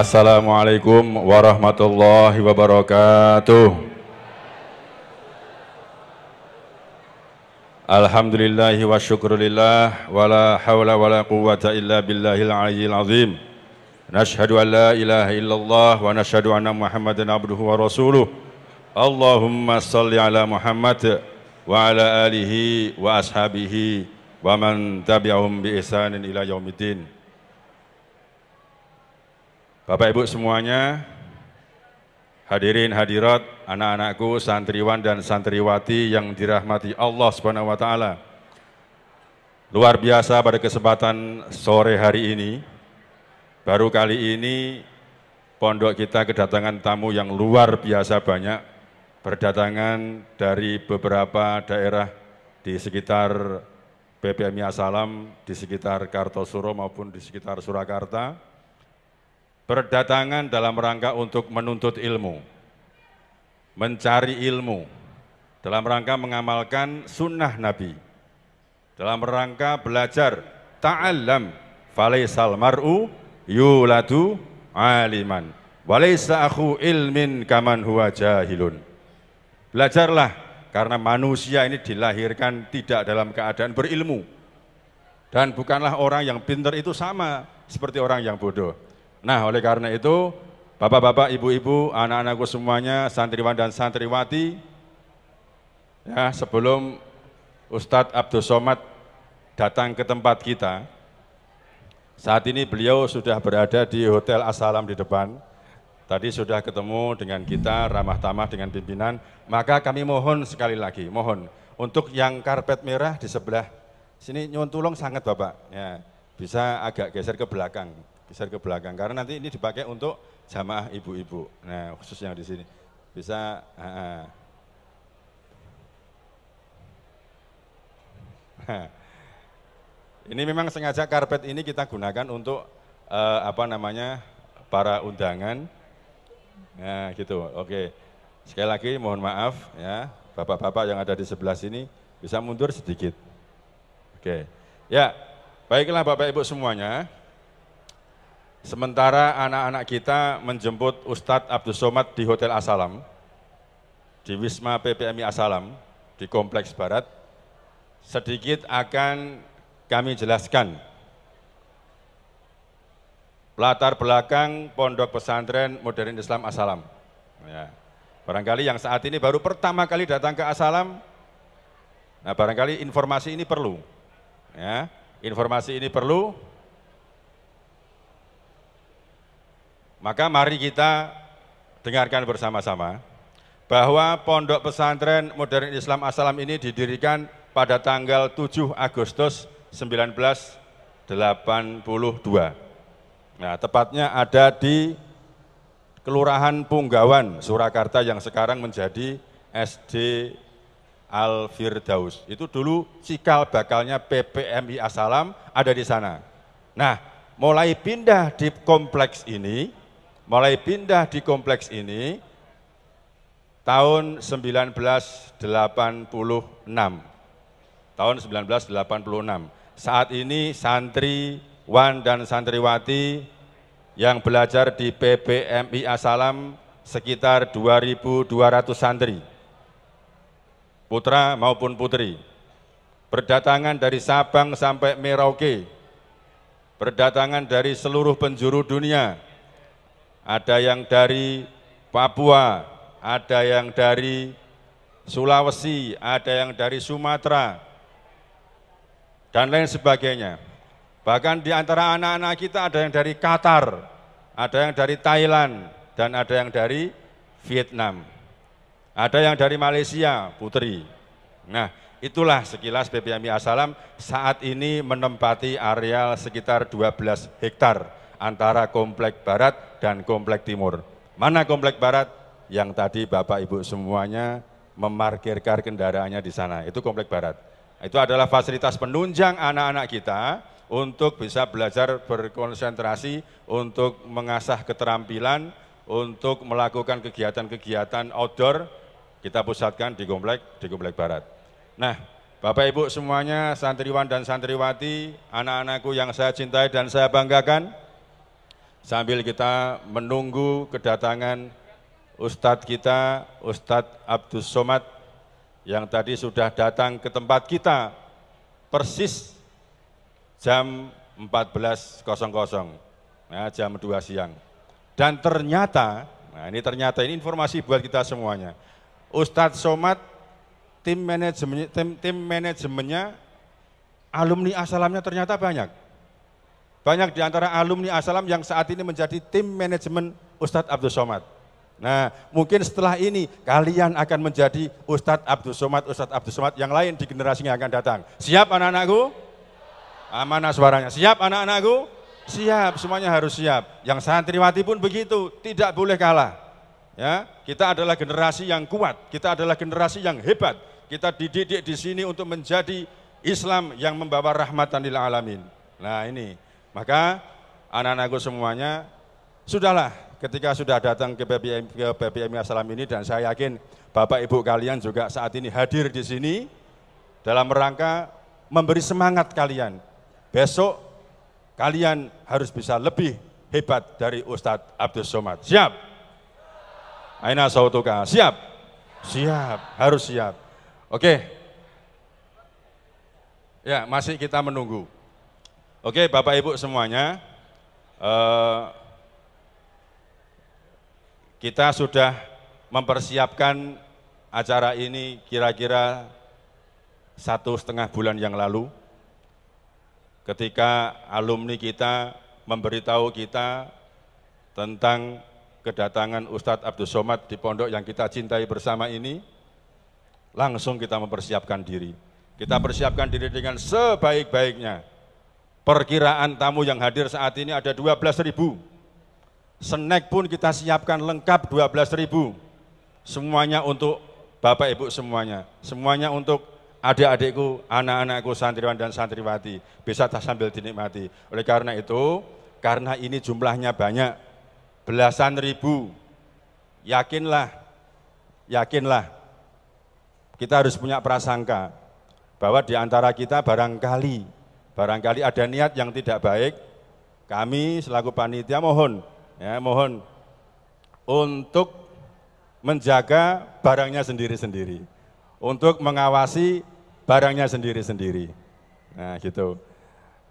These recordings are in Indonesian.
Assalamualaikum warahmatullahi wabarakatuh Alhamdulillahi wa syukrulillah wa la hawla wa la quwata illa billahil aliyyil azim Nashhadu an la ilaha illallah wa nashhadu anna muhammadan abduhu wa rasuluh Allahumma salli ala muhammad wa ala alihi wa ashabihi wa man tabi'ahum bi ihsanin ila yaumiddin Bapak Ibu semuanya, hadirin hadirat, anak-anakku, santriwan dan santriwati yang dirahmati Allah Subhanahu wa taala. Luar biasa pada kesempatan sore hari ini, baru kali ini pondok kita kedatangan tamu yang luar biasa banyak, berdatangan dari beberapa daerah di sekitar PPMI Asalam, di sekitar Kartosuro maupun di sekitar Surakarta berdatangan dalam rangka untuk menuntut ilmu, mencari ilmu, dalam rangka mengamalkan sunnah Nabi, dalam rangka belajar, ta'allam, falaisal mar'u yuladu aliman, walaisa Aku ilmin kaman huwa jahilun. Belajarlah, karena manusia ini dilahirkan tidak dalam keadaan berilmu, dan bukanlah orang yang pintar itu sama seperti orang yang bodoh. Nah, oleh karena itu, Bapak-bapak, ibu-ibu, anak-anakku semuanya, santriwan dan santriwati, ya sebelum Ustadz Abdul Somad datang ke tempat kita, saat ini beliau sudah berada di Hotel Asalam di depan. Tadi sudah ketemu dengan kita, ramah tamah dengan pimpinan. Maka kami mohon sekali lagi, mohon untuk yang karpet merah di sebelah sini nyontulong sangat Bapak. Ya, bisa agak geser ke belakang bisa ke belakang karena nanti ini dipakai untuk jamaah ibu-ibu. Nah, khusus yang di sini. Bisa uh, uh. ini memang sengaja karpet ini kita gunakan untuk uh, apa namanya? para undangan. Nah, gitu. Oke. Sekali lagi mohon maaf ya, Bapak-bapak yang ada di sebelah sini bisa mundur sedikit. Oke. Ya, baiklah Bapak Ibu semuanya. Sementara anak-anak kita menjemput Ustadz Abdul Somad di Hotel Asalam, di Wisma PPMI Asalam, di Kompleks Barat, sedikit akan kami jelaskan latar belakang Pondok Pesantren Modern Islam Asalam. Ya. Barangkali yang saat ini baru pertama kali datang ke Asalam, nah barangkali informasi ini perlu. Ya. Informasi ini perlu Maka mari kita dengarkan bersama-sama bahwa Pondok Pesantren Modern Islam Asalam ini didirikan pada tanggal 7 Agustus 1982. Nah, tepatnya ada di Kelurahan Punggawan, Surakarta yang sekarang menjadi SD Al Firdaus. Itu dulu cikal bakalnya PPMI Asalam ada di sana. Nah, mulai pindah di kompleks ini mulai pindah di kompleks ini tahun 1986. Tahun 1986. Saat ini santri Wan dan santriwati yang belajar di PBMI Asalam sekitar 2.200 santri, putra maupun putri, berdatangan dari Sabang sampai Merauke, berdatangan dari seluruh penjuru dunia, ada yang dari Papua, ada yang dari Sulawesi, ada yang dari Sumatera, dan lain sebagainya. Bahkan di antara anak-anak kita ada yang dari Qatar, ada yang dari Thailand, dan ada yang dari Vietnam. Ada yang dari Malaysia, Putri. Nah, itulah sekilas PPMI Asalam saat ini menempati areal sekitar 12 hektare antara komplek barat dan komplek timur. Mana komplek barat? Yang tadi Bapak Ibu semuanya memarkirkan kendaraannya di sana, itu komplek barat. Itu adalah fasilitas penunjang anak-anak kita untuk bisa belajar berkonsentrasi, untuk mengasah keterampilan, untuk melakukan kegiatan-kegiatan outdoor, kita pusatkan di komplek, di komplek barat. Nah, Bapak Ibu semuanya, santriwan dan santriwati, anak-anakku yang saya cintai dan saya banggakan, sambil kita menunggu kedatangan Ustadz kita, Ustadz Abdus Somad yang tadi sudah datang ke tempat kita persis jam 14.00, nah, jam 2 siang. Dan ternyata, nah ini ternyata ini informasi buat kita semuanya, Ustadz Somad tim manajemen tim, tim manajemennya alumni asalamnya ternyata banyak. Banyak di antara alumni Asalam yang saat ini menjadi tim manajemen Ustadz Abdul Somad. Nah, mungkin setelah ini kalian akan menjadi Ustadz Abdul Somad, Ustadz Abdul Somad yang lain di generasi yang akan datang. Siap anak-anakku? Amanah suaranya. Siap anak-anakku? Siap, semuanya harus siap. Yang santriwati pun begitu, tidak boleh kalah. Ya, kita adalah generasi yang kuat, kita adalah generasi yang hebat. Kita dididik di sini untuk menjadi Islam yang membawa rahmatan lil alamin. Nah, ini maka anak-anakku semuanya, sudahlah ketika sudah datang ke BPM ke BPM Asalam ini dan saya yakin Bapak Ibu kalian juga saat ini hadir di sini dalam rangka memberi semangat kalian. Besok kalian harus bisa lebih hebat dari Ustadz Abdul Somad. Siap? Aina Sautuka, siap? Siap, harus siap. Oke. Ya, masih kita menunggu. Oke, Bapak Ibu semuanya, eh, kita sudah mempersiapkan acara ini kira-kira satu setengah bulan yang lalu, ketika alumni kita memberitahu kita tentang kedatangan Ustadz Abdul Somad di pondok yang kita cintai bersama ini, langsung kita mempersiapkan diri. Kita persiapkan diri dengan sebaik-baiknya Perkiraan tamu yang hadir saat ini ada 12.000. Snack pun kita siapkan lengkap 12.000. Semuanya untuk Bapak Ibu semuanya. Semuanya untuk adik-adikku, anak-anakku, santriwan dan santriwati. Bisa sambil dinikmati. Oleh karena itu, karena ini jumlahnya banyak, belasan ribu. Yakinlah, yakinlah, kita harus punya prasangka bahwa di antara kita barangkali barangkali ada niat yang tidak baik, kami selaku panitia mohon, ya, mohon untuk menjaga barangnya sendiri-sendiri, untuk mengawasi barangnya sendiri-sendiri. Nah, gitu.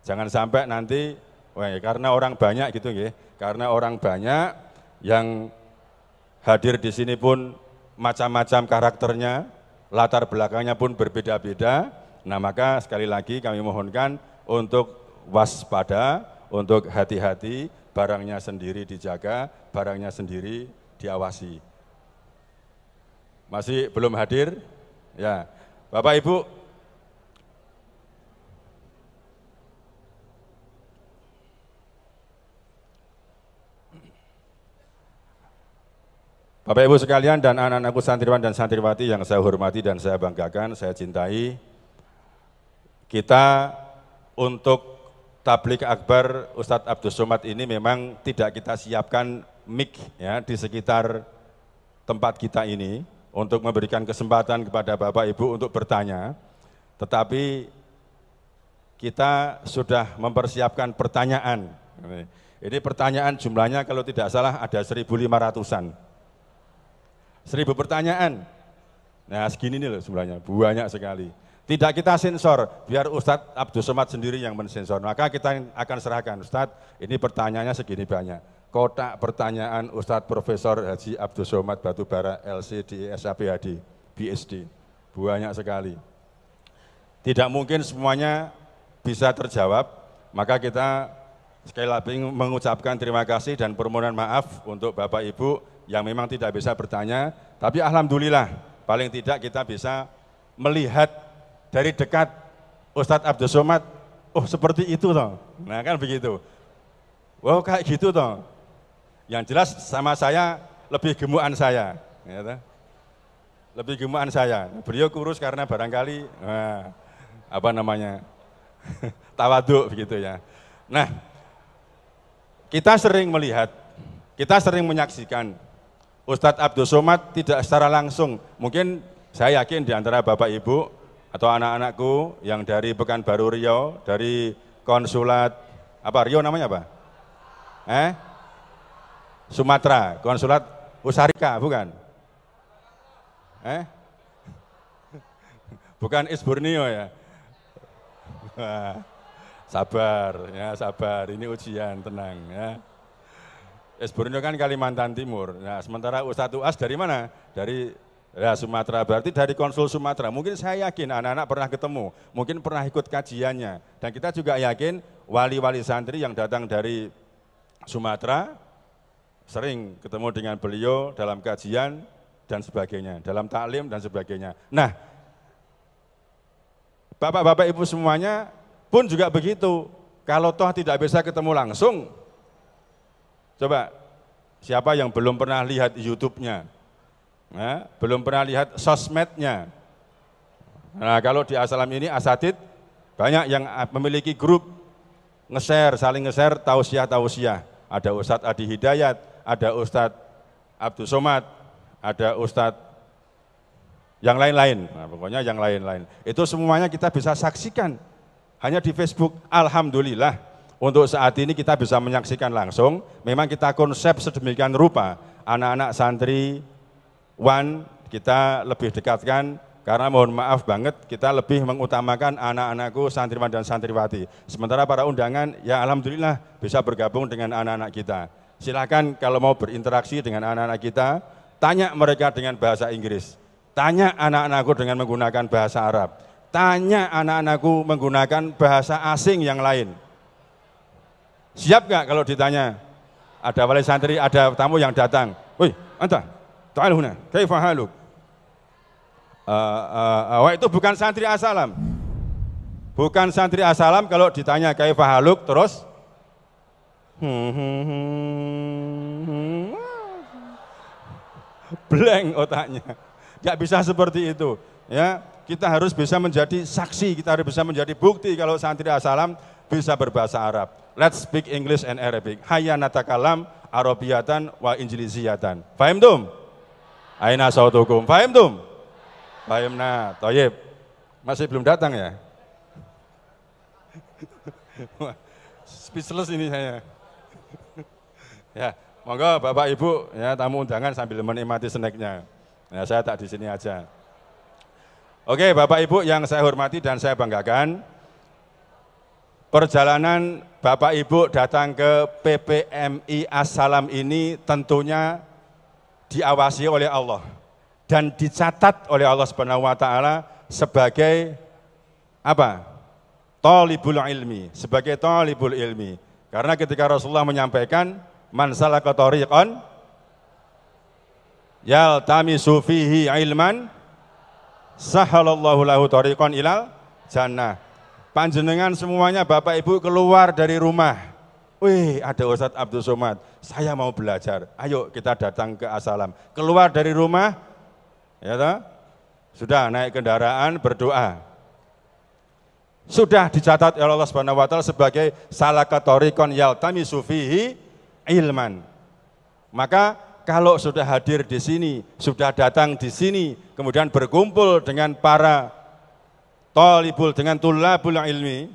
Jangan sampai nanti, wah, karena orang banyak gitu, ya, karena orang banyak yang hadir di sini pun macam-macam karakternya, latar belakangnya pun berbeda-beda. Nah, maka sekali lagi kami mohonkan untuk waspada, untuk hati-hati, barangnya sendiri dijaga, barangnya sendiri diawasi. Masih belum hadir? Ya. Bapak Ibu, Bapak Ibu sekalian dan anak-anakku santriwan dan santriwati yang saya hormati dan saya banggakan, saya cintai, kita untuk tablik akbar Ustadz Abdul Somad ini memang tidak kita siapkan mic ya di sekitar tempat kita ini untuk memberikan kesempatan kepada Bapak Ibu untuk bertanya. Tetapi kita sudah mempersiapkan pertanyaan. Ini pertanyaan jumlahnya kalau tidak salah ada 1.500-an. 1.000 pertanyaan. Nah segini nih loh jumlahnya, banyak sekali. Tidak kita sensor, biar Ustadz Abdul Somad sendiri yang mensensor. Maka kita akan serahkan, Ustadz ini pertanyaannya segini banyak. Kotak pertanyaan Ustadz Profesor Haji Abdul Somad Batubara LC di SAPHD, BSD. Banyak sekali. Tidak mungkin semuanya bisa terjawab, maka kita sekali lagi mengucapkan terima kasih dan permohonan maaf untuk Bapak Ibu yang memang tidak bisa bertanya, tapi alhamdulillah paling tidak kita bisa melihat dari dekat Ustadz Abdul Somad, oh seperti itu toh. Nah kan begitu. Wow kayak gitu toh. Yang jelas sama saya lebih gemuan saya. Ya, Lebih gemuan saya. Nah, beliau kurus karena barangkali nah, apa namanya tawaduk begitu ya. Nah kita sering melihat, kita sering menyaksikan Ustadz Abdul Somad tidak secara langsung. Mungkin saya yakin di antara Bapak Ibu atau anak-anakku yang dari Pekanbaru Riau, dari konsulat apa Riau namanya apa? Eh? Sumatera, konsulat Usarika bukan? Eh? Bukan Is Borneo ya. sabar ya, sabar. Ini ujian, tenang ya. Is Borneo kan Kalimantan Timur. Nah, sementara U1 As dari mana? Dari Ya Sumatera berarti dari konsul Sumatera. Mungkin saya yakin anak-anak pernah ketemu, mungkin pernah ikut kajiannya. Dan kita juga yakin wali-wali santri yang datang dari Sumatera sering ketemu dengan beliau dalam kajian dan sebagainya, dalam taklim dan sebagainya. Nah, Bapak-bapak Ibu semuanya pun juga begitu. Kalau toh tidak bisa ketemu langsung, coba siapa yang belum pernah lihat YouTube-nya? ya, belum pernah lihat sosmednya. Nah, kalau di Asalam ini asatid banyak yang ah, memiliki grup ngeser share saling nge-share tausiah-tausiah. Ada Ustadz Adi Hidayat, ada Ustadz Abdul Somad, ada Ustadz yang lain-lain, nah, pokoknya yang lain-lain. Itu semuanya kita bisa saksikan hanya di Facebook. Alhamdulillah untuk saat ini kita bisa menyaksikan langsung. Memang kita konsep sedemikian rupa anak-anak santri One, kita lebih dekatkan karena mohon maaf banget kita lebih mengutamakan anak-anakku santriwan dan santriwati. Sementara para undangan ya alhamdulillah bisa bergabung dengan anak-anak kita. Silakan kalau mau berinteraksi dengan anak-anak kita, tanya mereka dengan bahasa Inggris. Tanya anak-anakku dengan menggunakan bahasa Arab. Tanya anak-anakku menggunakan bahasa asing yang lain. Siap nggak kalau ditanya? Ada wali santri, ada tamu yang datang. Wih, entah, Ta'al huna, kaifa haluk? Ah, ah, ah, itu bukan santri asalam. Bukan santri asalam kalau ditanya kaifa haluk terus blank otaknya. Gak bisa seperti itu. Ya, kita harus bisa menjadi saksi, kita harus bisa menjadi bukti kalau santri asalam bisa berbahasa Arab. Let's speak English and Arabic. Hayya natakalam Arabiyatan wa Injiliziyatan. Fahim tum? Aina sautukum. Fahim tum? Fahimna. Toyib. Masih belum datang ya? Speechless ini saya. ya, monggo Bapak Ibu ya tamu undangan sambil menikmati snacknya. Ya, saya tak di sini aja. Oke, Bapak Ibu yang saya hormati dan saya banggakan, perjalanan Bapak Ibu datang ke PPMI Assalam ini tentunya diawasi oleh Allah dan dicatat oleh Allah Subhanahu wa taala sebagai apa? Talibul ilmi, sebagai talibul ilmi. Karena ketika Rasulullah menyampaikan man salaka tariqan tamisu fihi ilman sahalallahu lahu tariqan ilal jannah. Panjenengan semuanya Bapak Ibu keluar dari rumah Wih, ada Ustadz Abdul Somad, saya mau belajar. Ayo kita datang ke Asalam. Keluar dari rumah, ya toh? Sudah naik kendaraan berdoa. Sudah dicatat oleh Allah Subhanahu wa taala sebagai salakatorikon yaltami sufihi ilman. Maka kalau sudah hadir di sini, sudah datang di sini, kemudian berkumpul dengan para tolibul, dengan tulabul ilmi,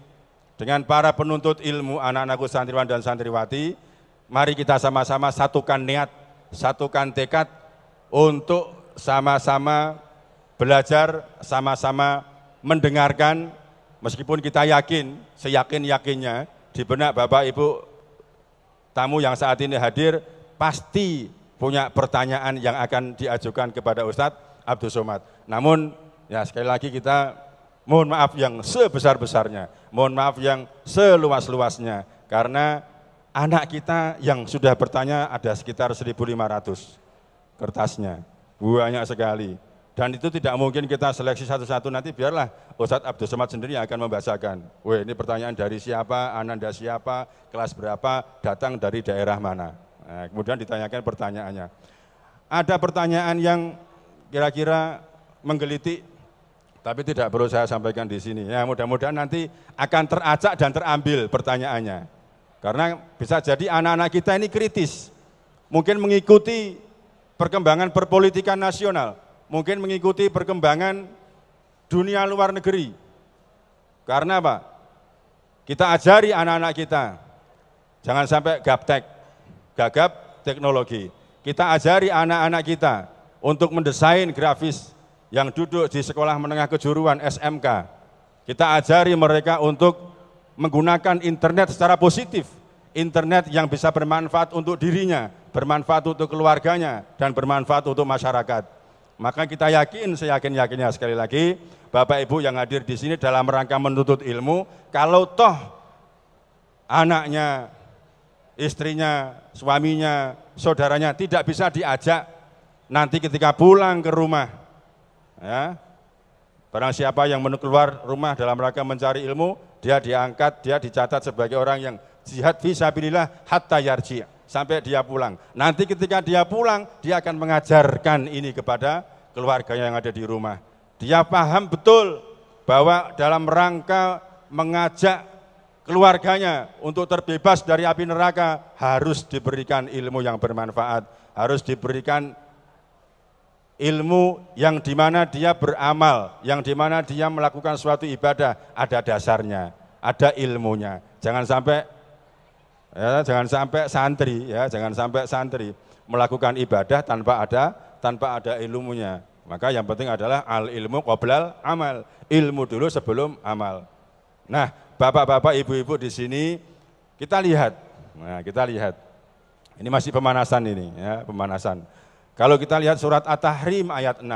dengan para penuntut ilmu anak-anakku santriwan dan santriwati, mari kita sama-sama satukan niat, satukan tekad untuk sama-sama belajar, sama-sama mendengarkan, meskipun kita yakin, seyakin-yakinnya, di benak Bapak Ibu tamu yang saat ini hadir, pasti punya pertanyaan yang akan diajukan kepada Ustadz Abdul Somad. Namun, ya sekali lagi kita Mohon maaf yang sebesar-besarnya, mohon maaf yang seluas-luasnya, karena anak kita yang sudah bertanya ada sekitar 1.500 kertasnya, banyak sekali. Dan itu tidak mungkin kita seleksi satu-satu nanti biarlah Ustadz Abdul Somad sendiri akan membacakan. Weh ini pertanyaan dari siapa, ananda siapa, kelas berapa, datang dari daerah mana. Nah, kemudian ditanyakan pertanyaannya. Ada pertanyaan yang kira-kira menggelitik tapi tidak perlu saya sampaikan di sini. Ya, mudah-mudahan nanti akan teracak dan terambil pertanyaannya. Karena bisa jadi anak-anak kita ini kritis. Mungkin mengikuti perkembangan perpolitikan nasional, mungkin mengikuti perkembangan dunia luar negeri. Karena apa? Kita ajari anak-anak kita jangan sampai gaptek, gagap teknologi. Kita ajari anak-anak kita untuk mendesain grafis yang duduk di sekolah menengah kejuruan SMK. Kita ajari mereka untuk menggunakan internet secara positif, internet yang bisa bermanfaat untuk dirinya, bermanfaat untuk keluarganya, dan bermanfaat untuk masyarakat. Maka kita yakin, saya yakin-yakinnya sekali lagi, Bapak Ibu yang hadir di sini dalam rangka menuntut ilmu, kalau toh anaknya, istrinya, suaminya, saudaranya tidak bisa diajak, nanti ketika pulang ke rumah, Ya. Barang siapa yang keluar rumah dalam rangka mencari ilmu, dia diangkat, dia dicatat sebagai orang yang jihad visabilillah hatta yarji sampai dia pulang. Nanti ketika dia pulang, dia akan mengajarkan ini kepada keluarganya yang ada di rumah. Dia paham betul bahwa dalam rangka mengajak keluarganya untuk terbebas dari api neraka harus diberikan ilmu yang bermanfaat, harus diberikan ilmu yang dimana dia beramal, yang dimana dia melakukan suatu ibadah, ada dasarnya, ada ilmunya. Jangan sampai ya, jangan sampai santri ya, jangan sampai santri melakukan ibadah tanpa ada tanpa ada ilmunya. Maka yang penting adalah al ilmu qoblal amal, ilmu dulu sebelum amal. Nah, bapak-bapak, ibu-ibu di sini kita lihat, nah kita lihat, ini masih pemanasan ini ya, pemanasan. Kalau kita lihat surat At-Tahrim ayat 6,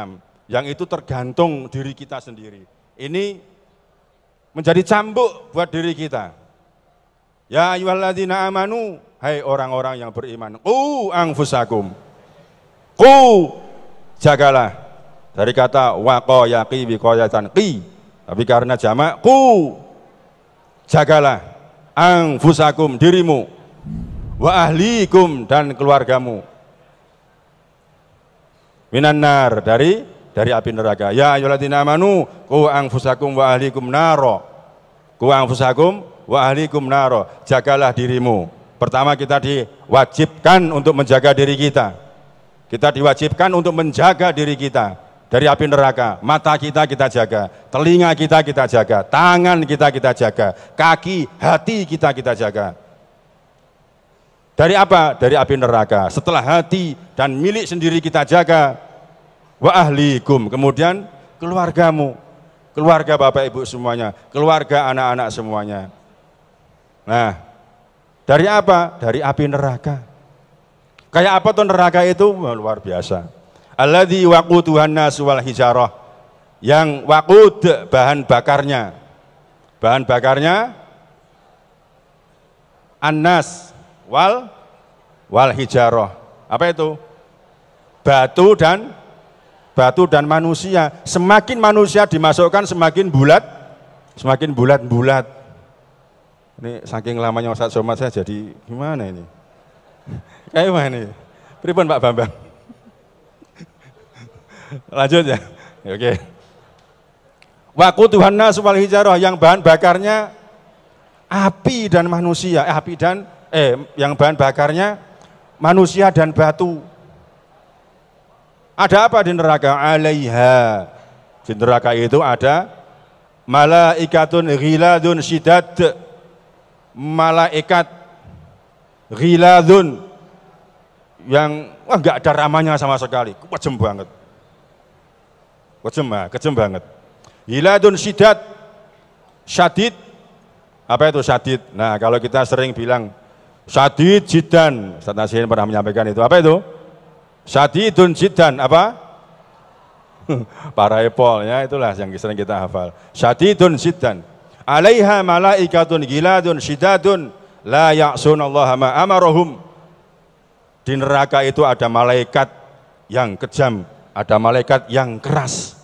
yang itu tergantung diri kita sendiri. Ini menjadi cambuk buat diri kita. Ya ayyuhalladzina amanu, hai orang-orang yang beriman, ku fusakum, ku jagalah dari kata waqayaqi biqayatan qi, tapi karena jamak ku jagalah fusakum dirimu wa ahlikum dan keluargamu Minanar dari dari api neraka. Ya ayyuhalladzina amanu qu fusakum wa ahlikum naro. Qu fusakum wa ahlikum naro. Jagalah dirimu. Pertama kita diwajibkan untuk menjaga diri kita. Kita diwajibkan untuk menjaga diri kita dari api neraka. Mata kita kita jaga, telinga kita kita jaga, tangan kita kita jaga, kaki, hati kita kita jaga. Dari apa? Dari api neraka. Setelah hati dan milik sendiri kita jaga. Wa ahlikum. Kemudian keluargamu. Keluarga Bapak Ibu semuanya. Keluarga anak-anak semuanya. Nah, dari apa? Dari api neraka. Kayak apa tuh neraka itu? Wah, luar biasa. di waktu Tuhan wal hijarah. Yang wakud bahan bakarnya. Bahan bakarnya anas wal wal hijaroh. Apa itu? Batu dan batu dan manusia. Semakin manusia dimasukkan semakin bulat, semakin bulat-bulat. Ini saking lamanya Ustaz Somad saya jadi gimana ini? Kayak mana ini? Pripun Pak Bambang? Lanjut ya. ya oke. waktu Tuhan wal hijaroh yang bahan bakarnya api dan manusia, eh, api dan eh yang bahan bakarnya manusia dan batu. Ada apa di neraka? Alaiha. Di neraka itu ada malaikatun ghiladun sidat, Malaikat ghiladun yang wah enggak ada ramanya sama sekali. Kejem banget. Kejem, ah, kejem banget. Ghiladun sidat, Syadid. Apa itu syadid? Nah, kalau kita sering bilang Sadid jidan. Ustaz Nasir pernah menyampaikan itu. Apa itu? Sadidun jidan. Apa? Para epolnya itulah yang sering kita hafal. Sadidun jidan. Alaiha malaikatun giladun syidadun la ya'sunallaha ma amarahum. Di neraka itu ada malaikat yang kejam, ada malaikat yang keras.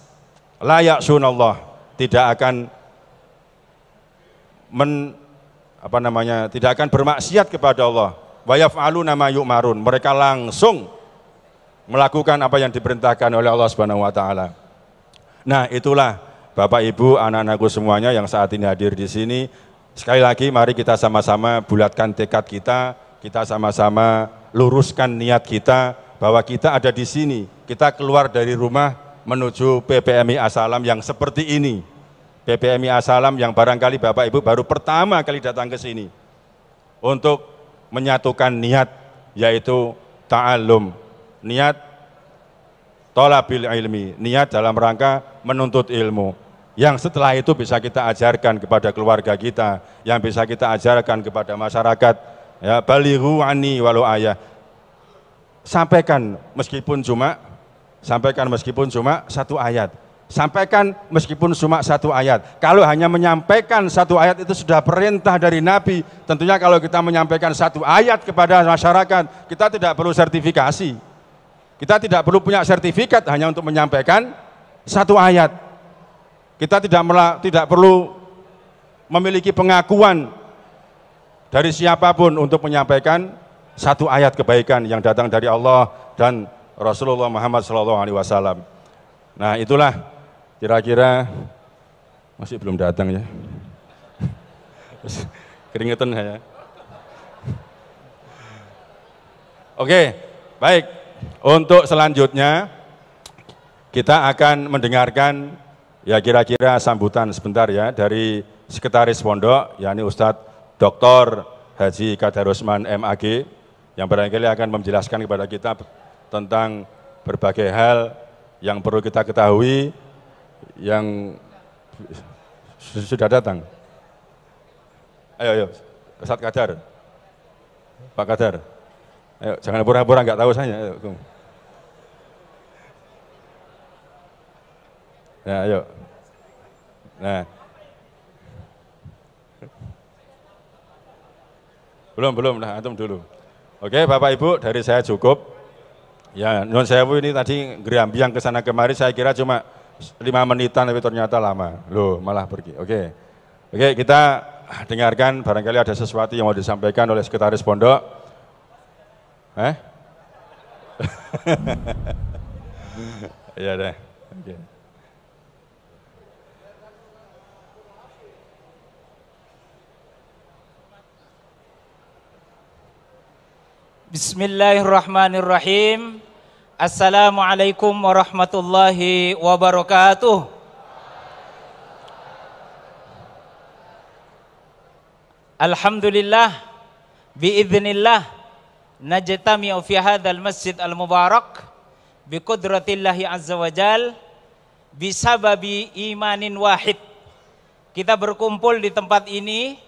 La sunallah tidak akan men apa namanya tidak akan bermaksiat kepada Allah. Wayaf alu nama marun. Mereka langsung melakukan apa yang diperintahkan oleh Allah Subhanahu Wa Taala. Nah itulah Bapak Ibu anak-anakku semuanya yang saat ini hadir di sini. Sekali lagi mari kita sama-sama bulatkan tekad kita, kita sama-sama luruskan niat kita bahwa kita ada di sini. Kita keluar dari rumah menuju PPMI Asalam yang seperti ini PPMI Asalam yang barangkali Bapak Ibu baru pertama kali datang ke sini untuk menyatukan niat yaitu taalum, niat tolabil ilmi, niat dalam rangka menuntut ilmu yang setelah itu bisa kita ajarkan kepada keluarga kita, yang bisa kita ajarkan kepada masyarakat. Ya, balighu ani walau ayah. Sampaikan meskipun cuma sampaikan meskipun cuma satu ayat Sampaikan meskipun cuma satu ayat. Kalau hanya menyampaikan satu ayat itu sudah perintah dari Nabi. Tentunya kalau kita menyampaikan satu ayat kepada masyarakat, kita tidak perlu sertifikasi. Kita tidak perlu punya sertifikat hanya untuk menyampaikan satu ayat. Kita tidak tidak perlu memiliki pengakuan dari siapapun untuk menyampaikan satu ayat kebaikan yang datang dari Allah dan Rasulullah Muhammad SAW. Nah, itulah Kira-kira masih belum datang ya. Keringetan ya Oke, baik. Untuk selanjutnya kita akan mendengarkan ya kira-kira sambutan sebentar ya dari Sekretaris Pondok yakni Ustadz Dr. Haji Kadarusman MAG yang barangkali akan menjelaskan kepada kita tentang berbagai hal yang perlu kita ketahui yang sudah datang. Ayo, ayo, Ustaz Kadar, Pak Kadar, ayo, jangan pura-pura nggak tahu saya. Ayo. Ya, ayo. Nah. Belum, belum, nah antum dulu. Oke, Bapak Ibu, dari saya cukup. Ya, non saya ini tadi gerambiang ke sana kemari saya kira cuma lima menitan tapi ternyata lama. Loh, malah pergi. Oke. Okay. Oke, okay, kita dengarkan barangkali ada sesuatu yang mau disampaikan oleh sekretaris pondok. Eh? Iya deh. Oke. Okay. Bismillahirrahmanirrahim. Assalamualaikum warahmatullahi wabarakatuh. Alhamdulillah biiznillah najtami'u fi hadzal masjid al mubarak bi kudratillahi azza wajal bi sababi imanin wahid. Kita berkumpul di tempat ini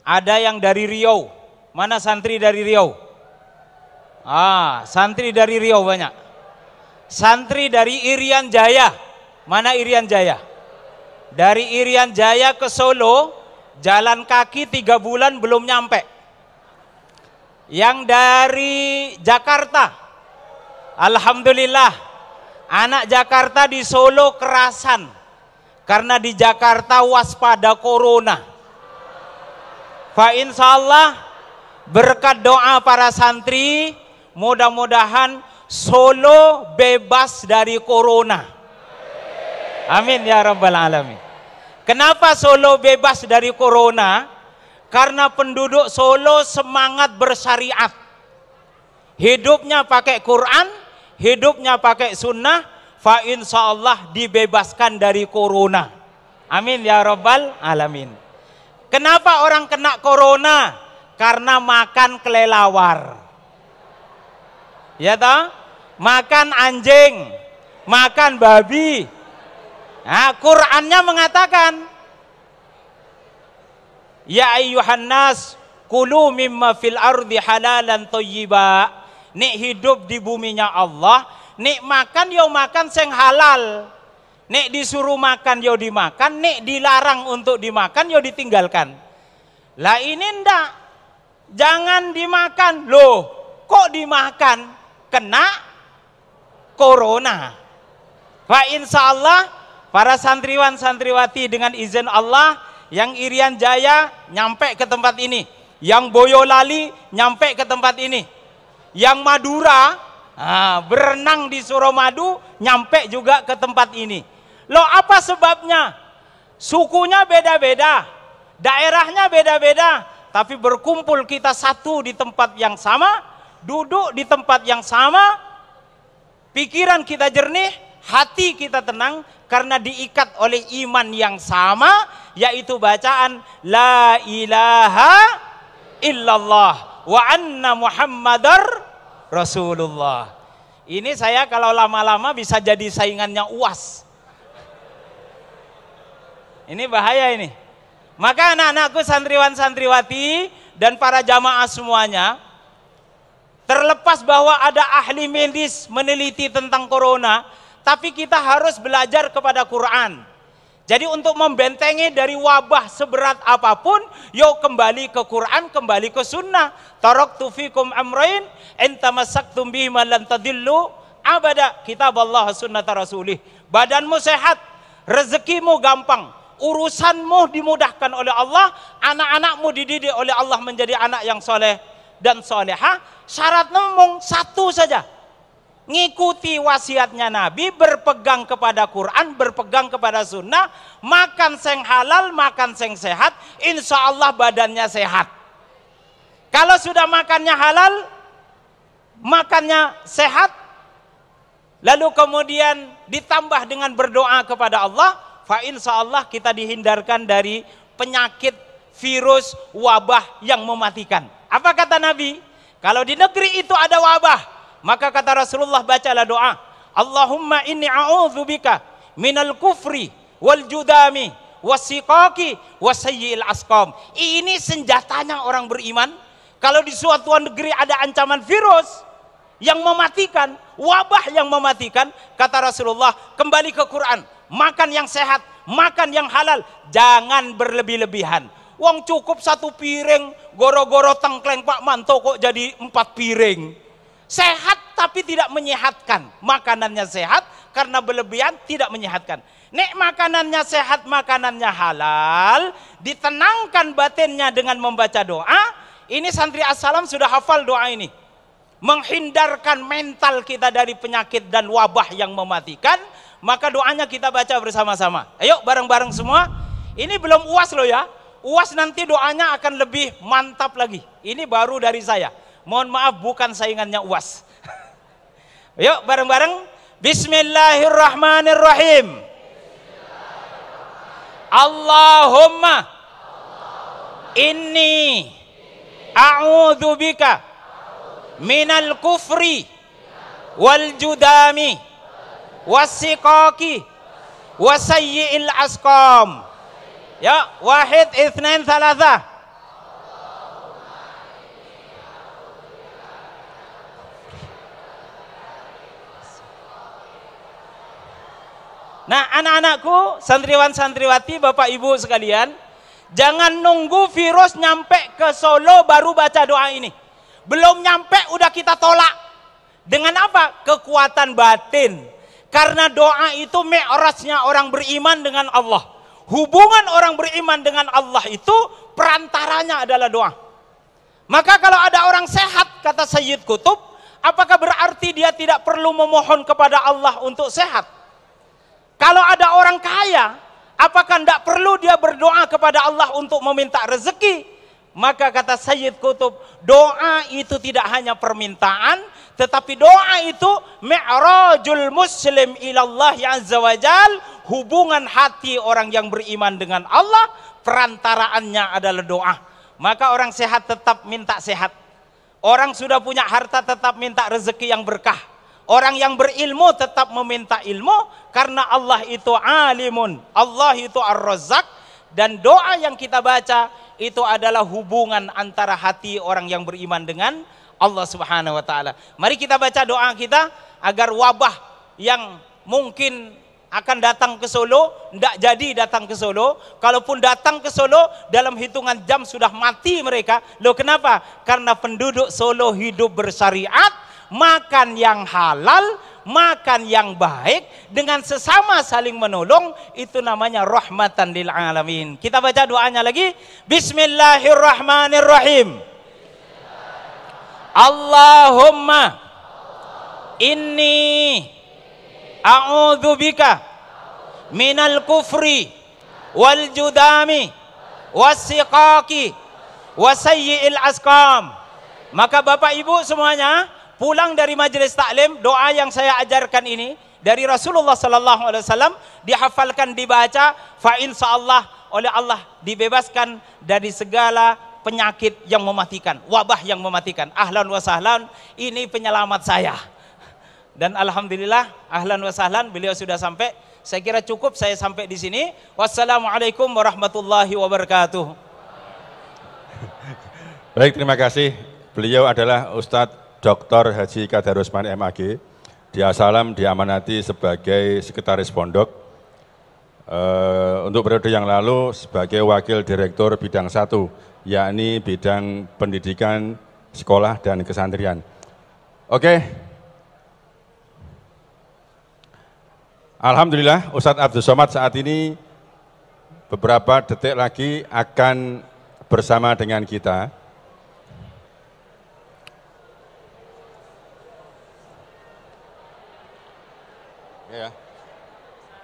ada yang dari Riau. Mana santri dari Riau? Ah, santri dari Riau banyak. Santri dari Irian Jaya. Mana Irian Jaya? Dari Irian Jaya ke Solo, jalan kaki tiga bulan belum nyampe. Yang dari Jakarta, Alhamdulillah, anak Jakarta di Solo kerasan. Karena di Jakarta waspada corona. Fa insya Allah berkat doa para santri, Mudah-mudahan Solo bebas dari corona. Amin ya rabbal alamin. Kenapa Solo bebas dari corona? Karena penduduk Solo semangat bersyariat. Hidupnya pakai Quran, hidupnya pakai sunnah, fa insyaallah dibebaskan dari corona. Amin ya rabbal alamin. Kenapa orang kena corona? Karena makan kelelawar ya toh makan anjing makan babi nah Qurannya mengatakan ya ayuhan nas kulu mimma fil ardi halalan toyiba nik hidup di buminya Allah nik makan yo makan sing halal nik disuruh makan yo dimakan nik dilarang untuk dimakan yo ditinggalkan lah ini ndak jangan dimakan loh kok dimakan kena corona. wa insya Allah para santriwan santriwati dengan izin Allah yang Irian Jaya nyampe ke tempat ini. Yang Boyolali nyampe ke tempat ini. Yang Madura berenang di Suramadu nyampe juga ke tempat ini. Lo apa sebabnya? Sukunya beda-beda, daerahnya beda-beda, tapi berkumpul kita satu di tempat yang sama, duduk di tempat yang sama, pikiran kita jernih, hati kita tenang karena diikat oleh iman yang sama yaitu bacaan la ilaha illallah wa anna muhammadar rasulullah. Ini saya kalau lama-lama bisa jadi saingannya UAS. Ini bahaya ini. Maka anak-anakku santriwan santriwati dan para jamaah semuanya Terlepas bahwa ada ahli medis meneliti tentang corona, tapi kita harus belajar kepada Quran. Jadi untuk membentengi dari wabah seberat apapun, yo kembali ke Quran, kembali ke sunnah. Tarok tufikum amrain, entamasak tumbih malam tadillu, abada kitab Allah sunnah rasulih. Badanmu sehat, rezekimu gampang, urusanmu dimudahkan oleh Allah, anak-anakmu dididik oleh Allah menjadi anak yang soleh dan soleha, Syarat nemung satu saja. Ngikuti wasiatnya Nabi, berpegang kepada Quran, berpegang kepada sunnah, makan seng halal, makan seng sehat, insya Allah badannya sehat. Kalau sudah makannya halal, makannya sehat, lalu kemudian ditambah dengan berdoa kepada Allah, fa insya Allah kita dihindarkan dari penyakit virus wabah yang mematikan. Apa kata Nabi? Kalau di negeri itu ada wabah, maka kata Rasulullah bacalah doa. Allahumma inni a'udzubika minal kufri wal judami wasiqaki wasayyil asqam. Ini senjatanya orang beriman. Kalau di suatu negeri ada ancaman virus yang mematikan, wabah yang mematikan, kata Rasulullah, kembali ke Quran, makan yang sehat, makan yang halal, jangan berlebih-lebihan. Uang cukup satu piring, goro-goro tengkleng Pak Manto kok jadi empat piring. Sehat tapi tidak menyehatkan. Makanannya sehat karena berlebihan tidak menyehatkan. Nek makanannya sehat, makanannya halal, ditenangkan batinnya dengan membaca doa. Ini santri assalam sudah hafal doa ini. Menghindarkan mental kita dari penyakit dan wabah yang mematikan. Maka doanya kita baca bersama-sama. Ayo bareng-bareng semua. Ini belum uas loh ya. Uas nanti doanya akan lebih mantap lagi. Ini baru dari saya. Mohon maaf bukan saingannya Uas. Yuk bareng-bareng. Bismillahirrahmanirrahim. Allahumma, ini inni, a'udzubika minal kufri wal judami wasiqaki wasayyi'il asqam. Ya, wahid isnin salasa. Nah, anak-anakku, santriwan-santriwati, Bapak Ibu sekalian, jangan nunggu virus nyampe ke Solo baru baca doa ini. Belum nyampe udah kita tolak. Dengan apa? Kekuatan batin. Karena doa itu meorasnya orang beriman dengan Allah hubungan orang beriman dengan Allah itu perantaranya adalah doa. Maka kalau ada orang sehat, kata Sayyid Kutub, apakah berarti dia tidak perlu memohon kepada Allah untuk sehat? Kalau ada orang kaya, apakah tidak perlu dia berdoa kepada Allah untuk meminta rezeki? Maka kata Sayyid Kutub, doa itu tidak hanya permintaan, tetapi doa itu mi'rajul muslim ilallah ya azza hubungan hati orang yang beriman dengan Allah, perantaraannya adalah doa. Maka orang sehat tetap minta sehat. Orang sudah punya harta tetap minta rezeki yang berkah. Orang yang berilmu tetap meminta ilmu karena Allah itu alimun. Allah itu ar dan doa yang kita baca itu adalah hubungan antara hati orang yang beriman dengan Allah Subhanahu wa taala. Mari kita baca doa kita agar wabah yang mungkin akan datang ke Solo, tidak jadi datang ke Solo. Kalaupun datang ke Solo, dalam hitungan jam sudah mati mereka. Loh kenapa? Karena penduduk Solo hidup bersyariat, makan yang halal, makan yang baik, dengan sesama saling menolong, itu namanya rahmatan lil alamin. Kita baca doanya lagi. Bismillahirrahmanirrahim. Allahumma inni a'udzubika minal kufri wal judami wasiqaqi wasayyi'il asqam maka Bapak Ibu semuanya pulang dari majelis taklim doa yang saya ajarkan ini dari Rasulullah sallallahu alaihi wasallam dihafalkan dibaca fa insyaallah oleh Allah dibebaskan dari segala penyakit yang mematikan, wabah yang mematikan. Ahlan wa sahlan, ini penyelamat saya. Dan alhamdulillah, ahlan wa sahlan, beliau sudah sampai. Saya kira cukup saya sampai di sini. Wassalamualaikum warahmatullahi wabarakatuh. Baik, terima kasih. Beliau adalah Ustadz Dr. Haji Kadar Usman MAG. Dia salam diamanati sebagai sekretaris pondok. Uh, untuk periode yang lalu sebagai wakil direktur bidang 1 yakni bidang pendidikan, sekolah, dan kesantrian. Oke, Alhamdulillah Ustadz Abdul Somad saat ini beberapa detik lagi akan bersama dengan kita. Ya.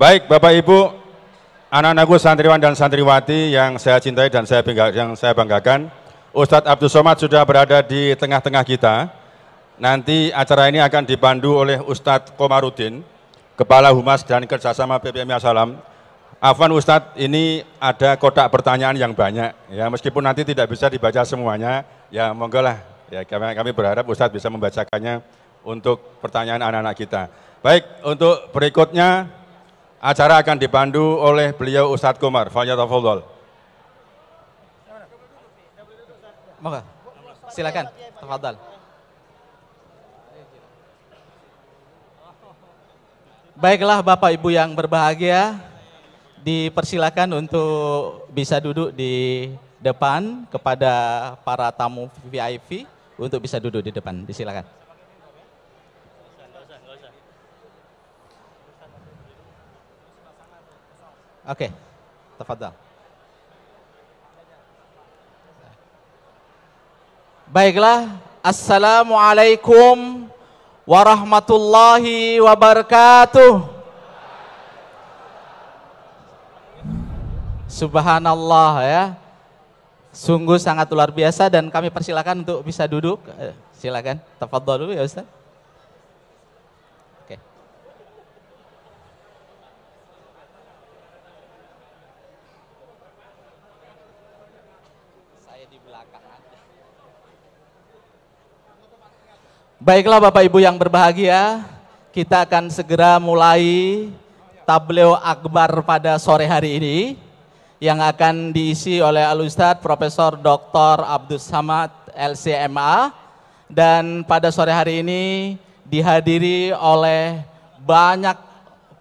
Baik, Bapak Ibu, anak-anakku santriwan dan santriwati yang saya cintai dan saya bangga, yang saya banggakan. Ustadz Abdul Somad sudah berada di tengah-tengah kita. Nanti acara ini akan dipandu oleh Ustadz Komarudin, Kepala Humas dan Kerjasama PPMI Asalam. Afwan Ustadz, ini ada kotak pertanyaan yang banyak. Ya, meskipun nanti tidak bisa dibaca semuanya, ya monggo lah. Ya, kami, kami berharap Ustadz bisa membacakannya untuk pertanyaan anak-anak kita. Baik, untuk berikutnya Acara akan dipandu oleh beliau Ustadz Komar. Falyatafadhol. Moga. Silakan, tafadhol. Baiklah Bapak Ibu yang berbahagia, dipersilakan untuk bisa duduk di depan kepada para tamu VIP untuk bisa duduk di depan. Disilakan. Oke, okay. Baiklah, Assalamualaikum warahmatullahi wabarakatuh. Subhanallah ya. Sungguh sangat luar biasa dan kami persilakan untuk bisa duduk. Eh, silakan, tafadhol dulu ya Ustaz. Baiklah Bapak Ibu yang berbahagia, kita akan segera mulai tableo akbar pada sore hari ini yang akan diisi oleh Alustad Profesor Dr. Abdus Samad LCMA dan pada sore hari ini dihadiri oleh banyak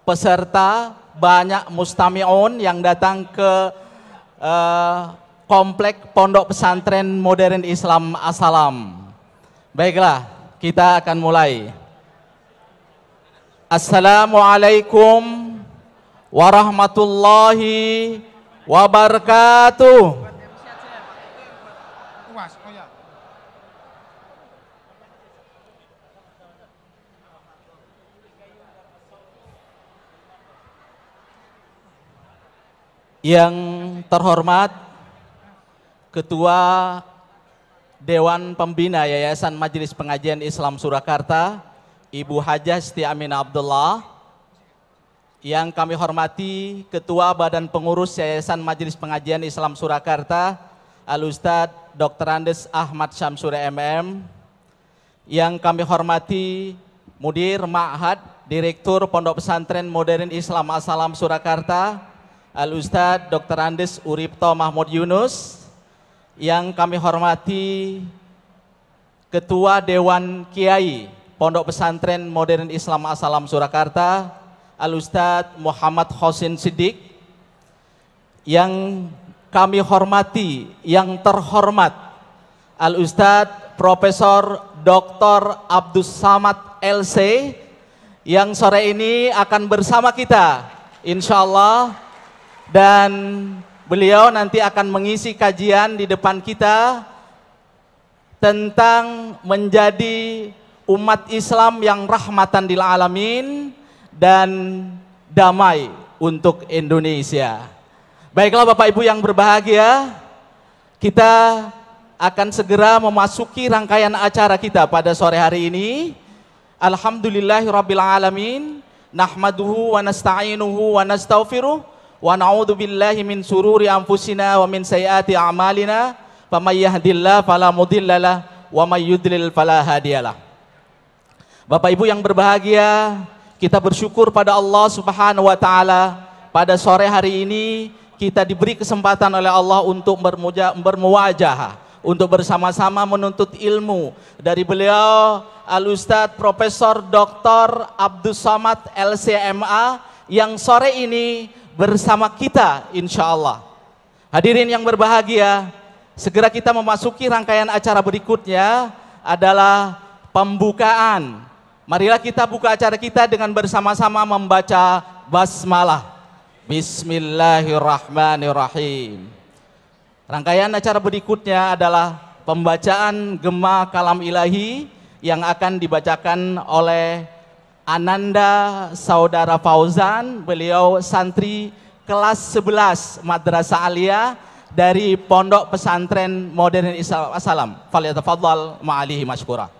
peserta, banyak Musta'miun yang datang ke uh, Komplek Pondok Pesantren Modern Islam Asalam. Baiklah, kita akan mulai. Assalamualaikum warahmatullahi wabarakatuh. Oh ya. Yang terhormat Ketua Dewan Pembina Yayasan Majelis Pengajian Islam Surakarta, Ibu Hajah Siti Amina Abdullah, yang kami hormati Ketua Badan Pengurus Yayasan Majelis Pengajian Islam Surakarta, Alustad Dr. Andes Ahmad Syamsure MM, yang kami hormati Mudir Ma'had, Direktur Pondok Pesantren Modern Islam Asalam Surakarta, Alustad Dr. Andes Uripto Mahmud Yunus, yang kami hormati Ketua Dewan Kiai Pondok Pesantren Modern Islam Asalam Surakarta, Al Ustadz Muhammad Hosin Siddiq, yang kami hormati, yang terhormat, Al Ustadz Profesor Dr. Abdus Samad LC, yang sore ini akan bersama kita, insya Allah, dan Beliau nanti akan mengisi kajian di depan kita tentang menjadi umat Islam yang rahmatan lil alamin dan damai untuk Indonesia. Baiklah Bapak Ibu yang berbahagia, kita akan segera memasuki rangkaian acara kita pada sore hari ini. Alhamdulillahirabbil alamin, nahmaduhu wa nasta'inuhu wa nastaghfiruh wa na'udzu billahi min sururi anfusina wa min sayyiati a'malina faman yahdillahu fala mudhillalah wa may yudlil fala hadiyalah Bapak Ibu yang berbahagia kita bersyukur pada Allah Subhanahu wa taala pada sore hari ini kita diberi kesempatan oleh Allah untuk bermuajah untuk bersama-sama menuntut ilmu dari beliau Al Ustadz Profesor Dr. Abdus Samad LCMA yang sore ini bersama kita insya Allah. Hadirin yang berbahagia, segera kita memasuki rangkaian acara berikutnya adalah pembukaan. Marilah kita buka acara kita dengan bersama-sama membaca basmalah. Bismillahirrahmanirrahim. Rangkaian acara berikutnya adalah pembacaan gema kalam ilahi yang akan dibacakan oleh Ananda Saudara Fauzan, beliau santri kelas 11 Madrasah Aliyah dari Pondok Pesantren Modern Islam. Assalamualaikum warahmatullahi wabarakatuh.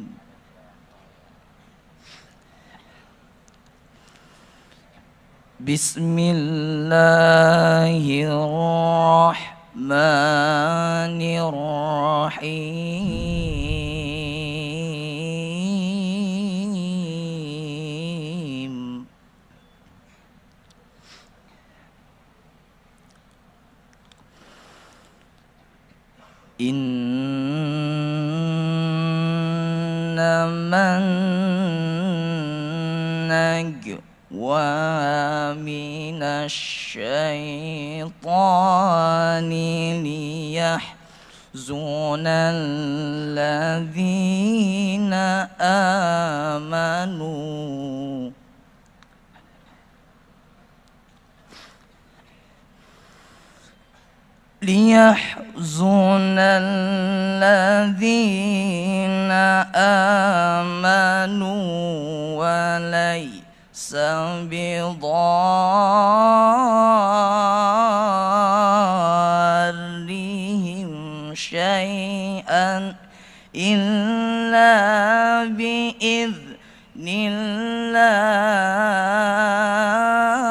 بسم الله الرحمن الرحيم إنما النجم ومن الشيطان ليحزن الذين آمنوا ليحزن الذين آمنوا وليحزن البأس شيئا إلا بإذن الله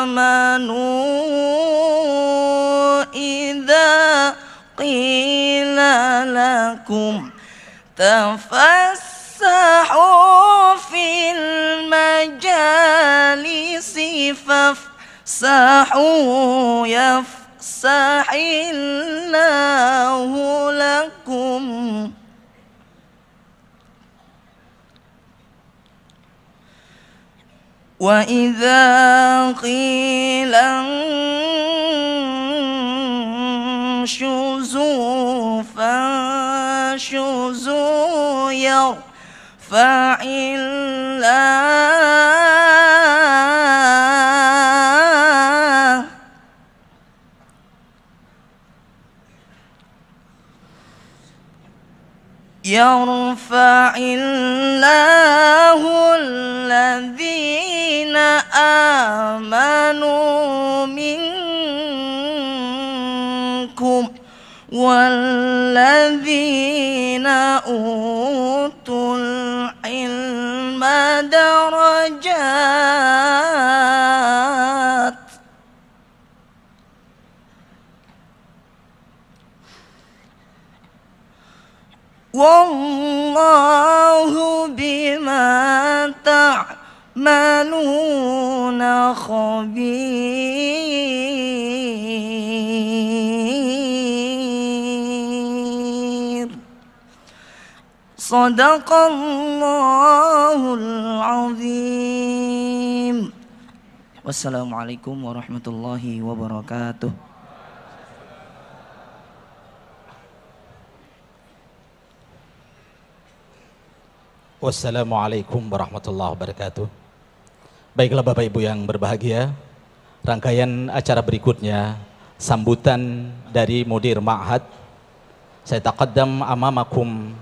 آمنوا إذا قيل لكم تفسحوا في المجالس فافسحوا يفسح الله لكم وإذا قيل انشزوا فانشزوا يرفع الله يرفع الله الذين الذين آمنوا منكم والذين أوتوا العلم درجات والله بما تعلمون مالون خبير صدق الله العظيم والسلام عليكم ورحمة الله وبركاته والسلام عليكم ورحمة الله وبركاته Baiklah Bapak Ibu yang berbahagia, rangkaian acara berikutnya sambutan dari Mudir Ma'had. Saya taqaddam amamakum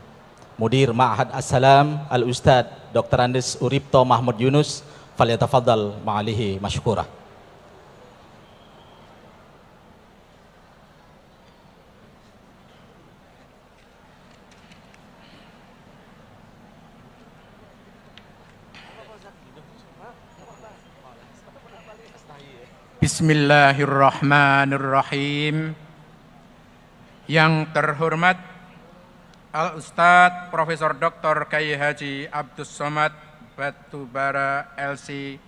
Mudir Ma'had Assalam al ustadz Dr. Andes Uripto Mahmud Yunus faliatafadal ma'alihi masyukurah. Bismillahirrahmanirrahim. Yang terhormat Al Ustadz Profesor Dr. Kyai Haji Abdus Somad Batubara LC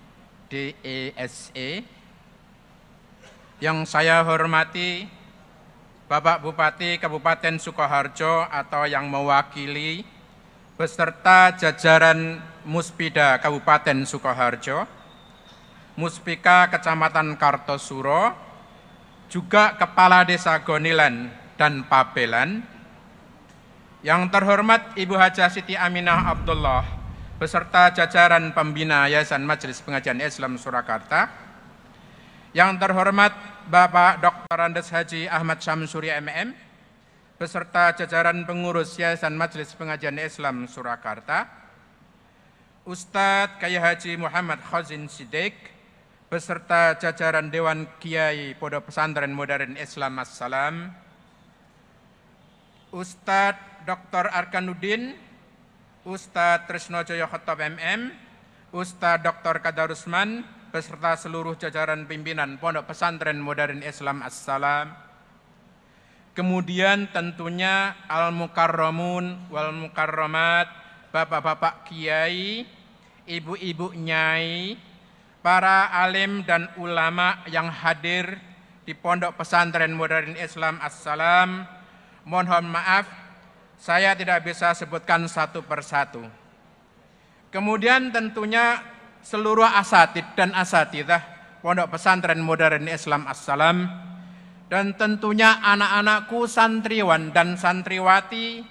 DESE e. Yang saya hormati Bapak Bupati Kabupaten Sukoharjo atau yang mewakili beserta jajaran Muspida Kabupaten Sukoharjo Muspika Kecamatan Kartosuro, juga Kepala Desa Gonilan dan Pabelan. Yang terhormat Ibu Haja Siti Aminah Abdullah, beserta jajaran pembina Yayasan Majelis Pengajian Islam Surakarta. Yang terhormat Bapak Dr. Andes Haji Ahmad Syamsuri MM, beserta jajaran pengurus Yayasan Majelis Pengajian Islam Surakarta. Ustadz Kiai Haji Muhammad Khazin Siddiq, beserta jajaran Dewan Kiai Pondok Pesantren Modern Islam Assalam, Ustadz Dr. Arkanuddin, Ustadz Trisno Joyo Khattab MM, Ustadz Dr. Kadarusman, beserta seluruh jajaran pimpinan Pondok Pesantren Modern Islam Assalam, kemudian tentunya Al-Mukarramun wal-Mukarramat, Bapak-Bapak Kiai, Ibu-Ibu Nyai, para alim dan ulama yang hadir di Pondok Pesantren Modern Islam Assalam, mohon maaf saya tidak bisa sebutkan satu persatu. Kemudian tentunya seluruh asatid dan asatidah Pondok Pesantren Modern Islam Assalam dan tentunya anak-anakku santriwan dan santriwati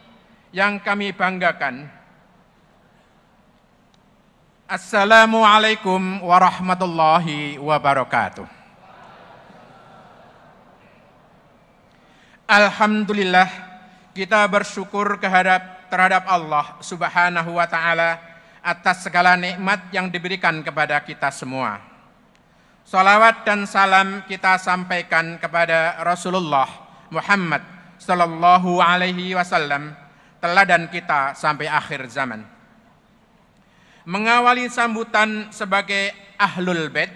yang kami banggakan Assalamualaikum warahmatullahi wabarakatuh. Alhamdulillah kita bersyukur kehadap, terhadap Allah Subhanahu wa taala atas segala nikmat yang diberikan kepada kita semua. Salawat dan salam kita sampaikan kepada Rasulullah Muhammad sallallahu alaihi wasallam teladan kita sampai akhir zaman mengawali sambutan sebagai ahlul bait,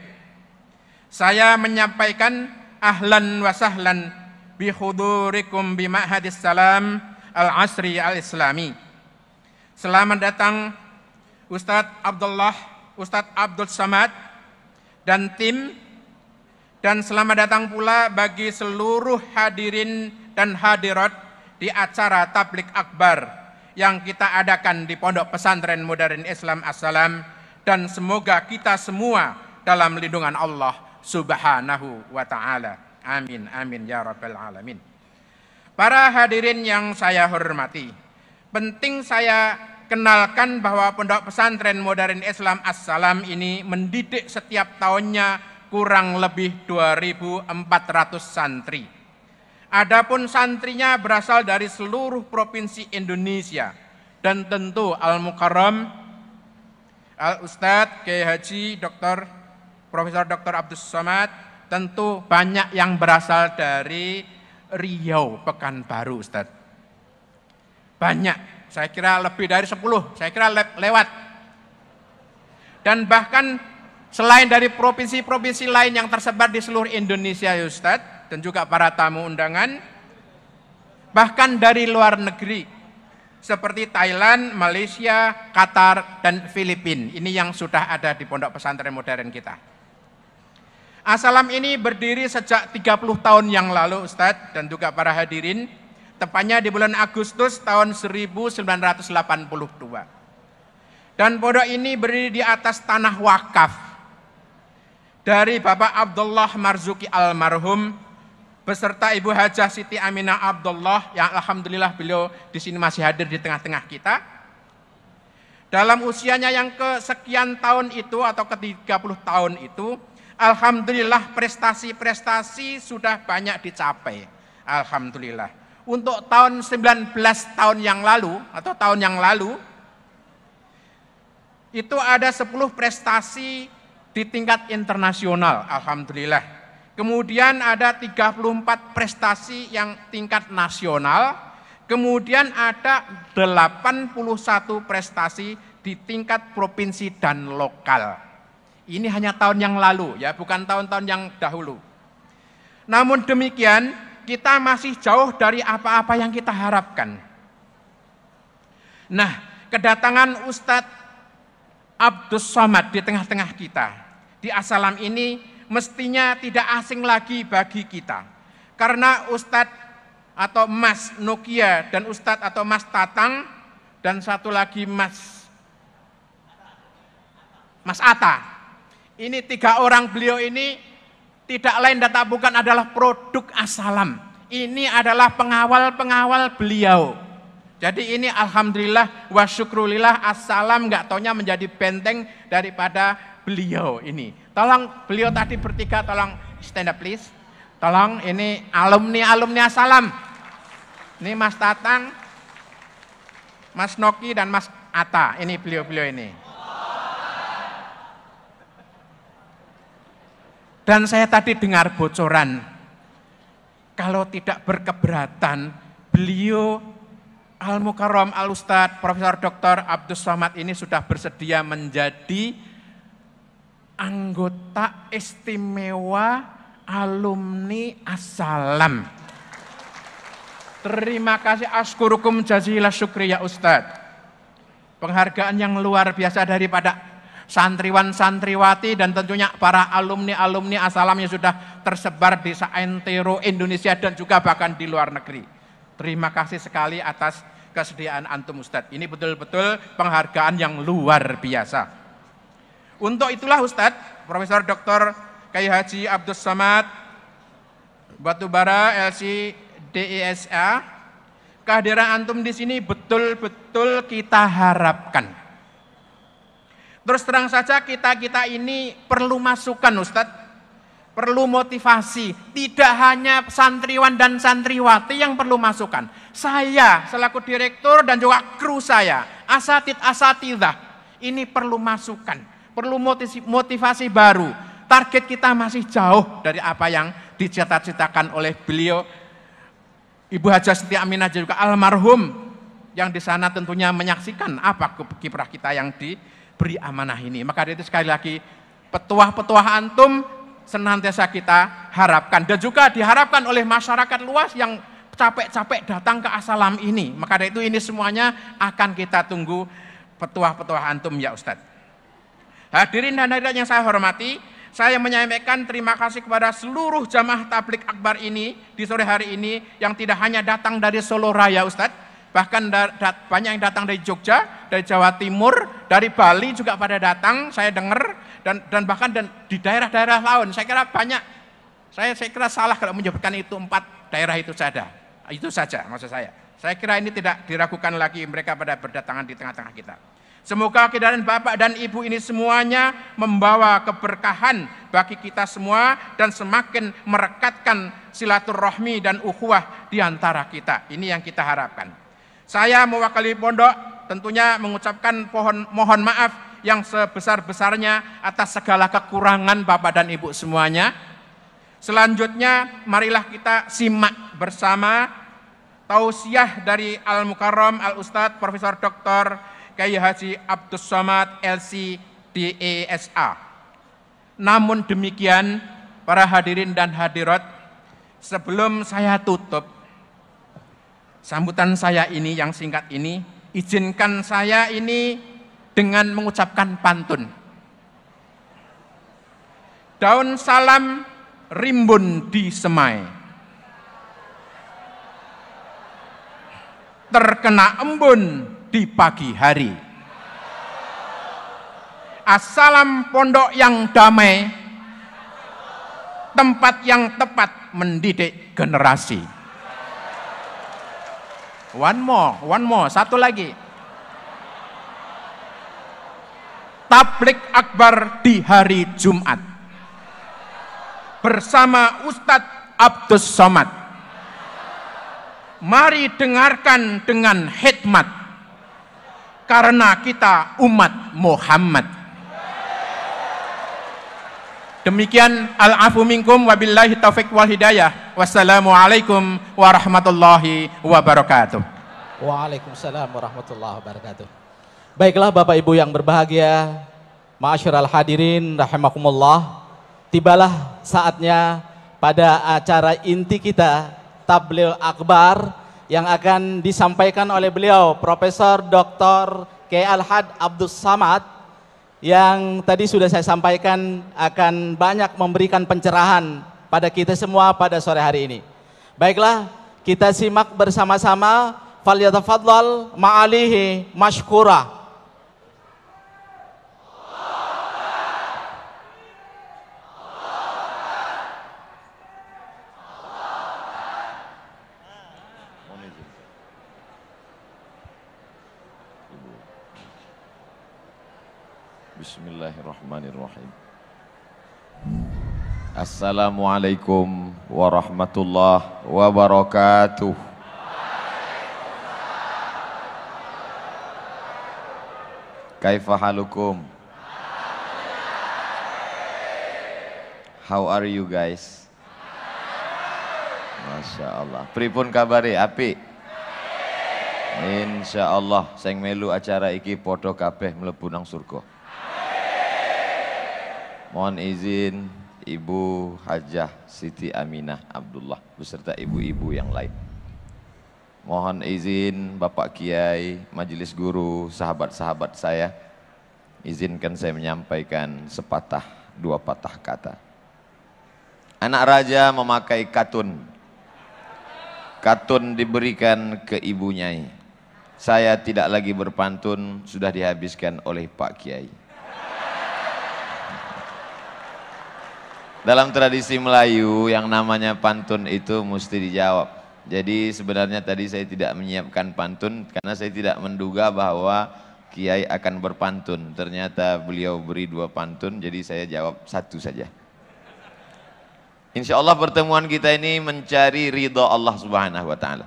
saya menyampaikan ahlan wa sahlan bi hudurikum bi ma'hadis salam al-asri al-islami. Selamat datang Ustadz Abdullah, Ustadz Abdul Samad dan tim dan selamat datang pula bagi seluruh hadirin dan hadirat di acara Tablik Akbar yang kita adakan di Pondok Pesantren Modern Islam Assalam dan semoga kita semua dalam lindungan Allah Subhanahu wa taala. Amin amin ya rabbal alamin. Para hadirin yang saya hormati, penting saya kenalkan bahwa Pondok Pesantren Modern Islam Assalam ini mendidik setiap tahunnya kurang lebih 2400 santri Adapun santrinya berasal dari seluruh provinsi Indonesia dan tentu Al Mukarram Al Ustadz K. Haji Dr. Profesor Dr. Abdus Samad tentu banyak yang berasal dari Riau Pekanbaru Ustadz. Banyak, saya kira lebih dari 10, saya kira le lewat. Dan bahkan selain dari provinsi-provinsi lain yang tersebar di seluruh Indonesia ya Ustadz, dan juga para tamu undangan, bahkan dari luar negeri seperti Thailand, Malaysia, Qatar, dan Filipina. Ini yang sudah ada di Pondok Pesantren Modern kita. Asalam ini berdiri sejak 30 tahun yang lalu Ustadz dan juga para hadirin, tepatnya di bulan Agustus tahun 1982. Dan pondok ini berdiri di atas tanah wakaf dari Bapak Abdullah Marzuki almarhum beserta Ibu Hajah Siti Aminah Abdullah yang alhamdulillah beliau di sini masih hadir di tengah-tengah kita. Dalam usianya yang ke sekian tahun itu atau ke-30 tahun itu, alhamdulillah prestasi-prestasi sudah banyak dicapai. Alhamdulillah. Untuk tahun 19 tahun yang lalu atau tahun yang lalu itu ada 10 prestasi di tingkat internasional, alhamdulillah Kemudian ada 34 prestasi yang tingkat nasional, kemudian ada 81 prestasi di tingkat provinsi dan lokal. Ini hanya tahun yang lalu ya, bukan tahun-tahun yang dahulu. Namun demikian, kita masih jauh dari apa-apa yang kita harapkan. Nah, kedatangan Ustadz Abdus Somad di tengah-tengah kita di Asalam ini mestinya tidak asing lagi bagi kita. Karena Ustadz atau Mas Nokia dan Ustadz atau Mas Tatang dan satu lagi Mas Mas Ata. Ini tiga orang beliau ini tidak lain data bukan adalah produk asalam. Ini adalah pengawal-pengawal beliau. Jadi ini alhamdulillah wa syukrulillah assalam nggak taunya menjadi benteng daripada beliau ini. Tolong beliau tadi bertiga tolong stand up please. Tolong ini alumni-alumni Asalam. Ini Mas Tatang, Mas Noki dan Mas Ata. Ini beliau-beliau ini. Dan saya tadi dengar bocoran kalau tidak berkeberatan beliau Al Mukarram Al ustadz Profesor Dr. Abdus Somad ini sudah bersedia menjadi anggota istimewa alumni Asalam. Terima kasih askurukum jazilah syukriya Ustadz. Penghargaan yang luar biasa daripada santriwan-santriwati dan tentunya para alumni-alumni Asalam yang sudah tersebar di seantero Indonesia dan juga bahkan di luar negeri. Terima kasih sekali atas kesediaan Antum Ustadz. Ini betul-betul penghargaan yang luar biasa. Untuk itulah Ustadz, Profesor Dr. Kiai Haji Abdus Samad Batubara LC DESA, kehadiran antum di sini betul-betul kita harapkan. Terus terang saja kita-kita ini perlu masukan Ustadz, perlu motivasi. Tidak hanya santriwan dan santriwati yang perlu masukan. Saya selaku direktur dan juga kru saya, asatid asatidah, ini perlu masukan perlu motivasi baru. Target kita masih jauh dari apa yang dicita-citakan oleh beliau. Ibu Haja Siti Aminah juga almarhum yang di sana tentunya menyaksikan apa kiprah kita yang diberi amanah ini. Maka dari itu sekali lagi petuah-petuah antum senantiasa kita harapkan dan juga diharapkan oleh masyarakat luas yang capek-capek datang ke asalam ini. Maka dari itu ini semuanya akan kita tunggu petuah-petuah antum ya Ustadz. Hadirin dan hadirat yang saya hormati, saya menyampaikan terima kasih kepada seluruh jamaah tablik akbar ini di sore hari ini yang tidak hanya datang dari Solo Raya Ustadz, bahkan da da banyak yang datang dari Jogja, dari Jawa Timur, dari Bali juga pada datang, saya dengar dan dan bahkan dan di daerah-daerah lain. Saya kira banyak saya saya kira salah kalau menyebutkan itu empat daerah itu saja. Itu saja maksud saya. Saya kira ini tidak diragukan lagi mereka pada berdatangan di tengah-tengah kita. Semoga kehadiran Bapak dan Ibu ini semuanya membawa keberkahan bagi kita semua dan semakin merekatkan silaturahmi dan ukhuwah di antara kita. Ini yang kita harapkan. Saya mewakili pondok tentunya mengucapkan pohon, mohon maaf yang sebesar-besarnya atas segala kekurangan Bapak dan Ibu semuanya. Selanjutnya marilah kita simak bersama tausiah dari Al-Mukarram Al-Ustadz Profesor Dr. Kiai Haji Abdus Somad LC DESA. Namun demikian, para hadirin dan hadirat, sebelum saya tutup sambutan saya ini yang singkat ini, izinkan saya ini dengan mengucapkan pantun. Daun salam rimbun di semai. Terkena embun di pagi hari. Assalam pondok yang damai, tempat yang tepat mendidik generasi. One more, one more, satu lagi. Tablik Akbar di hari Jumat bersama Ustadz Abdus Somad. Mari dengarkan dengan hikmat karena kita umat Muhammad. Demikian al-afu minkum wabillahi taufik wal hidayah. Wassalamualaikum warahmatullahi wabarakatuh. Waalaikumsalam warahmatullahi wabarakatuh. Baiklah Bapak Ibu yang berbahagia, Ma'asyiral hadirin rahimakumullah. Tibalah saatnya pada acara inti kita Tabligh Akbar yang akan disampaikan oleh beliau Profesor Dr. K. Alhad Abdus Samad yang tadi sudah saya sampaikan akan banyak memberikan pencerahan pada kita semua pada sore hari ini. Baiklah, kita simak bersama-sama falyatafadlal ma'alihi mashkura. Bismillahirrahmanirrahim. Assalamualaikum warahmatullahi wabarakatuh. Kaifa halukum? How are you guys? Masya Allah. Pripun kabari api. Insya Allah, Seng melu acara iki podo kabeh melebu nang surga. Mohon izin Ibu Hajah Siti Aminah Abdullah beserta ibu-ibu yang lain. Mohon izin Bapak Kiai, Majelis Guru, sahabat-sahabat saya, izinkan saya menyampaikan sepatah dua patah kata. Anak raja memakai katun. Katun diberikan ke ibunya. Saya tidak lagi berpantun, sudah dihabiskan oleh Pak Kiai. Dalam tradisi Melayu yang namanya pantun itu mesti dijawab. Jadi sebenarnya tadi saya tidak menyiapkan pantun karena saya tidak menduga bahwa Kiai akan berpantun. Ternyata beliau beri dua pantun jadi saya jawab satu saja. Insya Allah pertemuan kita ini mencari ridho Allah subhanahu wa ta'ala.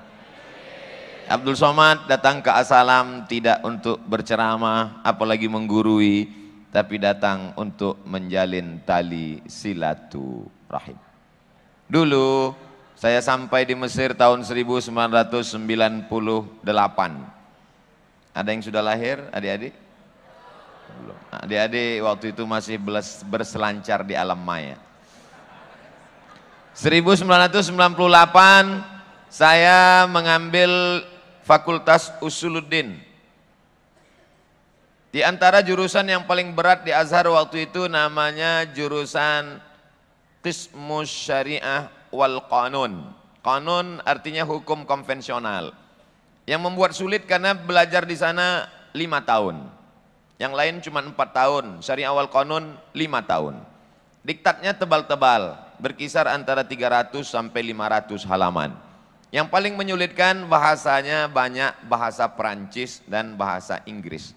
Abdul Somad datang ke Asalam tidak untuk berceramah apalagi menggurui tapi datang untuk menjalin tali silaturahim. Dulu saya sampai di Mesir tahun 1998. Ada yang sudah lahir adik-adik? Belum. Nah, adik-adik waktu itu masih berselancar di alam maya. 1998 saya mengambil Fakultas Usuluddin di antara jurusan yang paling berat di Azhar waktu itu namanya jurusan Qismus Syariah wal Qanun. Qanun artinya hukum konvensional. Yang membuat sulit karena belajar di sana lima tahun. Yang lain cuma empat tahun, syariah wal Qanun lima tahun. Diktatnya tebal-tebal, berkisar antara 300 sampai 500 halaman. Yang paling menyulitkan bahasanya banyak bahasa Perancis dan bahasa Inggris.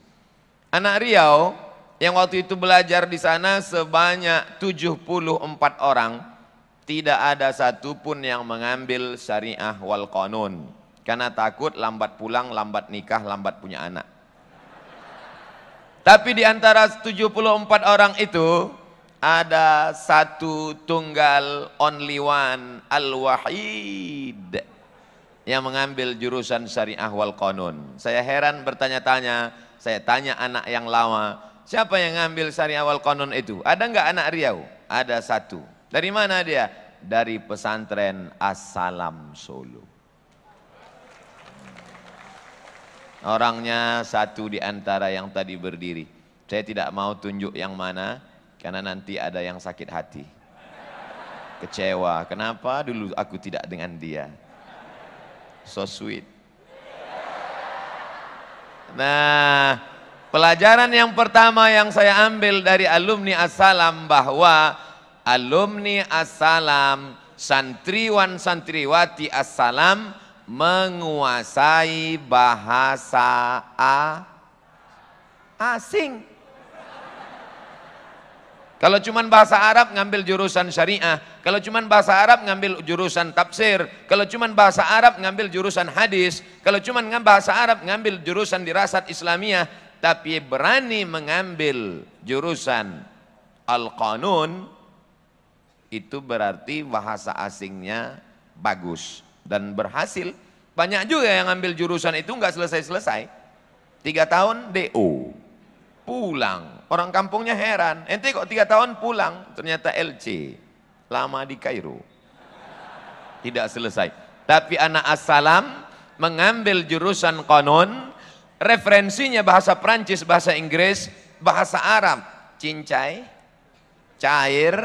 Anak Riau yang waktu itu belajar di sana sebanyak 74 orang, tidak ada satu pun yang mengambil syariah wal konun. Karena takut lambat pulang, lambat nikah, lambat punya anak. Tapi di antara 74 orang itu, ada satu tunggal only one al-wahid yang mengambil jurusan syariah wal konun. Saya heran bertanya-tanya, saya tanya anak yang lama, siapa yang ngambil sari awal konon itu? Ada nggak anak Riau? Ada satu. Dari mana dia? Dari pesantren Assalam Solo. Orangnya satu di antara yang tadi berdiri. Saya tidak mau tunjuk yang mana, karena nanti ada yang sakit hati. Kecewa, kenapa dulu aku tidak dengan dia? So sweet. Nah, pelajaran yang pertama yang saya ambil dari alumni Assalam bahwa alumni Assalam, santriwan santriwati Assalam menguasai bahasa A asing. Kalau cuma bahasa Arab ngambil jurusan syariah, kalau cuma bahasa Arab ngambil jurusan tafsir, kalau cuma bahasa Arab ngambil jurusan hadis, kalau cuman bahasa Arab ngambil jurusan dirasat Islamiah, tapi berani mengambil jurusan al-qanun itu berarti bahasa asingnya bagus dan berhasil. Banyak juga yang ngambil jurusan itu nggak selesai-selesai. Tiga tahun DO, pulang Orang kampungnya heran, ente kok tiga tahun pulang? Ternyata LC, lama di Kairo. Tidak selesai. Tapi anak assalam mengambil jurusan konon, referensinya bahasa Prancis, bahasa Inggris, bahasa Arab. Cincai, cair,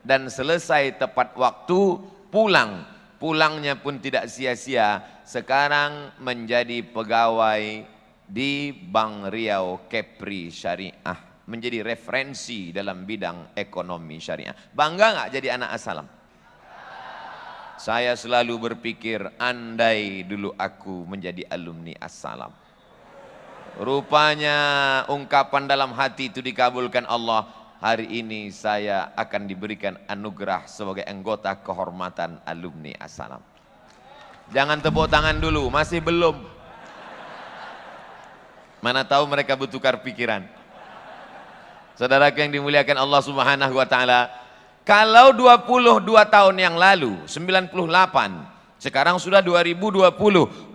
dan selesai tepat waktu pulang. Pulangnya pun tidak sia-sia. Sekarang menjadi pegawai di Bank Riau Kepri Syariah menjadi referensi dalam bidang ekonomi syariah. Bangga nggak jadi anak asalam? Saya selalu berpikir andai dulu aku menjadi alumni asalam. Rupanya ungkapan dalam hati itu dikabulkan Allah. Hari ini saya akan diberikan anugerah sebagai anggota kehormatan alumni asalam. Jangan tepuk tangan dulu, masih belum. Mana tahu mereka bertukar pikiran. Saudara yang dimuliakan Allah Subhanahu wa taala, kalau 22 tahun yang lalu, 98, sekarang sudah 2020.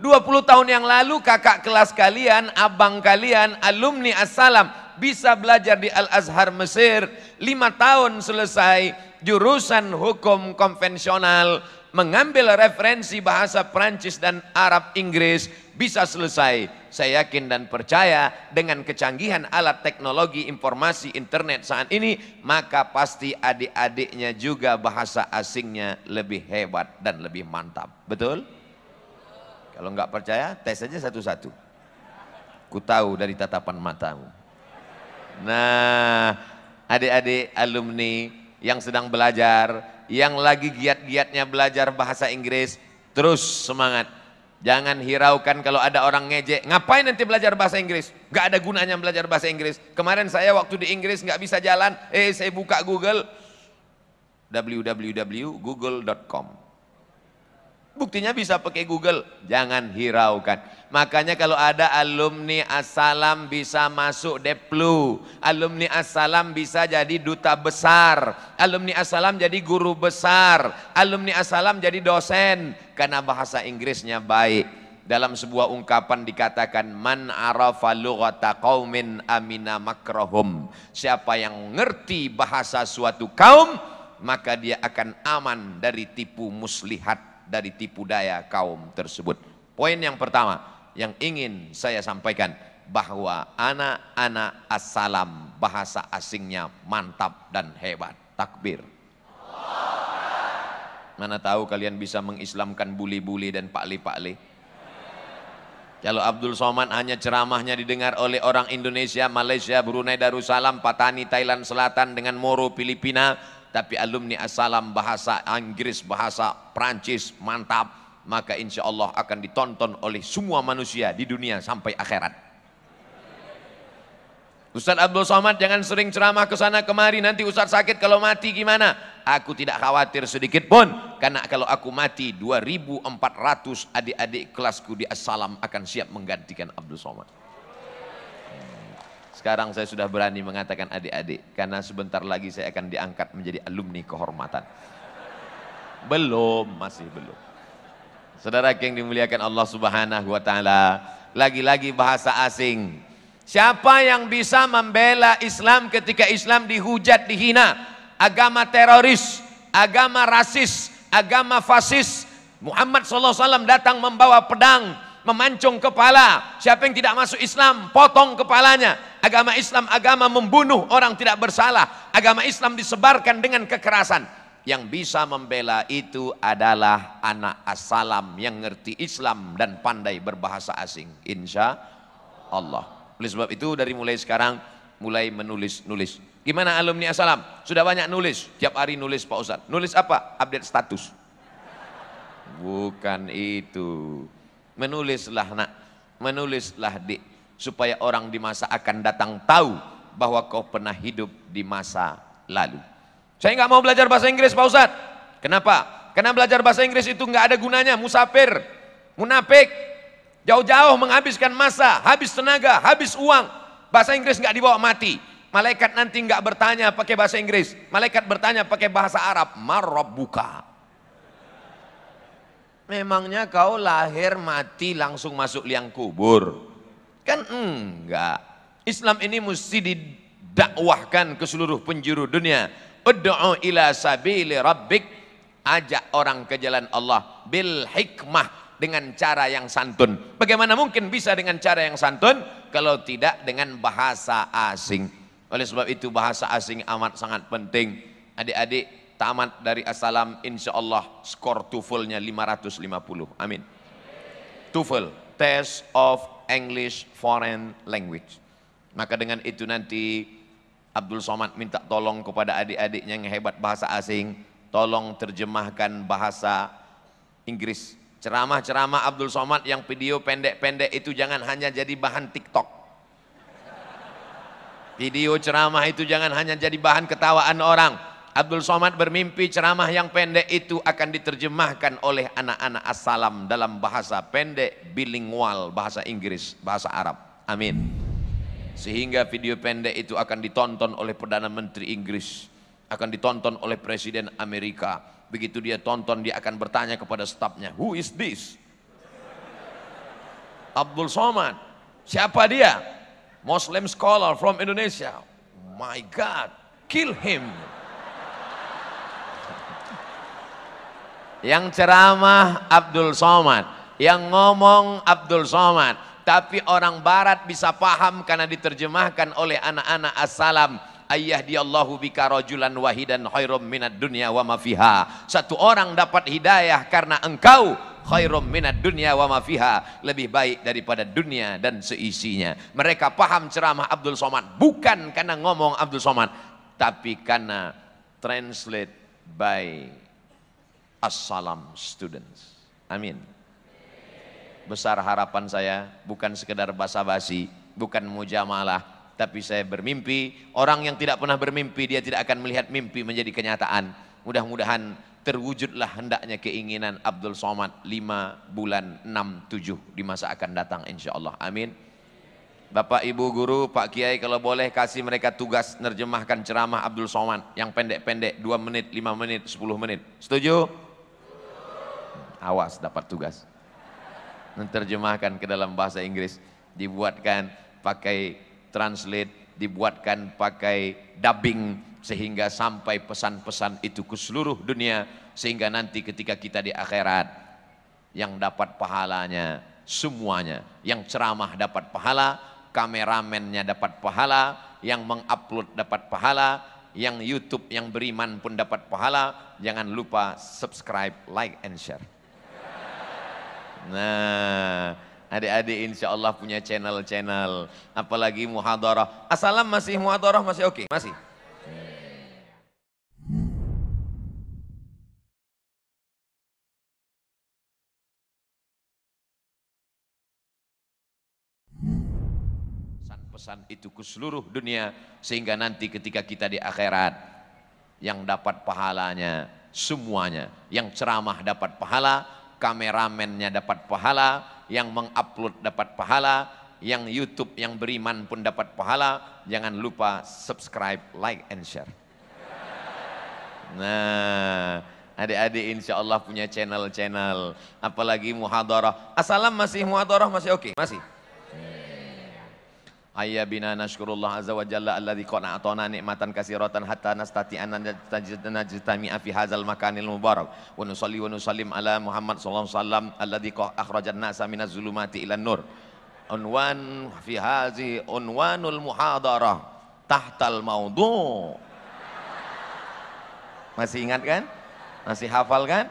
20 tahun yang lalu kakak kelas kalian, abang kalian, alumni Assalam bisa belajar di Al-Azhar Mesir, 5 tahun selesai jurusan hukum konvensional mengambil referensi bahasa Perancis dan Arab Inggris bisa selesai. Saya yakin dan percaya dengan kecanggihan alat teknologi informasi internet saat ini, maka pasti adik-adiknya juga bahasa asingnya lebih hebat dan lebih mantap. Betul? Kalau nggak percaya, tes aja satu-satu. Ku tahu dari tatapan matamu. Nah, adik-adik alumni yang sedang belajar yang lagi giat-giatnya belajar bahasa Inggris, terus semangat. Jangan hiraukan kalau ada orang ngejek, ngapain nanti belajar bahasa Inggris? Gak ada gunanya belajar bahasa Inggris. Kemarin saya waktu di Inggris gak bisa jalan, eh saya buka Google, www.google.com Buktinya bisa pakai Google, jangan hiraukan. Makanya kalau ada alumni Assalam bisa masuk Deplu, alumni Assalam bisa jadi duta besar, alumni Assalam jadi guru besar, alumni Assalam jadi dosen karena bahasa Inggrisnya baik. Dalam sebuah ungkapan dikatakan man arafa lughata qaumin amina makrohum. Siapa yang ngerti bahasa suatu kaum, maka dia akan aman dari tipu muslihat dari tipu daya kaum tersebut. Poin yang pertama yang ingin saya sampaikan bahwa anak-anak assalam bahasa asingnya mantap dan hebat. Takbir. Mana tahu kalian bisa mengislamkan buli-buli dan pakli-pakli. Kalau Abdul Somad hanya ceramahnya didengar oleh orang Indonesia, Malaysia, Brunei Darussalam, Patani, Thailand Selatan dengan Moro, Filipina, tapi alumni asalam bahasa Inggris, bahasa Prancis mantap, maka insya Allah akan ditonton oleh semua manusia di dunia sampai akhirat. Ustadz Abdul Somad jangan sering ceramah ke sana kemari nanti Ustadz sakit kalau mati gimana? Aku tidak khawatir sedikit pun karena kalau aku mati 2400 adik-adik kelasku di Assalam akan siap menggantikan Abdul Somad. Sekarang saya sudah berani mengatakan adik-adik, karena sebentar lagi saya akan diangkat menjadi alumni kehormatan. Belum, masih belum. Saudara yang dimuliakan Allah Subhanahu wa taala, lagi-lagi bahasa asing. Siapa yang bisa membela Islam ketika Islam dihujat, dihina, agama teroris, agama rasis, agama fasis? Muhammad SAW datang membawa pedang, memancung kepala. Siapa yang tidak masuk Islam, potong kepalanya agama Islam agama membunuh orang tidak bersalah. Agama Islam disebarkan dengan kekerasan. Yang bisa membela itu adalah anak asalam yang ngerti Islam dan pandai berbahasa asing. Insya Allah. Oleh sebab itu dari mulai sekarang mulai menulis-nulis. Gimana alumni asalam? Sudah banyak nulis. Tiap hari nulis Pak Ustaz. Nulis apa? Update status. Bukan itu. Menulislah nak. Menulislah dik supaya orang di masa akan datang tahu bahwa kau pernah hidup di masa lalu. Saya nggak mau belajar bahasa Inggris Pak Ustaz. Kenapa? Karena belajar bahasa Inggris itu nggak ada gunanya, musafir, munafik, jauh-jauh menghabiskan masa, habis tenaga, habis uang. Bahasa Inggris nggak dibawa mati. Malaikat nanti nggak bertanya pakai bahasa Inggris. Malaikat bertanya pakai bahasa Arab. Marob buka. Memangnya kau lahir mati langsung masuk liang kubur. Kan enggak. Islam ini mesti didakwahkan ke seluruh penjuru dunia. Ud'u ila sabili rabbik. Ajak orang ke jalan Allah. Bil hikmah. Dengan cara yang santun. Bagaimana mungkin bisa dengan cara yang santun? Kalau tidak dengan bahasa asing. Oleh sebab itu bahasa asing amat sangat penting. Adik-adik tamat dari Assalam insya Allah skor tufelnya 550. Amin. Tufel, test of English Foreign Language. Maka dengan itu nanti Abdul Somad minta tolong kepada adik-adiknya yang hebat bahasa asing, tolong terjemahkan bahasa Inggris. Ceramah-ceramah Abdul Somad yang video pendek-pendek itu jangan hanya jadi bahan TikTok. Video ceramah itu jangan hanya jadi bahan ketawaan orang. Abdul Somad bermimpi ceramah yang pendek itu akan diterjemahkan oleh anak-anak Assalam dalam bahasa pendek bilingual, bahasa Inggris, bahasa Arab. Amin. Sehingga video pendek itu akan ditonton oleh Perdana Menteri Inggris, akan ditonton oleh Presiden Amerika. Begitu dia tonton, dia akan bertanya kepada stafnya, who is this? Abdul Somad, siapa dia? Muslim scholar from Indonesia. My God, kill him. Yang ceramah Abdul Somad, yang ngomong Abdul Somad. Tapi orang barat bisa paham karena diterjemahkan oleh anak-anak assalam. Ayah di Allahu bika rajulan wahidan khairum minat dunia wa mafiha. Satu orang dapat hidayah karena engkau khairum minat dunia wa mafiha lebih baik daripada dunia dan seisinya mereka paham ceramah Abdul Somad bukan karena ngomong Abdul Somad tapi karena translate by Assalam students. Amin. Besar harapan saya bukan sekedar basa-basi, bukan mujamalah, tapi saya bermimpi. Orang yang tidak pernah bermimpi, dia tidak akan melihat mimpi menjadi kenyataan. Mudah-mudahan terwujudlah hendaknya keinginan Abdul Somad 5 bulan 6 7 di masa akan datang insya Allah. Amin. Bapak, Ibu, Guru, Pak Kiai kalau boleh kasih mereka tugas nerjemahkan ceramah Abdul Somad yang pendek-pendek 2 menit, 5 menit, 10 menit. Setuju? awas dapat tugas. Menerjemahkan ke dalam bahasa Inggris, dibuatkan pakai translate, dibuatkan pakai dubbing, sehingga sampai pesan-pesan itu ke seluruh dunia, sehingga nanti ketika kita di akhirat, yang dapat pahalanya semuanya. Yang ceramah dapat pahala, kameramennya dapat pahala, yang mengupload dapat pahala, yang YouTube yang beriman pun dapat pahala. Jangan lupa subscribe, like, and share. Nah, adik-adik insya Allah punya channel-channel. Apalagi muhadarah. Assalam masih muhadarah masih oke? Okay? Masih? pesan itu ke seluruh dunia sehingga nanti ketika kita di akhirat yang dapat pahalanya semuanya yang ceramah dapat pahala kameramennya dapat pahala, yang mengupload dapat pahala, yang YouTube yang beriman pun dapat pahala. Jangan lupa subscribe, like, and share. Nah, adik-adik insya Allah punya channel-channel. Apalagi muhadarah. Assalam masih muhadarah masih oke? Okay? Masih ayyabina nashkurullah azza wa jalla alladhi qana atana ni'matan kasiratan hatta nastati an najtami'a fi hadzal makanil mubarak wa nusalli wa nusallim ala Muhammad sallallahu alaihi wasallam alladhi akhrajan nasa minaz zulumati ilan nur unwan fi hadzi unwanul muhadarah tahtal maudhu masih ingat kan masih hafal kan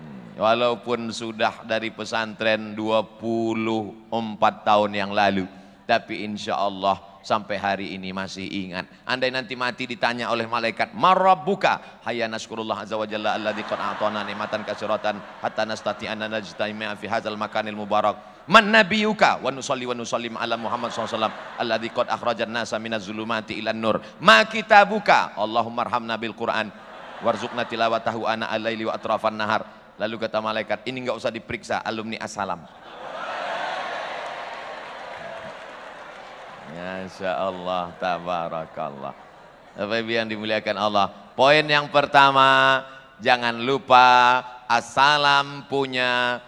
hmm, walaupun sudah dari pesantren 24 tahun yang lalu tapi insya Allah sampai hari ini masih ingat. Andai nanti mati ditanya oleh malaikat, marab buka Hayya naskurullah azza wa jalla alladzi qad a'tana nikmatan kasiratan hatta nastati an najtami'a fi hadzal makanil mubarak. Man nabiyuka wa nusalli wa nusallim ala Muhammad SAW alladzi qad akhrajan nasa minaz zulumati ilan nur. Ma buka Allahumma arhamna bil Qur'an warzuqna tilawatahu ana alaili wa atrafan nahar. Lalu kata malaikat, ini enggak usah diperiksa, alumni asalam. Masya Allah, tabarakallah. Bapak Ibu yang dimuliakan Allah. Poin yang pertama, jangan lupa assalam punya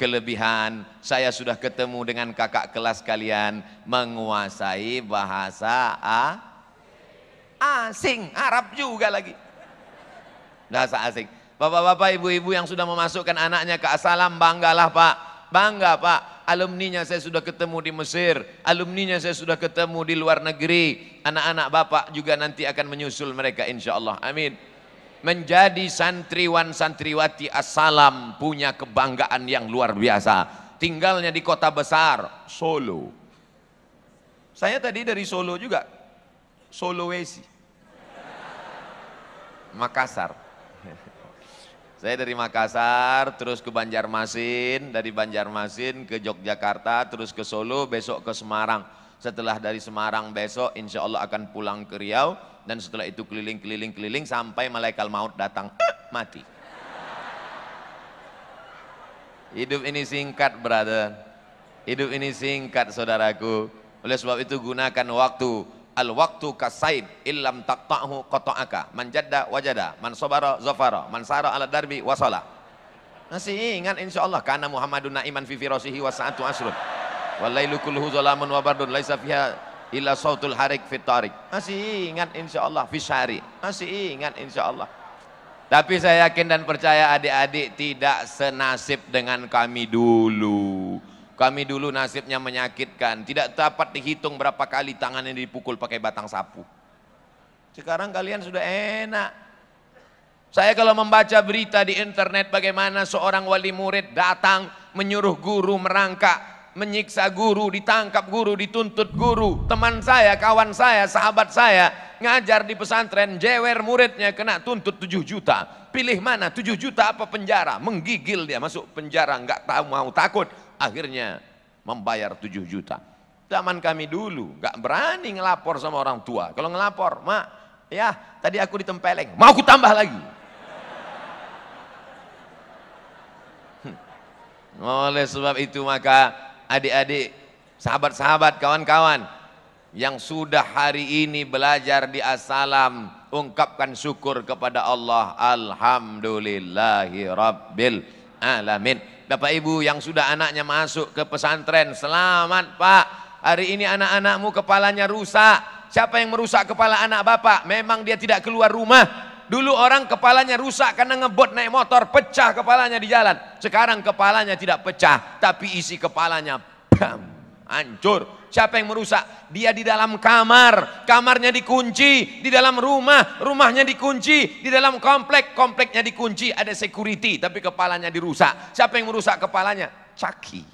kelebihan. Saya sudah ketemu dengan kakak kelas kalian menguasai bahasa A asing, Arab juga lagi. Bahasa asing. Bapak-bapak, ibu-ibu yang sudah memasukkan anaknya ke asalam, banggalah Pak. Bangga Pak, alumninya saya sudah ketemu di Mesir, alumninya saya sudah ketemu di luar negeri. Anak-anak Bapak juga nanti akan menyusul mereka insya Allah. Amin. Menjadi santriwan santriwati assalam punya kebanggaan yang luar biasa. Tinggalnya di kota besar, Solo. Saya tadi dari Solo juga, Wesi Makassar. Saya dari Makassar, terus ke Banjarmasin, dari Banjarmasin ke Yogyakarta, terus ke Solo, besok ke Semarang. Setelah dari Semarang besok, insya Allah akan pulang ke Riau, dan setelah itu keliling-keliling-keliling sampai malaikat maut datang, mati. Hidup ini singkat, brother. Hidup ini singkat, saudaraku. Oleh sebab itu gunakan waktu al waktu kasaib illam taqta'hu qata'aka man jadda wajada man sabara zafara man sara ala darbi wasala masih ingat insya Allah karena Muhammadun naiman fi firasihi wa sa'atu asrun walailu kulluhu zalamun wa bardun laisa fiha illa sautul harik fit tarik masih ingat insyaallah fi syari masih ingat insya Allah tapi saya yakin dan percaya adik-adik tidak senasib dengan kami dulu kami dulu nasibnya menyakitkan, tidak dapat dihitung berapa kali tangannya dipukul pakai batang sapu. Sekarang kalian sudah enak. Saya kalau membaca berita di internet bagaimana seorang wali murid datang menyuruh guru merangkak, menyiksa guru, ditangkap guru, dituntut guru. Teman saya, kawan saya, sahabat saya ngajar di pesantren, jewer muridnya kena tuntut 7 juta. Pilih mana? 7 juta apa penjara? Menggigil dia masuk penjara, nggak tahu mau takut akhirnya membayar 7 juta. Zaman kami dulu gak berani ngelapor sama orang tua. Kalau ngelapor, mak, ya tadi aku ditempeleng, mau aku tambah lagi. Hmm. Oleh sebab itu maka adik-adik, sahabat-sahabat, kawan-kawan yang sudah hari ini belajar di Assalam, ungkapkan syukur kepada Allah. Alhamdulillahi Rabbil alamin. Bapak Ibu yang sudah anaknya masuk ke pesantren, selamat Pak. Hari ini anak-anakmu kepalanya rusak. Siapa yang merusak kepala anak Bapak? Memang dia tidak keluar rumah. Dulu orang kepalanya rusak karena ngebot naik motor, pecah kepalanya di jalan. Sekarang kepalanya tidak pecah, tapi isi kepalanya bam, hancur Siapa yang merusak? Dia di dalam kamar, kamarnya dikunci, di dalam rumah, rumahnya dikunci, di dalam komplek, kompleknya dikunci, ada security, tapi kepalanya dirusak. Siapa yang merusak kepalanya? Caki.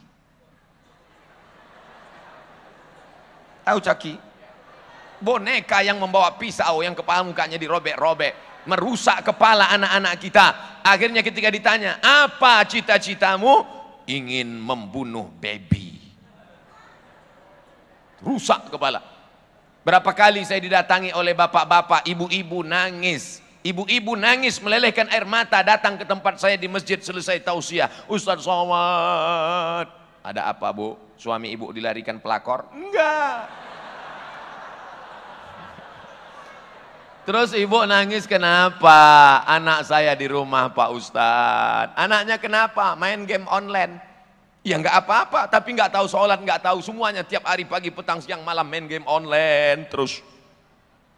Tahu caki? Boneka yang membawa pisau yang kepala mukanya dirobek-robek, merusak kepala anak-anak kita. Akhirnya ketika ditanya, "Apa cita-citamu?" ingin membunuh baby rusak kepala. Berapa kali saya didatangi oleh bapak-bapak, ibu-ibu nangis. Ibu-ibu nangis melelehkan air mata datang ke tempat saya di masjid selesai tausiah. Ustaz Somad. Ada apa bu? Suami ibu dilarikan pelakor? Enggak. Terus ibu nangis kenapa? Anak saya di rumah Pak Ustadz. Anaknya kenapa? Main game online. Ya nggak apa-apa, tapi nggak tahu sholat, nggak tahu semuanya. Tiap hari pagi, petang, siang, malam main game online terus.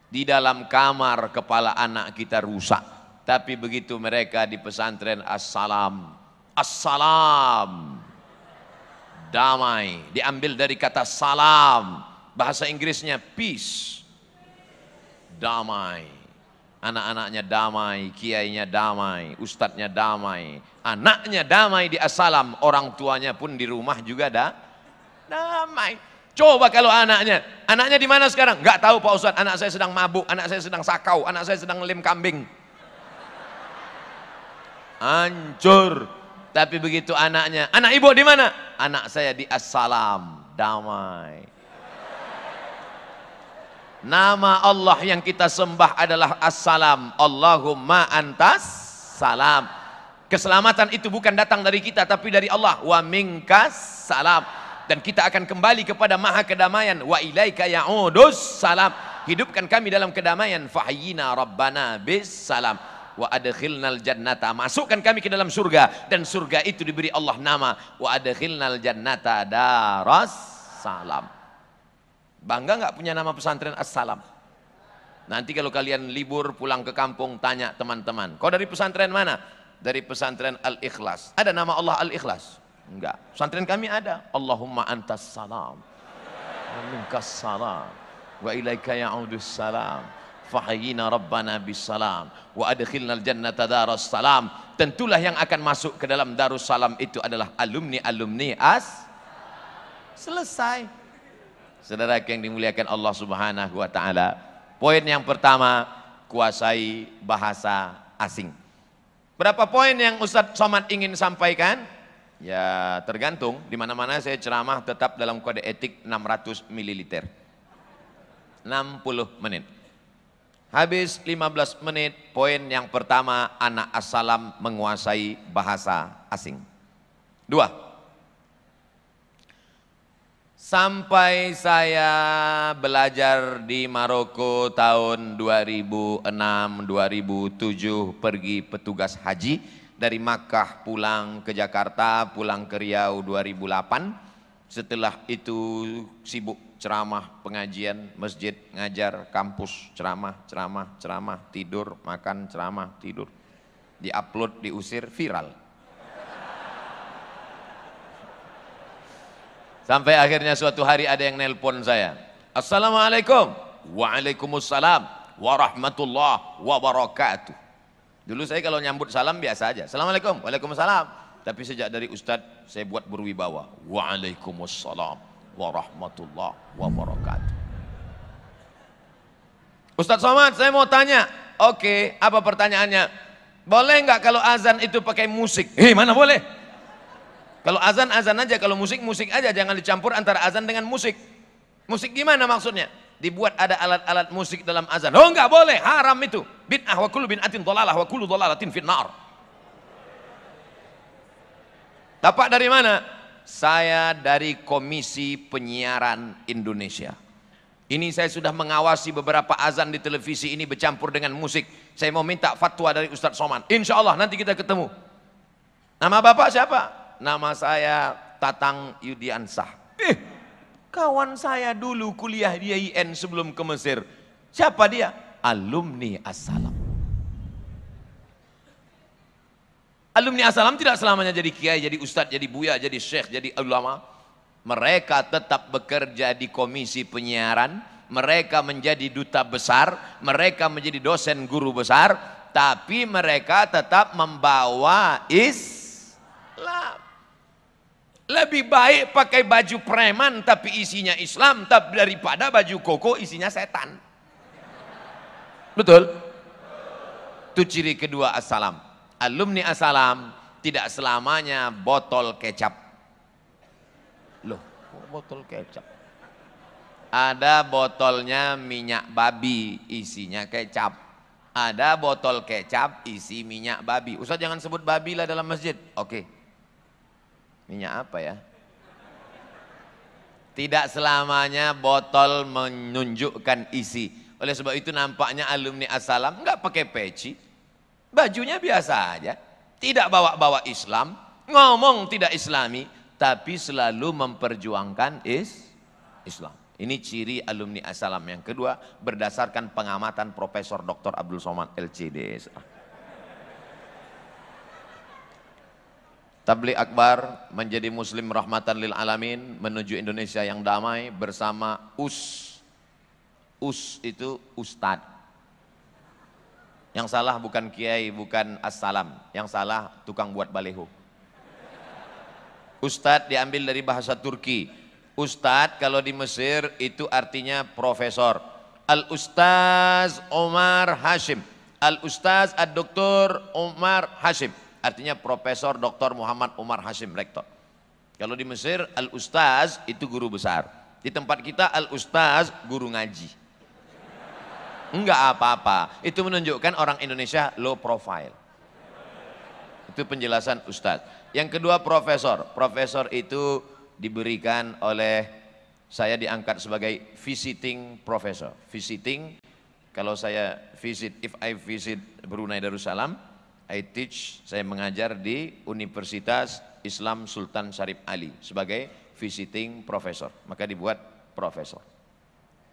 Di dalam kamar kepala anak kita rusak. Tapi begitu mereka di pesantren assalam, assalam, damai. Diambil dari kata salam, bahasa Inggrisnya peace, damai anak-anaknya damai, kiainya damai, ustadznya damai, anaknya damai di asalam, orang tuanya pun di rumah juga dah damai. Coba kalau anaknya, anaknya di mana sekarang? Gak tahu Pak Ustadz, anak saya sedang mabuk, anak saya sedang sakau, anak saya sedang lem kambing. Hancur. Tapi begitu anaknya, anak ibu di mana? Anak saya di asalam, damai. Nama Allah yang kita sembah adalah Assalam. Allahumma antas salam. Keselamatan itu bukan datang dari kita tapi dari Allah. Wa minkas salam. Dan kita akan kembali kepada maha kedamaian. Wa ilaika ya'udus salam. Hidupkan kami dalam kedamaian. Fahyina rabbana bis salam. Wa adkhilnal jannata. Masukkan kami ke dalam surga. Dan surga itu diberi Allah nama. Wa adkhilnal jannata daras salam. Bangga nggak punya nama pesantren Assalam? Nanti kalau kalian libur pulang ke kampung tanya teman-teman. Kau dari pesantren mana? Dari pesantren Al-Ikhlas. Ada nama Allah Al-Ikhlas? Enggak. Pesantren kami ada. Allahumma antas salam. Minkas salam. Wa ilaika ya'udus salam. Fahayina Rabbana salam Wa adkhilnal jannata daras salam. Tentulah yang akan masuk ke dalam darussalam itu adalah alumni-alumni as. Selesai saudara yang dimuliakan Allah Subhanahu wa taala. Poin yang pertama, kuasai bahasa asing. Berapa poin yang Ustadz Somad ingin sampaikan? Ya, tergantung. Di mana-mana saya ceramah tetap dalam kode etik 600 ml. 60 menit. Habis 15 menit, poin yang pertama anak asalam menguasai bahasa asing. Dua, Sampai saya belajar di Maroko tahun 2006-2007 pergi petugas haji dari Makkah pulang ke Jakarta, pulang ke Riau 2008. Setelah itu sibuk ceramah, pengajian, masjid, ngajar, kampus, ceramah, ceramah, ceramah, tidur, makan, ceramah, tidur. Di upload, diusir, viral. Sampai akhirnya suatu hari ada yang nelpon saya. Assalamualaikum. Waalaikumsalam. Warahmatullah wabarakatuh. Dulu saya kalau nyambut salam biasa aja. Assalamualaikum. Waalaikumsalam. Tapi sejak dari Ustadz saya buat berwibawa. Waalaikumsalam. Warahmatullah wabarakatuh. Ustadz Somad saya mau tanya. Oke, apa pertanyaannya? Boleh nggak kalau azan itu pakai musik? Hei, eh, mana boleh? Kalau azan azan aja, kalau musik musik aja, jangan dicampur antara azan dengan musik. Musik gimana maksudnya? Dibuat ada alat-alat musik dalam azan. Oh enggak boleh, haram itu. Bin wa kullu atin dolalah, wa kullu dhalalatin finnar. Dapat dari mana? Saya dari Komisi Penyiaran Indonesia. Ini saya sudah mengawasi beberapa azan di televisi ini bercampur dengan musik. Saya mau minta fatwa dari Ustadz Soman. Insya Allah nanti kita ketemu. Nama Bapak siapa? nama saya Tatang Yudiansah. Eh, kawan saya dulu kuliah di IN sebelum ke Mesir. Siapa dia? Alumni Asalam. Alumni Asalam tidak selamanya jadi kiai, jadi ustadz, jadi buya, jadi syekh, jadi ulama. Mereka tetap bekerja di komisi penyiaran, mereka menjadi duta besar, mereka menjadi dosen guru besar, tapi mereka tetap membawa Islam. Lebih baik pakai baju preman tapi isinya Islam tapi daripada baju koko isinya setan. Betul? Itu ciri kedua Assalam. Alumni Assalam tidak selamanya botol kecap. Loh, botol kecap. Ada botolnya minyak babi isinya kecap. Ada botol kecap isi minyak babi. Ustaz jangan sebut babi lah dalam masjid. Oke, okay. Minyak apa ya? Tidak selamanya botol menunjukkan isi. Oleh sebab itu nampaknya alumni asalam nggak pakai peci. Bajunya biasa aja. Tidak bawa-bawa Islam. Ngomong tidak islami. Tapi selalu memperjuangkan is Islam. Ini ciri alumni asalam. Yang kedua berdasarkan pengamatan Profesor Dr. Abdul Somad LCD. Tabligh Akbar menjadi muslim rahmatan lil alamin menuju Indonesia yang damai bersama US. US itu ustad. Yang salah bukan kiai, bukan assalam. Yang salah tukang buat baleho. Ustad diambil dari bahasa Turki. Ustad kalau di Mesir itu artinya profesor. Al-Ustaz Omar Hashim. Al-Ustaz Ad-Doktor Omar Hashim artinya Profesor Dr. Muhammad Umar Hashim Rektor. Kalau di Mesir Al-Ustaz itu guru besar. Di tempat kita Al-Ustaz guru ngaji. Enggak apa-apa. Itu menunjukkan orang Indonesia low profile. Itu penjelasan Ustaz. Yang kedua Profesor. Profesor itu diberikan oleh saya diangkat sebagai visiting professor. Visiting kalau saya visit, if I visit Brunei Darussalam, I teach, saya mengajar di Universitas Islam Sultan Syarif Ali sebagai visiting professor. Maka dibuat profesor.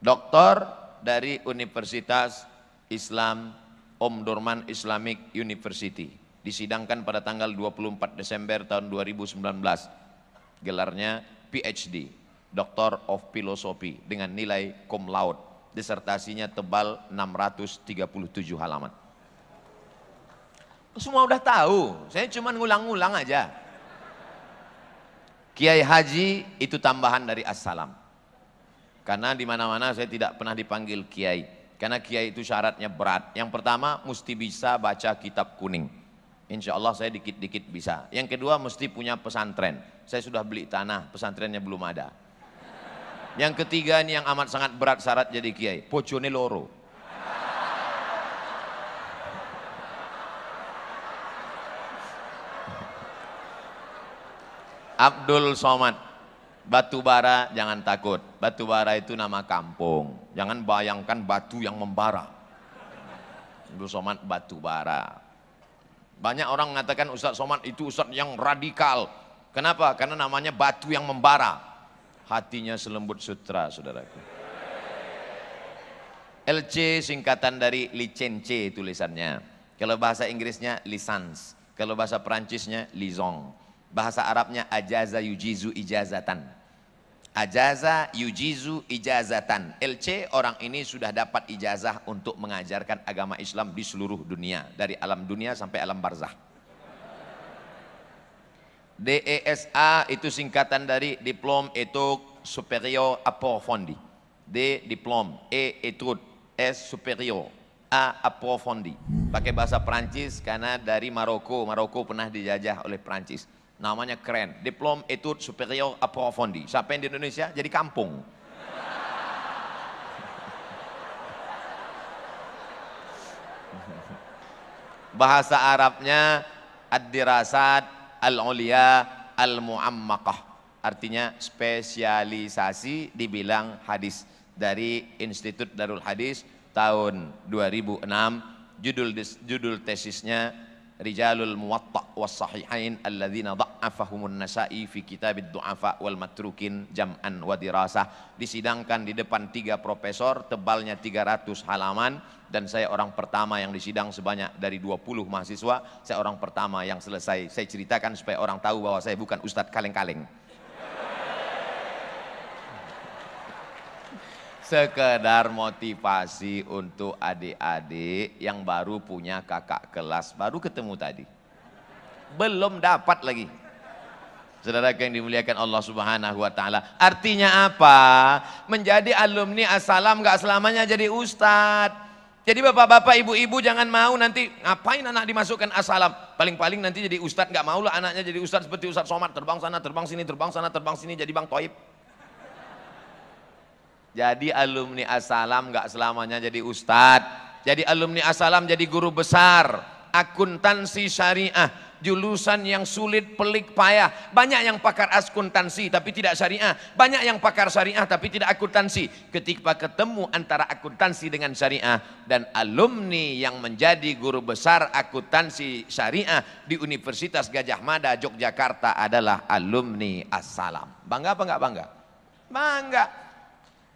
Doktor dari Universitas Islam Om Dorman Islamic University. Disidangkan pada tanggal 24 Desember tahun 2019. Gelarnya PhD, Doctor of Philosophy dengan nilai cum laude. Disertasinya tebal 637 halaman. Semua udah tahu, saya cuma ngulang-ngulang aja. Kiai Haji itu tambahan dari Assalam. Karena di mana-mana saya tidak pernah dipanggil kiai. Karena kiai itu syaratnya berat. Yang pertama mesti bisa baca kitab kuning. Insya Allah saya dikit-dikit bisa. Yang kedua mesti punya pesantren. Saya sudah beli tanah, pesantrennya belum ada. Yang ketiga ini yang amat sangat berat syarat jadi kiai. Pocone loro. Abdul Somad. batu bara jangan takut. Batu bara itu nama kampung. Jangan bayangkan batu yang membara. Abdul Somad batu bara. Banyak orang mengatakan Ustaz Somad itu Ustaz yang radikal. Kenapa? Karena namanya batu yang membara. Hatinya selembut sutra, saudaraku. LC singkatan dari licence tulisannya. Kalau bahasa Inggrisnya lisans, kalau bahasa Perancisnya lisong. Bahasa Arabnya ajaza yujizu ijazatan. Ajaza yujizu ijazatan. LC orang ini sudah dapat ijazah untuk mengajarkan agama Islam di seluruh dunia. Dari alam dunia sampai alam barzah. DESA itu singkatan dari Diplom Etuk Superior Approfondi. D Diplom, E Etude, S Superior, A Approfondi. Pakai bahasa Prancis karena dari Maroko, Maroko pernah dijajah oleh Prancis namanya keren Diplom itu Superior Approfondi siapa yang di Indonesia jadi kampung bahasa Arabnya ad-dirasat al-ulia al muammaqah artinya spesialisasi dibilang hadis dari Institut Darul Hadis tahun 2006 judul judul tesisnya rijalul muwatta was sahihain alladzina dha'afahumun nasa'i fi kitabid du'afa wal matrukin jam'an wa dirasah disidangkan di depan tiga profesor tebalnya 300 halaman dan saya orang pertama yang disidang sebanyak dari 20 mahasiswa saya orang pertama yang selesai saya ceritakan supaya orang tahu bahwa saya bukan ustadz kaleng-kaleng sekedar motivasi untuk adik-adik yang baru punya kakak kelas, baru ketemu tadi. Belum dapat lagi. Saudara yang dimuliakan Allah Subhanahu wa taala. Artinya apa? Menjadi alumni asalam nggak selamanya jadi Ustad Jadi bapak-bapak, ibu-ibu jangan mau nanti ngapain anak dimasukkan asalam. Paling-paling nanti jadi Ustad nggak lah anaknya jadi Ustad seperti Ustad Somad terbang sana, terbang sini, terbang sana, terbang sini jadi bang Toib. Jadi alumni asalam gak selamanya jadi Ustad, Jadi alumni asalam jadi guru besar. Akuntansi syariah. Julusan yang sulit, pelik, payah. Banyak yang pakar akuntansi tapi tidak syariah. Banyak yang pakar syariah tapi tidak akuntansi. Ketika ketemu antara akuntansi dengan syariah. Dan alumni yang menjadi guru besar akuntansi syariah di Universitas Gajah Mada, Yogyakarta adalah alumni asalam. Bangga apa enggak bangga? Bangga.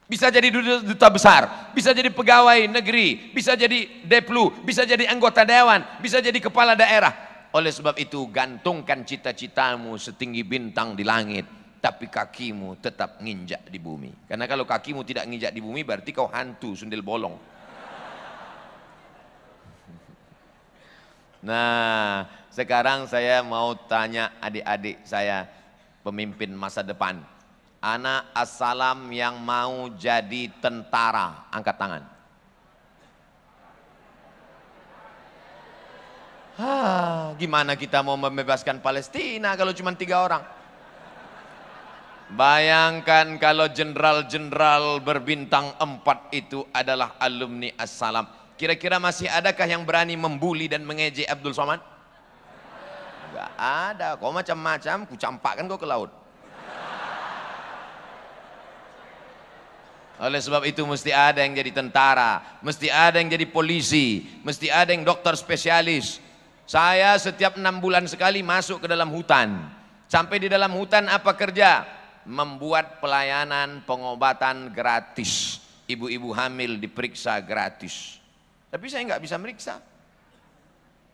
Bisa jadi duta besar, bisa jadi pegawai negeri, bisa jadi deplu, bisa jadi anggota dewan, bisa jadi kepala daerah. Oleh sebab itu gantungkan cita-citamu setinggi bintang di langit, tapi kakimu tetap nginjak di bumi. Karena kalau kakimu tidak nginjak di bumi berarti kau hantu sundel bolong. Nah, sekarang saya mau tanya adik-adik saya pemimpin masa depan Anak assalam yang mau jadi tentara, angkat tangan. ha, ah, gimana kita mau membebaskan Palestina kalau cuma tiga orang? Bayangkan kalau jenderal-jenderal berbintang empat itu adalah alumni assalam. Kira-kira masih adakah yang berani membuli dan mengejek Abdul Somad? Gak ada, kau macam-macam, kucampakkan kau ke laut. Oleh sebab itu mesti ada yang jadi tentara, mesti ada yang jadi polisi, mesti ada yang dokter spesialis. Saya setiap enam bulan sekali masuk ke dalam hutan. Sampai di dalam hutan apa kerja? Membuat pelayanan pengobatan gratis. Ibu-ibu hamil diperiksa gratis. Tapi saya nggak bisa meriksa.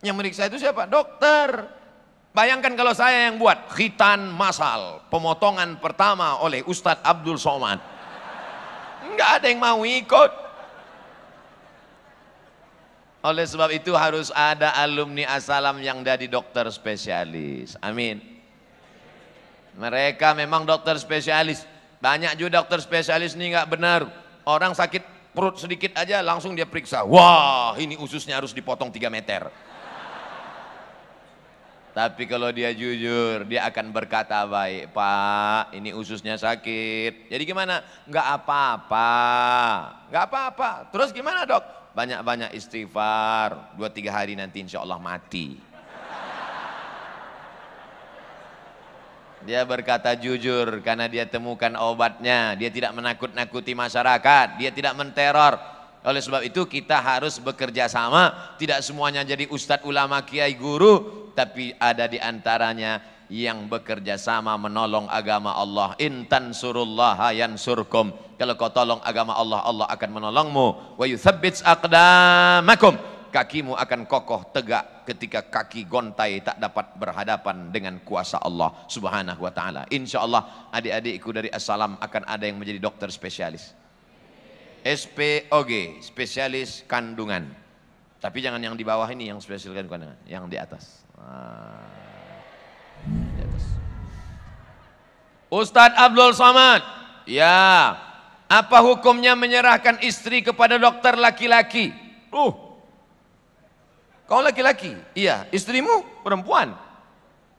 Yang meriksa itu siapa? Dokter. Bayangkan kalau saya yang buat khitan masal, pemotongan pertama oleh Ustadz Abdul Somad nggak ada yang mau ikut. Oleh sebab itu harus ada alumni asalam yang jadi dokter spesialis. Amin. Mereka memang dokter spesialis. Banyak juga dokter spesialis ini nggak benar. Orang sakit perut sedikit aja langsung dia periksa. Wah ini ususnya harus dipotong 3 meter. Tapi kalau dia jujur, dia akan berkata baik, Pak ini ususnya sakit. Jadi gimana? Enggak apa-apa, enggak apa-apa. Terus gimana dok? Banyak-banyak istighfar, dua tiga hari nanti insya Allah mati. Dia berkata jujur karena dia temukan obatnya. Dia tidak menakut-nakuti masyarakat. Dia tidak menteror. Oleh sebab itu kita harus bekerja sama, tidak semuanya jadi ustadz ulama kiai guru, tapi ada di antaranya yang bekerja sama menolong agama Allah. Intan surullah surkum Kalau kau tolong agama Allah, Allah akan menolongmu. Wa yuthabbits aqdamakum. Kakimu akan kokoh tegak ketika kaki gontai tak dapat berhadapan dengan kuasa Allah subhanahu wa ta'ala. Insya Allah adik-adikku dari Assalam akan ada yang menjadi dokter spesialis. SPOG, spesialis kandungan. Tapi jangan yang di bawah ini yang spesialis kandungan, yang di atas. Nah, di atas. Ustadz Abdul Somad, ya, apa hukumnya menyerahkan istri kepada dokter laki-laki? Uh, kau laki-laki? Iya, istrimu perempuan.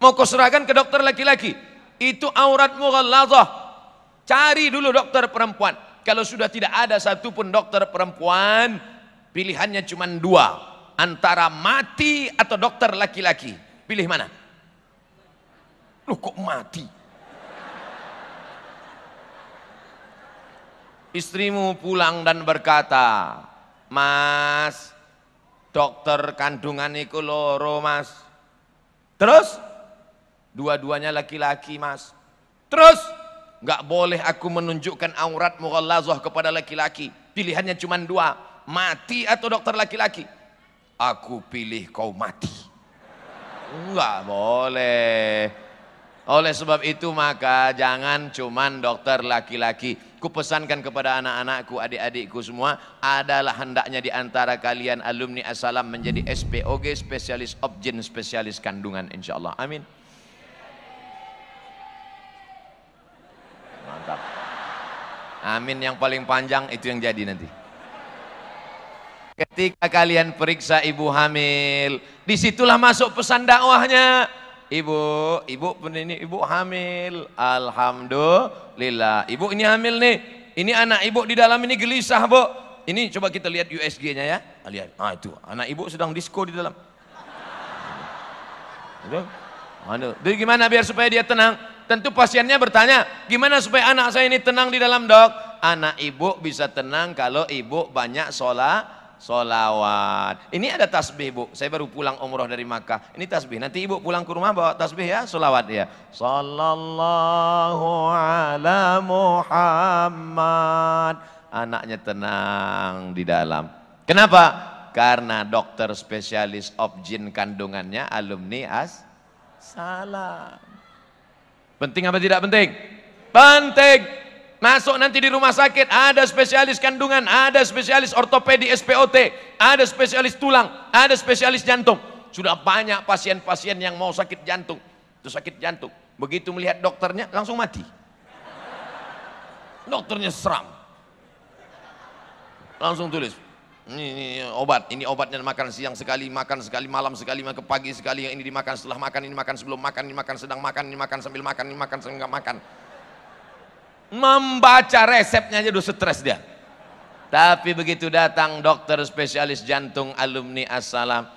Mau kau serahkan ke dokter laki-laki? Itu auratmu mughallazah. Cari dulu dokter perempuan. Kalau sudah tidak ada satupun dokter perempuan, pilihannya cuma dua. Antara mati atau dokter laki-laki. Pilih mana? Loh kok mati? Istrimu pulang dan berkata, Mas, dokter kandungan itu loro mas. Terus? Dua-duanya laki-laki mas. Terus? Gak boleh aku menunjukkan aurat mughallazah kepada laki-laki. Pilihannya cuma dua, mati atau dokter laki-laki. Aku pilih kau mati. Enggak boleh. Oleh sebab itu maka jangan cuma dokter laki-laki. Kupesankan kepada anak-anakku, adik-adikku semua, adalah hendaknya di antara kalian alumni asalam menjadi SPOG, spesialis objen, spesialis kandungan insya Allah. Amin. mantap amin yang paling panjang itu yang jadi nanti ketika kalian periksa ibu hamil disitulah masuk pesan dakwahnya ibu ibu ini ibu hamil alhamdulillah ibu ini hamil nih ini anak ibu di dalam ini gelisah bu ini coba kita lihat USG nya ya ah, lihat ah itu anak ibu sedang disco di dalam Itu. Aduh. gimana biar supaya dia tenang? Tentu pasiennya bertanya, gimana supaya anak saya ini tenang di dalam dok? Anak ibu bisa tenang kalau ibu banyak sholat, sholawat. Ini ada tasbih bu, saya baru pulang umroh dari Makkah. Ini tasbih, nanti ibu pulang ke rumah bawa tasbih ya, sholawat ya. Sallallahu ala Muhammad. Anaknya tenang di dalam. Kenapa? Karena dokter spesialis objin kandungannya alumni as salah. Penting apa tidak penting? Penting. Masuk nanti di rumah sakit, ada spesialis kandungan, ada spesialis ortopedi SPOT, ada spesialis tulang, ada spesialis jantung. Sudah banyak pasien-pasien yang mau sakit jantung. Itu sakit jantung. Begitu melihat dokternya, langsung mati. Dokternya seram. Langsung tulis, ini, ini, obat, ini obatnya makan siang sekali, makan sekali, malam sekali, makan pagi sekali, yang ini dimakan setelah makan, ini makan sebelum makan, ini makan sedang makan, ini makan sambil makan, ini makan sambil makan. Membaca resepnya aja udah stres dia. Tapi begitu datang dokter spesialis jantung alumni Assalam,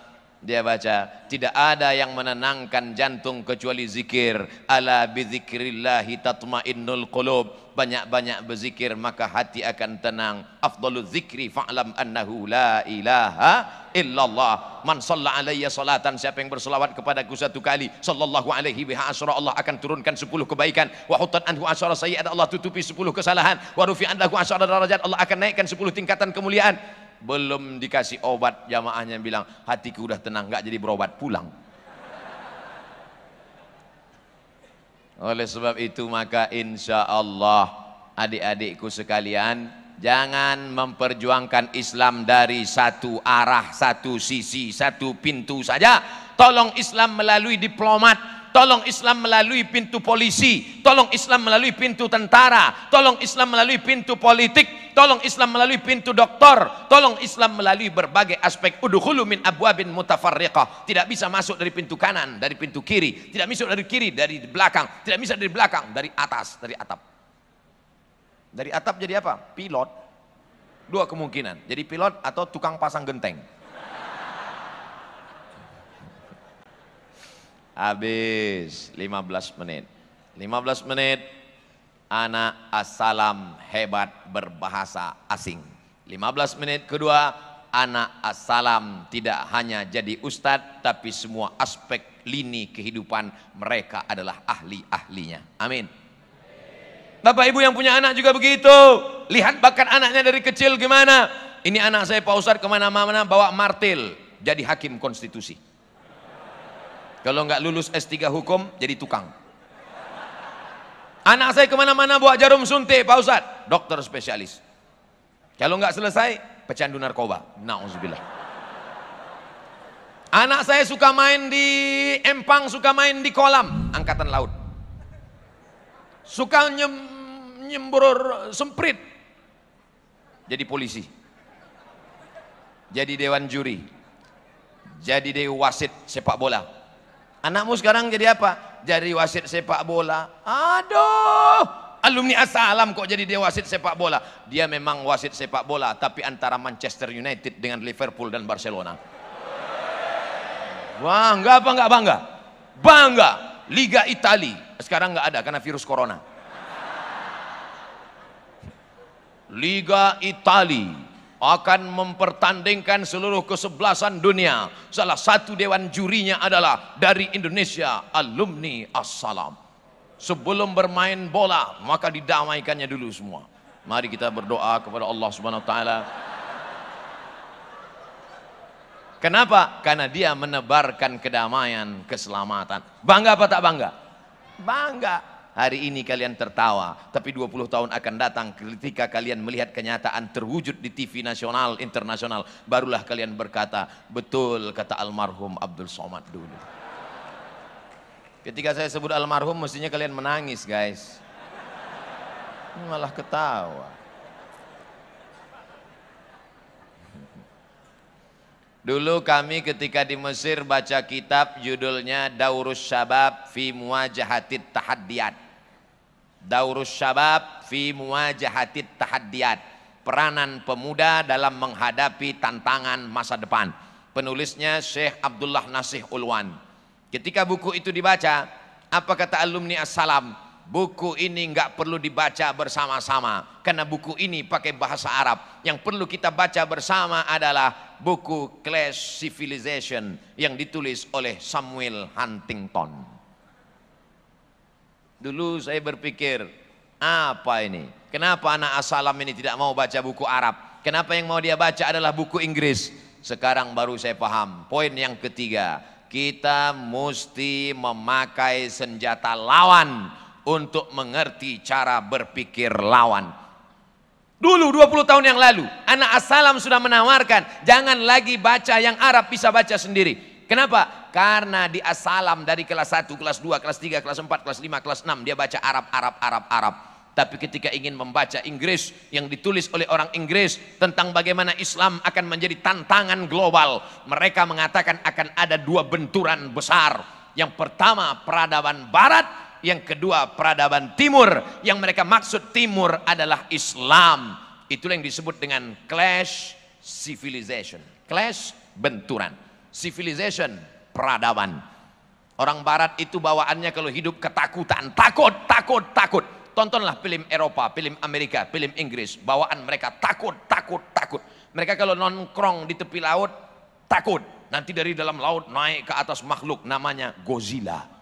dia baca, tidak ada yang menenangkan jantung kecuali zikir. Ala bizikrillahi tatmainnul qulub. Banyak-banyak berzikir maka hati akan tenang. Afdalu zikri fa'lam annahu la ilaha illallah. Man shalla alayya salatan siapa yang berselawat kepadaku satu kali sallallahu alaihi biha asra Allah akan turunkan sepuluh kebaikan wa hutat anhu asra sayyi'at Allah tutupi sepuluh kesalahan wa rufi'an lahu asra darajat Allah akan naikkan sepuluh tingkatan kemuliaan belum dikasih obat jamaahnya bilang hatiku udah tenang nggak jadi berobat pulang oleh sebab itu maka insya Allah adik-adikku sekalian jangan memperjuangkan Islam dari satu arah satu sisi satu pintu saja tolong Islam melalui diplomat tolong Islam melalui pintu polisi, tolong Islam melalui pintu tentara, tolong Islam melalui pintu politik, tolong Islam melalui pintu doktor, tolong Islam melalui berbagai aspek. udhulu min abwabin mutafarriqah. Tidak bisa masuk dari pintu kanan, dari pintu kiri, tidak bisa dari kiri, dari belakang, tidak bisa dari belakang, dari atas, dari atap. Dari atap jadi apa? Pilot. Dua kemungkinan, jadi pilot atau tukang pasang genteng. habis 15 menit. 15 menit anak asalam hebat berbahasa asing. 15 menit kedua anak asalam tidak hanya jadi ustadz tapi semua aspek lini kehidupan mereka adalah ahli-ahlinya. Amin. Bapak ibu yang punya anak juga begitu. Lihat bahkan anaknya dari kecil gimana. Ini anak saya Pak Ustadz kemana-mana bawa martil jadi hakim konstitusi. Kalau nggak lulus S3 hukum, jadi tukang. Anak saya kemana-mana buat jarum suntik, Pak Ustad, dokter spesialis. Kalau nggak selesai, pecandu narkoba. Na'udzubillah. Anak saya suka main di empang, suka main di kolam, angkatan laut. Suka nyem, nyembur semprit, jadi polisi. Jadi dewan juri. Jadi dewasit sepak bola. Anakmu sekarang jadi apa? Jadi wasit sepak bola. Aduh, alumni Asalam kok jadi dia wasit sepak bola. Dia memang wasit sepak bola, tapi antara Manchester United dengan Liverpool dan Barcelona. Bangga apa enggak bangga? Bangga. Liga Itali sekarang enggak ada karena virus corona. Liga Italia akan mempertandingkan seluruh kesebelasan dunia. Salah satu dewan jurinya adalah dari Indonesia, alumni Assalam. Sebelum bermain bola, maka didamaikannya dulu semua. Mari kita berdoa kepada Allah Subhanahu wa taala. Kenapa? Karena dia menebarkan kedamaian, keselamatan. Bangga apa tak bangga? Bangga hari ini kalian tertawa, tapi 20 tahun akan datang ketika kalian melihat kenyataan terwujud di TV nasional, internasional, barulah kalian berkata, betul kata almarhum Abdul Somad dulu. Ketika saya sebut almarhum, mestinya kalian menangis guys. malah ketawa. Dulu kami ketika di Mesir baca kitab judulnya Daurus Syabab fi Jahatid Tahaddiyat. Daurus syabab fi muwajahatit Tahadiat Peranan pemuda dalam menghadapi tantangan masa depan. Penulisnya Syekh Abdullah Nasih Ulwan. Ketika buku itu dibaca, apa kata alumni Assalam? Buku ini nggak perlu dibaca bersama-sama karena buku ini pakai bahasa Arab. Yang perlu kita baca bersama adalah buku Clash Civilization yang ditulis oleh Samuel Huntington. Dulu saya berpikir, apa ini? Kenapa anak asalam ini tidak mau baca buku Arab? Kenapa yang mau dia baca adalah buku Inggris? Sekarang baru saya paham. Poin yang ketiga, kita mesti memakai senjata lawan untuk mengerti cara berpikir lawan. Dulu 20 tahun yang lalu, anak asalam sudah menawarkan, jangan lagi baca yang Arab bisa baca sendiri. Kenapa? Karena di Asalam dari kelas 1, kelas 2, kelas 3, kelas 4, kelas 5, kelas 6 dia baca Arab, Arab, Arab, Arab. Tapi ketika ingin membaca Inggris yang ditulis oleh orang Inggris tentang bagaimana Islam akan menjadi tantangan global, mereka mengatakan akan ada dua benturan besar. Yang pertama peradaban barat, yang kedua peradaban timur. Yang mereka maksud timur adalah Islam. Itulah yang disebut dengan clash civilization. Clash benturan. Civilization peradaban. Orang barat itu bawaannya kalau hidup ketakutan, takut, takut, takut. Tontonlah film Eropa, film Amerika, film Inggris, bawaan mereka takut, takut, takut. Mereka kalau nongkrong di tepi laut, takut. Nanti dari dalam laut naik ke atas makhluk namanya Godzilla.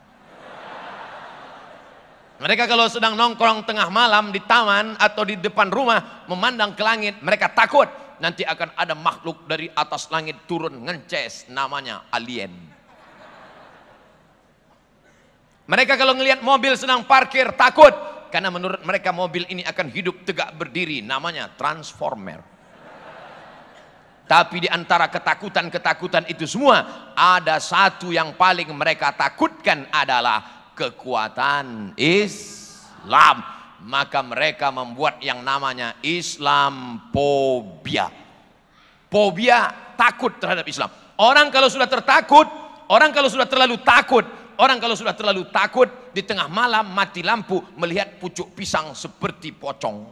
Mereka kalau sedang nongkrong tengah malam di taman atau di depan rumah memandang ke langit, mereka takut nanti akan ada makhluk dari atas langit turun ngeces namanya alien. Mereka kalau ngelihat mobil senang parkir takut karena menurut mereka mobil ini akan hidup tegak berdiri namanya transformer. Tapi di antara ketakutan-ketakutan itu semua ada satu yang paling mereka takutkan adalah kekuatan Islam. Maka mereka membuat yang namanya Islam fobia. Fobia takut terhadap Islam. Orang kalau sudah tertakut, orang kalau sudah terlalu takut, Orang kalau sudah terlalu takut, di tengah malam mati lampu, melihat pucuk pisang seperti pocong.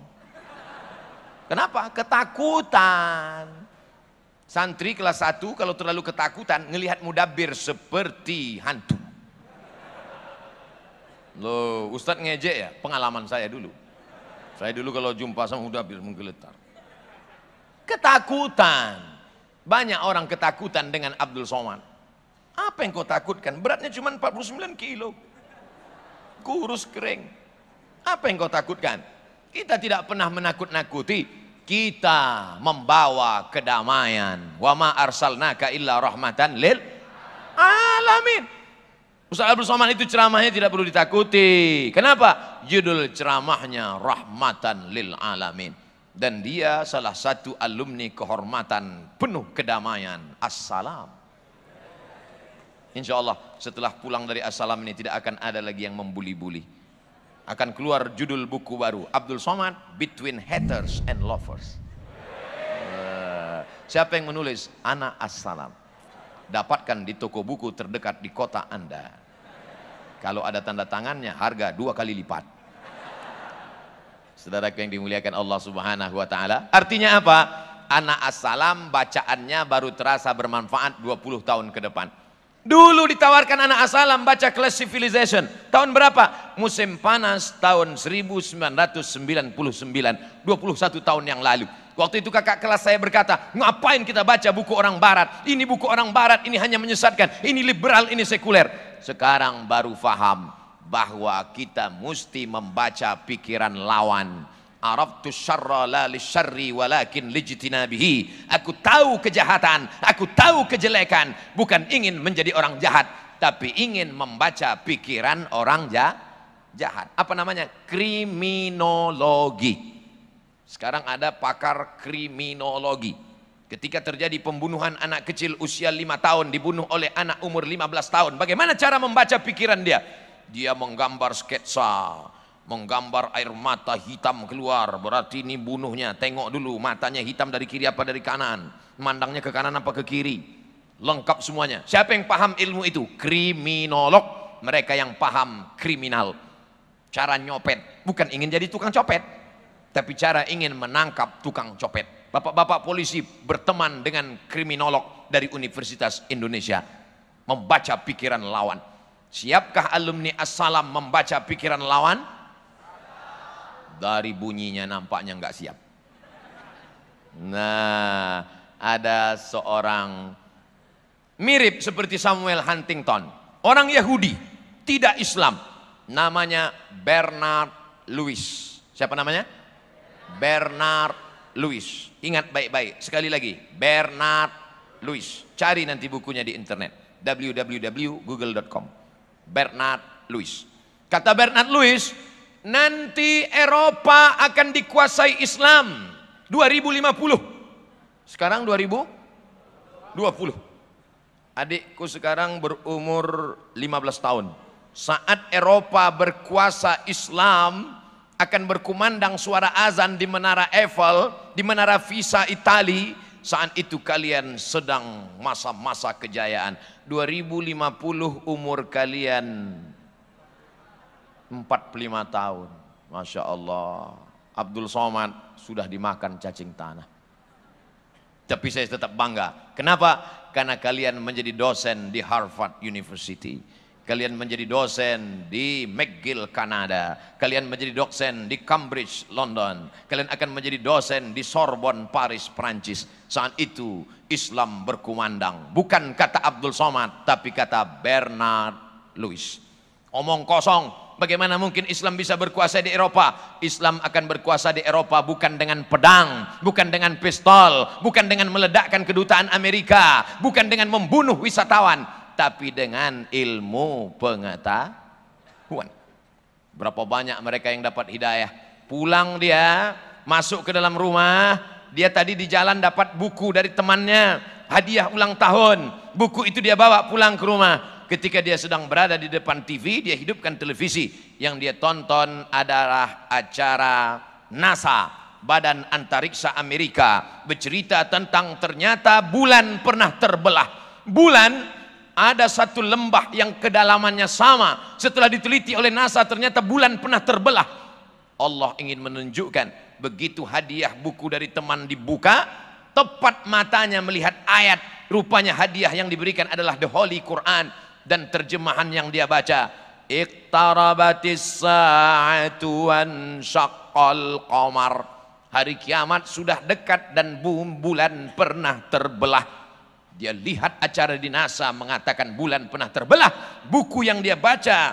Kenapa? Ketakutan. Santri kelas 1 kalau terlalu ketakutan, ngelihat mudabir seperti hantu. Loh, Ustadz ngejek ya? Pengalaman saya dulu. Saya dulu kalau jumpa sama mudabir menggeletar. Ketakutan. Banyak orang ketakutan dengan Abdul Somad. Apa yang kau takutkan? Beratnya cuma 49 kilo. Kurus kering. Apa yang kau takutkan? Kita tidak pernah menakut-nakuti. Kita membawa kedamaian. Wa ma arsalnaka illa rahmatan lil alamin. Ustaz Abdul Somad itu ceramahnya tidak perlu ditakuti. Kenapa? Judul ceramahnya rahmatan lil alamin. Dan dia salah satu alumni kehormatan penuh kedamaian. Assalam. Insya Allah setelah pulang dari Assalam ini tidak akan ada lagi yang membuli-buli. Akan keluar judul buku baru. Abdul Somad, Between Haters and Lovers. Eh, siapa yang menulis? Anak Assalam. Dapatkan di toko buku terdekat di kota Anda. Kalau ada tanda tangannya, harga dua kali lipat. Saudara yang dimuliakan Allah subhanahu wa ta'ala. Artinya apa? Anak Assalam bacaannya baru terasa bermanfaat 20 tahun ke depan. Dulu ditawarkan anak asalam baca kelas civilization. Tahun berapa? Musim panas tahun 1999, 21 tahun yang lalu. Waktu itu kakak kelas saya berkata, ngapain kita baca buku orang barat? Ini buku orang barat, ini hanya menyesatkan. Ini liberal, ini sekuler. Sekarang baru faham bahwa kita mesti membaca pikiran lawan Araftu syarra la lisyarri walakin lijtinabihi. Aku tahu kejahatan, aku tahu kejelekan, bukan ingin menjadi orang jahat, tapi ingin membaca pikiran orang jahat. Apa namanya? Kriminologi. Sekarang ada pakar kriminologi. Ketika terjadi pembunuhan anak kecil usia 5 tahun dibunuh oleh anak umur 15 tahun, bagaimana cara membaca pikiran dia? Dia menggambar sketsa, menggambar air mata hitam keluar berarti ini bunuhnya tengok dulu matanya hitam dari kiri apa dari kanan mandangnya ke kanan apa ke kiri lengkap semuanya siapa yang paham ilmu itu kriminolog mereka yang paham kriminal cara nyopet bukan ingin jadi tukang copet tapi cara ingin menangkap tukang copet bapak-bapak polisi berteman dengan kriminolog dari Universitas Indonesia membaca pikiran lawan siapkah alumni assalam membaca pikiran lawan dari bunyinya nampaknya nggak siap. Nah, ada seorang mirip seperti Samuel Huntington, orang Yahudi, tidak Islam. Namanya Bernard Lewis. Siapa namanya? Bernard Lewis. Ingat baik-baik. Sekali lagi, Bernard Lewis. Cari nanti bukunya di internet. www.google.com. Bernard Lewis. Kata Bernard Lewis, Nanti Eropa akan dikuasai Islam 2050. Sekarang 2020. Adikku sekarang berumur 15 tahun. Saat Eropa berkuasa Islam akan berkumandang suara azan di Menara Eiffel, di Menara Visa Itali. Saat itu kalian sedang masa-masa kejayaan. 2050 umur kalian 45 tahun. Masya Allah. Abdul Somad sudah dimakan cacing tanah. Tapi saya tetap bangga. Kenapa? Karena kalian menjadi dosen di Harvard University. Kalian menjadi dosen di McGill, Kanada. Kalian menjadi dosen di Cambridge, London. Kalian akan menjadi dosen di Sorbonne, Paris, Prancis. Saat itu Islam berkumandang. Bukan kata Abdul Somad, tapi kata Bernard Louis. Omong kosong, Bagaimana mungkin Islam bisa berkuasa di Eropa? Islam akan berkuasa di Eropa bukan dengan pedang, bukan dengan pistol, bukan dengan meledakkan kedutaan Amerika, bukan dengan membunuh wisatawan, tapi dengan ilmu pengetahuan. Berapa banyak mereka yang dapat hidayah? Pulang dia, masuk ke dalam rumah, dia tadi di jalan dapat buku dari temannya, hadiah ulang tahun. Buku itu dia bawa pulang ke rumah Ketika dia sedang berada di depan TV, dia hidupkan televisi. Yang dia tonton adalah acara NASA, Badan Antariksa Amerika, bercerita tentang ternyata bulan pernah terbelah. Bulan ada satu lembah yang kedalamannya sama. Setelah diteliti oleh NASA, ternyata bulan pernah terbelah. Allah ingin menunjukkan begitu hadiah buku dari teman dibuka, tepat matanya melihat ayat. Rupanya hadiah yang diberikan adalah the Holy Quran dan terjemahan yang dia baca iktarabatis sa'atu wan syaqqal qamar hari kiamat sudah dekat dan bulan pernah terbelah dia lihat acara di NASA mengatakan bulan pernah terbelah buku yang dia baca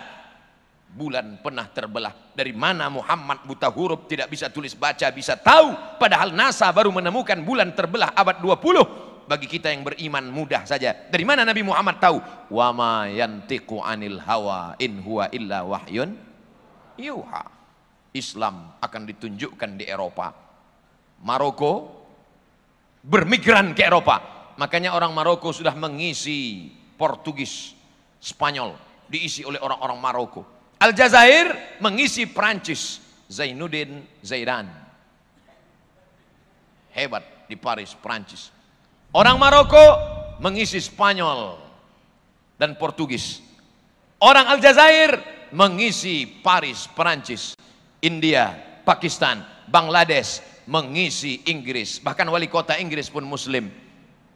bulan pernah terbelah dari mana Muhammad buta huruf tidak bisa tulis baca bisa tahu padahal NASA baru menemukan bulan terbelah abad 20 bagi kita yang beriman mudah saja. Dari mana Nabi Muhammad tahu? Wa ma yantiqu anil hawa in huwa illa wahyun yuha. Islam akan ditunjukkan di Eropa. Maroko bermigran ke Eropa. Makanya orang Maroko sudah mengisi Portugis, Spanyol diisi oleh orang-orang Maroko. Aljazair mengisi Prancis, Zainuddin Zaidan. Hebat di Paris, Prancis. Orang Maroko mengisi Spanyol dan Portugis. Orang Aljazair mengisi Paris, Perancis, India, Pakistan, Bangladesh, mengisi Inggris. Bahkan wali kota Inggris pun muslim.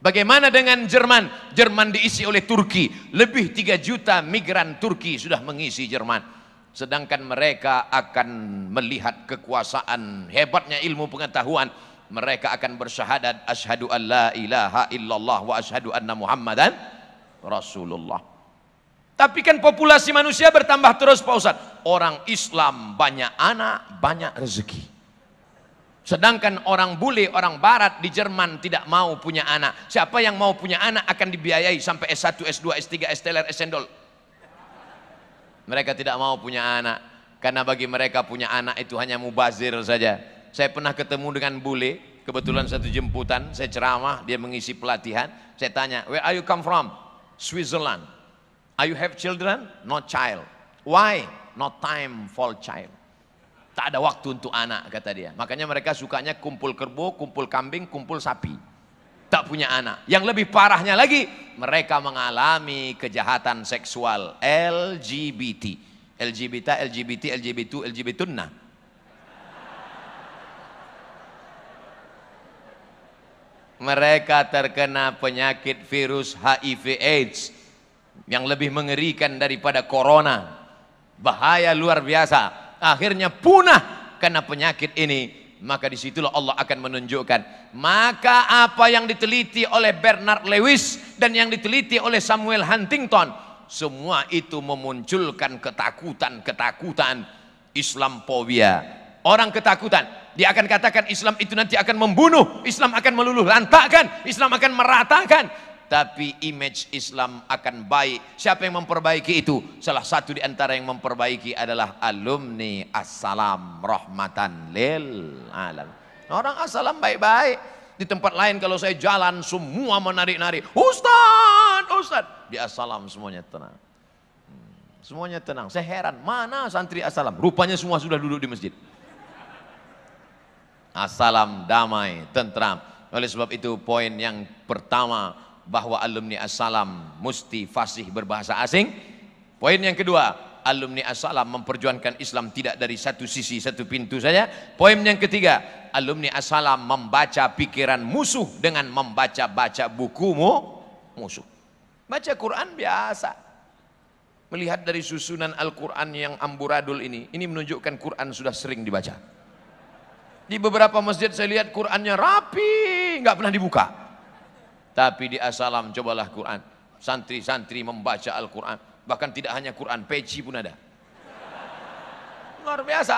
Bagaimana dengan Jerman? Jerman diisi oleh Turki. Lebih 3 juta migran Turki sudah mengisi Jerman. Sedangkan mereka akan melihat kekuasaan hebatnya ilmu pengetahuan mereka akan bersyahadat asyhadu an la ilaha illallah wa asyhadu anna muhammadan rasulullah. Tapi kan populasi manusia bertambah terus Pak Ustaz. Orang Islam banyak anak, banyak rezeki. Sedangkan orang bule, orang barat di Jerman tidak mau punya anak. Siapa yang mau punya anak akan dibiayai sampai S1, S2, S3, S10 s SEndol. Mereka tidak mau punya anak. Karena bagi mereka punya anak itu hanya mubazir saja saya pernah ketemu dengan bule, kebetulan satu jemputan, saya ceramah, dia mengisi pelatihan, saya tanya, where are you come from? Switzerland. Are you have children? No child. Why? No time for child. Tak ada waktu untuk anak, kata dia. Makanya mereka sukanya kumpul kerbau, kumpul kambing, kumpul sapi. Tak punya anak. Yang lebih parahnya lagi, mereka mengalami kejahatan seksual LGBT. LGBT, LGBT, LGBT, LGBT, nah mereka terkena penyakit virus HIV AIDS yang lebih mengerikan daripada corona. Bahaya luar biasa. Akhirnya punah karena penyakit ini. Maka disitulah Allah akan menunjukkan. Maka apa yang diteliti oleh Bernard Lewis dan yang diteliti oleh Samuel Huntington. Semua itu memunculkan ketakutan-ketakutan Islamophobia, Orang ketakutan. Dia akan katakan Islam itu nanti akan membunuh, Islam akan meluluh lantakan, Islam akan meratakan. Tapi image Islam akan baik. Siapa yang memperbaiki itu? Salah satu di antara yang memperbaiki adalah alumni assalam rahmatan lil alam. Orang assalam baik-baik. Di tempat lain kalau saya jalan semua menarik nari. Ustaz, Ustaz. Di assalam semuanya tenang. Hmm, semuanya tenang. Saya heran, mana santri assalam? Rupanya semua sudah duduk di masjid. Assalam damai, tentram. Oleh sebab itu poin yang pertama bahwa alumni Assalam mesti fasih berbahasa asing. Poin yang kedua, alumni Assalam memperjuangkan Islam tidak dari satu sisi, satu pintu saja. Poin yang ketiga, alumni Assalam membaca pikiran musuh dengan membaca-baca bukumu musuh. Baca Quran biasa. Melihat dari susunan Al-Quran yang amburadul ini, ini menunjukkan Quran sudah sering dibaca. Di beberapa masjid saya lihat Qurannya rapi, nggak pernah dibuka. Tapi di Asalam cobalah Quran. Santri-santri membaca Al-Quran. Bahkan tidak hanya Quran, peci pun ada. Luar biasa.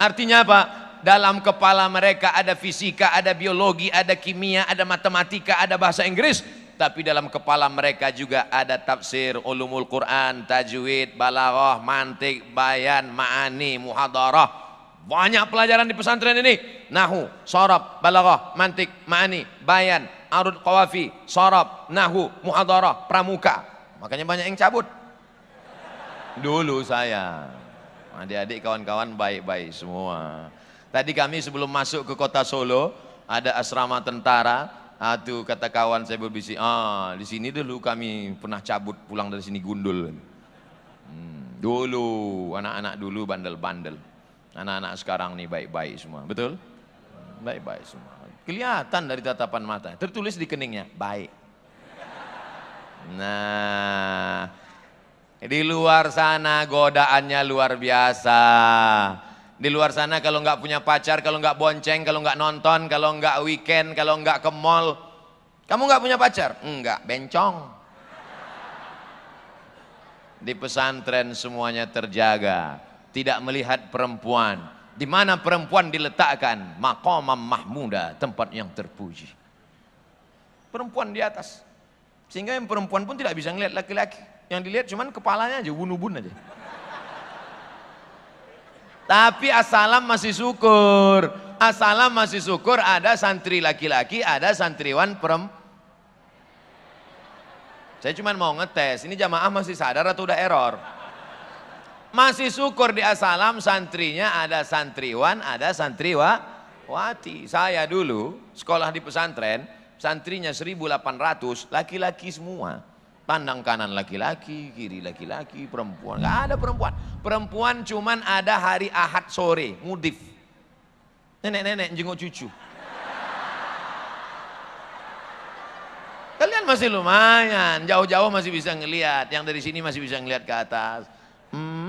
Artinya apa? Dalam kepala mereka ada fisika, ada biologi, ada kimia, ada matematika, ada bahasa Inggris. Tapi dalam kepala mereka juga ada tafsir, ulumul Quran, tajwid, balaghah, mantik, bayan, ma'ani, muhadarah banyak pelajaran di pesantren ini. Nahu, sorab, balaghah, mantik, ma'ani, bayan, arud qawafi, sorab, nahu, muhadarah, pramuka. Makanya banyak yang cabut. Dulu saya. Adik-adik kawan-kawan baik-baik semua. Tadi kami sebelum masuk ke kota Solo, ada asrama tentara. Atuh kata kawan saya berbisik, ah di sini dulu kami pernah cabut pulang dari sini gundul. Hmm, dulu anak-anak dulu bandel-bandel. Anak-anak sekarang nih baik-baik semua, betul? Baik-baik semua. Kelihatan dari tatapan mata, tertulis di keningnya, baik. Nah, di luar sana godaannya luar biasa. Di luar sana kalau nggak punya pacar, kalau nggak bonceng, kalau nggak nonton, kalau nggak weekend, kalau nggak ke mall. Kamu nggak punya pacar? Enggak, bencong. Di pesantren semuanya terjaga tidak melihat perempuan. Di mana perempuan diletakkan? Maqamam mahmuda, tempat yang terpuji. Perempuan di atas. Sehingga yang perempuan pun tidak bisa melihat laki-laki. Yang dilihat cuman kepalanya aja, wunubun aja. Tapi asalam masih syukur. Asalam masih syukur ada santri laki-laki, ada santriwan perempuan. Saya cuma mau ngetes, ini jamaah masih sadar atau udah error? Masih syukur di Asalam santrinya ada santriwan, ada santriwa. Wati, saya dulu sekolah di pesantren, santrinya 1800, laki-laki semua. Pandang kanan laki-laki, kiri laki-laki, perempuan. Gak ada perempuan. Perempuan cuman ada hari Ahad sore, mudif. Nenek-nenek jenguk cucu. Kalian masih lumayan, jauh-jauh masih bisa ngelihat. Yang dari sini masih bisa ngelihat ke atas. Hmm,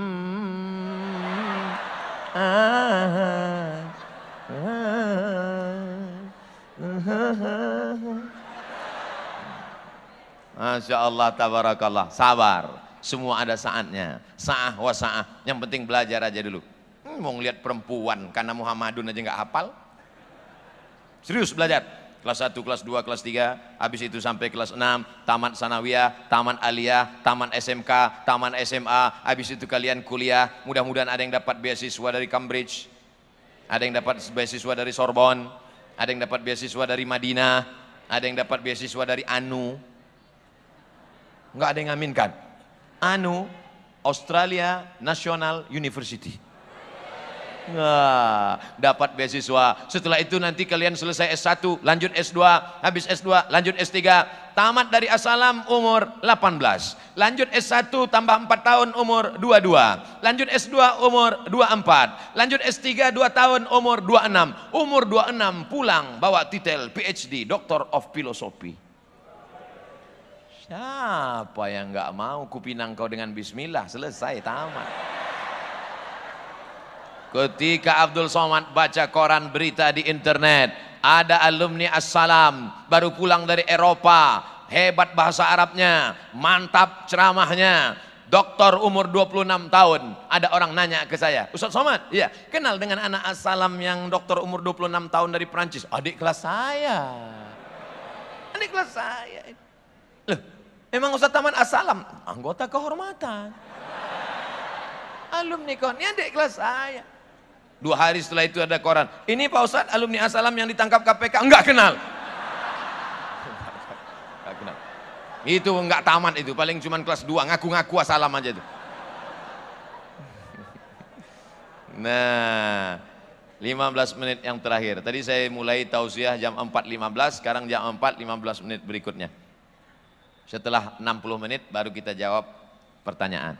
Masya Allah tabarakallah sabar semua ada saatnya saah wa saah yang penting belajar aja dulu hmm, mau ngeliat perempuan karena Muhammadun aja nggak hafal serius belajar kelas 1, kelas 2, kelas 3, habis itu sampai kelas 6, taman sanawiyah, taman aliyah, taman SMK, taman SMA, habis itu kalian kuliah, mudah-mudahan ada yang dapat beasiswa dari Cambridge, ada yang dapat beasiswa dari Sorbonne, ada yang dapat beasiswa dari Madinah, ada yang dapat beasiswa dari Anu. Enggak ada yang ngaminkan. Anu, Australia National University. Nah, dapat beasiswa. Setelah itu nanti kalian selesai S1, lanjut S2, habis S2, lanjut S3. Tamat dari Asalam umur 18. Lanjut S1 tambah 4 tahun umur 22. Lanjut S2 umur 24. Lanjut S3 2 tahun umur 26. Umur 26 pulang bawa titel PhD, Doctor of Philosophy. Siapa yang nggak mau kupinang kau dengan bismillah, selesai, tamat. Ketika Abdul Somad baca koran berita di internet, ada alumni Assalam baru pulang dari Eropa, hebat bahasa Arabnya, mantap ceramahnya, doktor umur 26 tahun. Ada orang nanya ke saya, Ustaz Somad, iya, kenal dengan anak Assalam yang doktor umur 26 tahun dari Perancis? Adik kelas saya. Adik kelas saya. Loh, emang Ustaz Taman Assalam? Anggota kehormatan alumni kau ini adik kelas saya Dua hari setelah itu ada koran. Ini Pak Ustadz alumni Asalam yang ditangkap KPK enggak kenal. enggak kenal. Itu enggak tamat itu, paling cuma kelas dua ngaku-ngaku Asalam aja itu. Nah, 15 menit yang terakhir. Tadi saya mulai tausiah jam 4.15, sekarang jam 4.15 menit berikutnya. Setelah 60 menit baru kita jawab pertanyaan.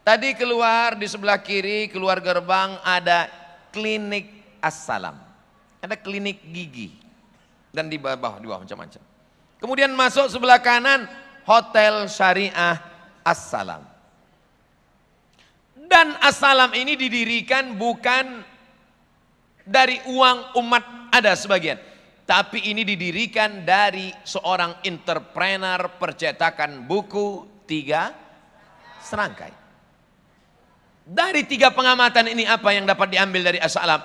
Tadi keluar di sebelah kiri, keluar gerbang ada klinik assalam. Ada klinik gigi. Dan di bawah, di bawah macam-macam. Kemudian masuk sebelah kanan, hotel syariah assalam. Dan assalam ini didirikan bukan dari uang umat ada sebagian. Tapi ini didirikan dari seorang entrepreneur percetakan buku tiga serangkai. Dari tiga pengamatan ini apa yang dapat diambil dari asalam?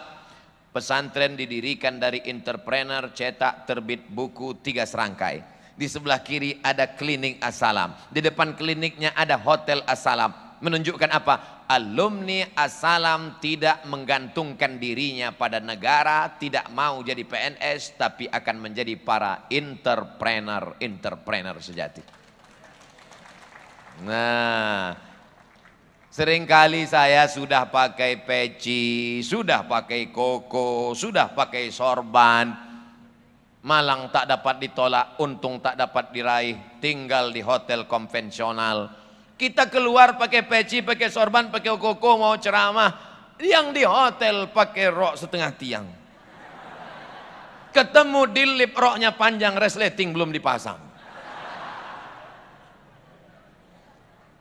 Pesantren didirikan dari entrepreneur, cetak, terbit buku, tiga serangkai. Di sebelah kiri ada klinik asalam. di depan kliniknya ada hotel asalam. Menunjukkan apa? Alumni asalam tidak menggantungkan dirinya pada negara, tidak mau jadi PNS, tapi akan menjadi para entrepreneur, entrepreneur sejati. Nah, Seringkali saya sudah pakai peci, sudah pakai koko, sudah pakai sorban. Malang tak dapat ditolak, untung tak dapat diraih, tinggal di hotel konvensional. Kita keluar pakai peci, pakai sorban, pakai koko mau ceramah. Yang di hotel pakai rok setengah tiang. Ketemu di lip roknya panjang, resleting belum dipasang.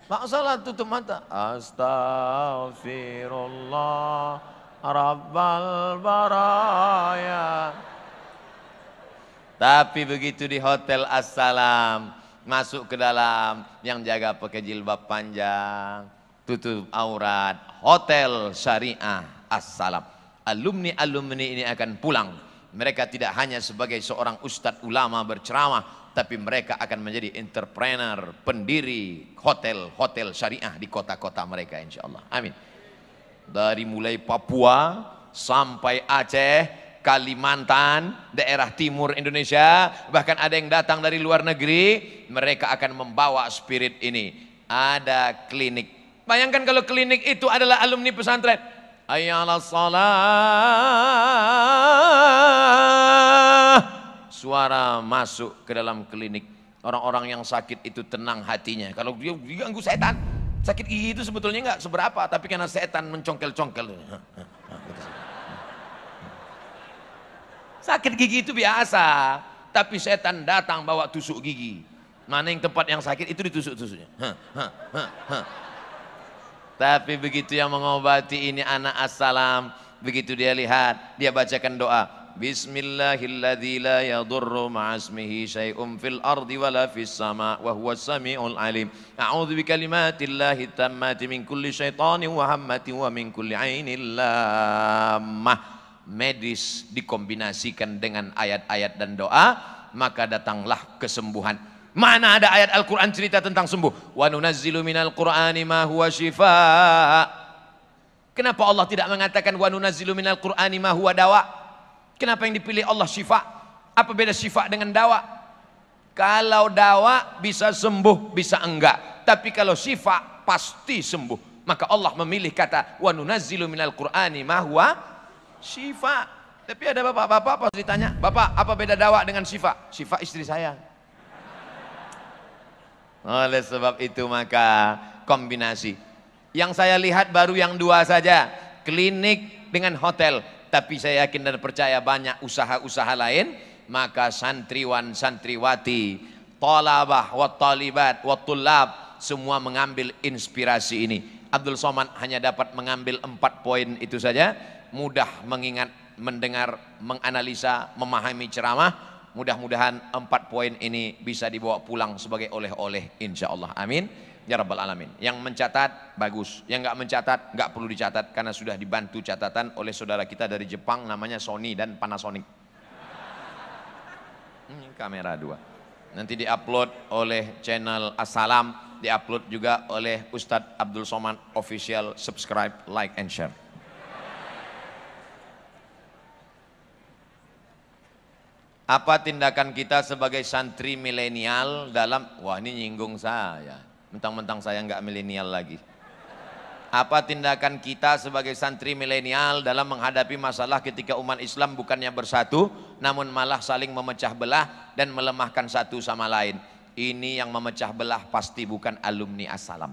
Pak tutup mata. Astaghfirullah Rabbal baraya. Tapi begitu di hotel Assalam masuk ke dalam yang jaga pakai jilbab panjang, tutup aurat, hotel syariah Assalam. Alumni-alumni ini akan pulang. Mereka tidak hanya sebagai seorang ustadz ulama berceramah, tapi mereka akan menjadi entrepreneur, pendiri hotel-hotel syariah di kota-kota mereka insya Allah. Amin. Dari mulai Papua sampai Aceh, Kalimantan, daerah timur Indonesia, bahkan ada yang datang dari luar negeri, mereka akan membawa spirit ini. Ada klinik. Bayangkan kalau klinik itu adalah alumni pesantren. Ayalah salat suara masuk ke dalam klinik. Orang-orang yang sakit itu tenang hatinya. Kalau dia diganggu setan, sakit gigi itu sebetulnya nggak seberapa, tapi karena setan mencongkel-congkel. Sakit gigi itu biasa, tapi setan datang bawa tusuk gigi. Mana yang tempat yang sakit itu ditusuk-tusuknya. Tapi begitu yang mengobati ini anak assalam, begitu dia lihat, dia bacakan doa. Bismillahilladzi la yadurru ma'asmihi syai'un fil ardi wala fis sama wa huwa samiul alim. A'udzu bikalimatillahi tammati min kulli syaitanin wa hammatin wa min kulli ainin lammah. Medis dikombinasikan dengan ayat-ayat dan doa maka datanglah kesembuhan. Mana ada ayat Al-Qur'an cerita tentang sembuh? Wa nunazzilu minal qur'ani ma huwa shifaa. Kenapa Allah tidak mengatakan wa nunazzilu minal qur'ani ma huwa dawa'? Kenapa yang dipilih Allah syifa? Apa beda syifa dengan dawa? Kalau dawa bisa sembuh, bisa enggak. Tapi kalau syifa pasti sembuh. Maka Allah memilih kata wa nunazzilu minal qur'ani ma huwa syifa. Tapi ada bapak-bapak pas ditanya, "Bapak, apa beda dawa dengan syifa?" Syifa istri saya. Oleh sebab itu maka kombinasi. Yang saya lihat baru yang dua saja, klinik dengan hotel tapi saya yakin dan percaya banyak usaha-usaha lain, maka santriwan santriwati, talabah wa talibat wa tulab, semua mengambil inspirasi ini. Abdul Somad hanya dapat mengambil empat poin itu saja, mudah mengingat, mendengar, menganalisa, memahami ceramah, Mudah-mudahan empat poin ini bisa dibawa pulang sebagai oleh-oleh insya Allah. Amin ya Rabbal Alamin. Yang mencatat, bagus. Yang nggak mencatat, nggak perlu dicatat karena sudah dibantu catatan oleh saudara kita dari Jepang namanya Sony dan Panasonic. Hmm, ini kamera dua. Nanti diupload oleh channel Assalam, diupload juga oleh Ustadz Abdul Somad Official, subscribe, like, and share. Apa tindakan kita sebagai santri milenial dalam, wah ini nyinggung saya, Mentang-mentang saya nggak milenial lagi. Apa tindakan kita sebagai santri milenial dalam menghadapi masalah ketika umat Islam bukannya bersatu, namun malah saling memecah belah dan melemahkan satu sama lain. Ini yang memecah belah pasti bukan alumni asalam.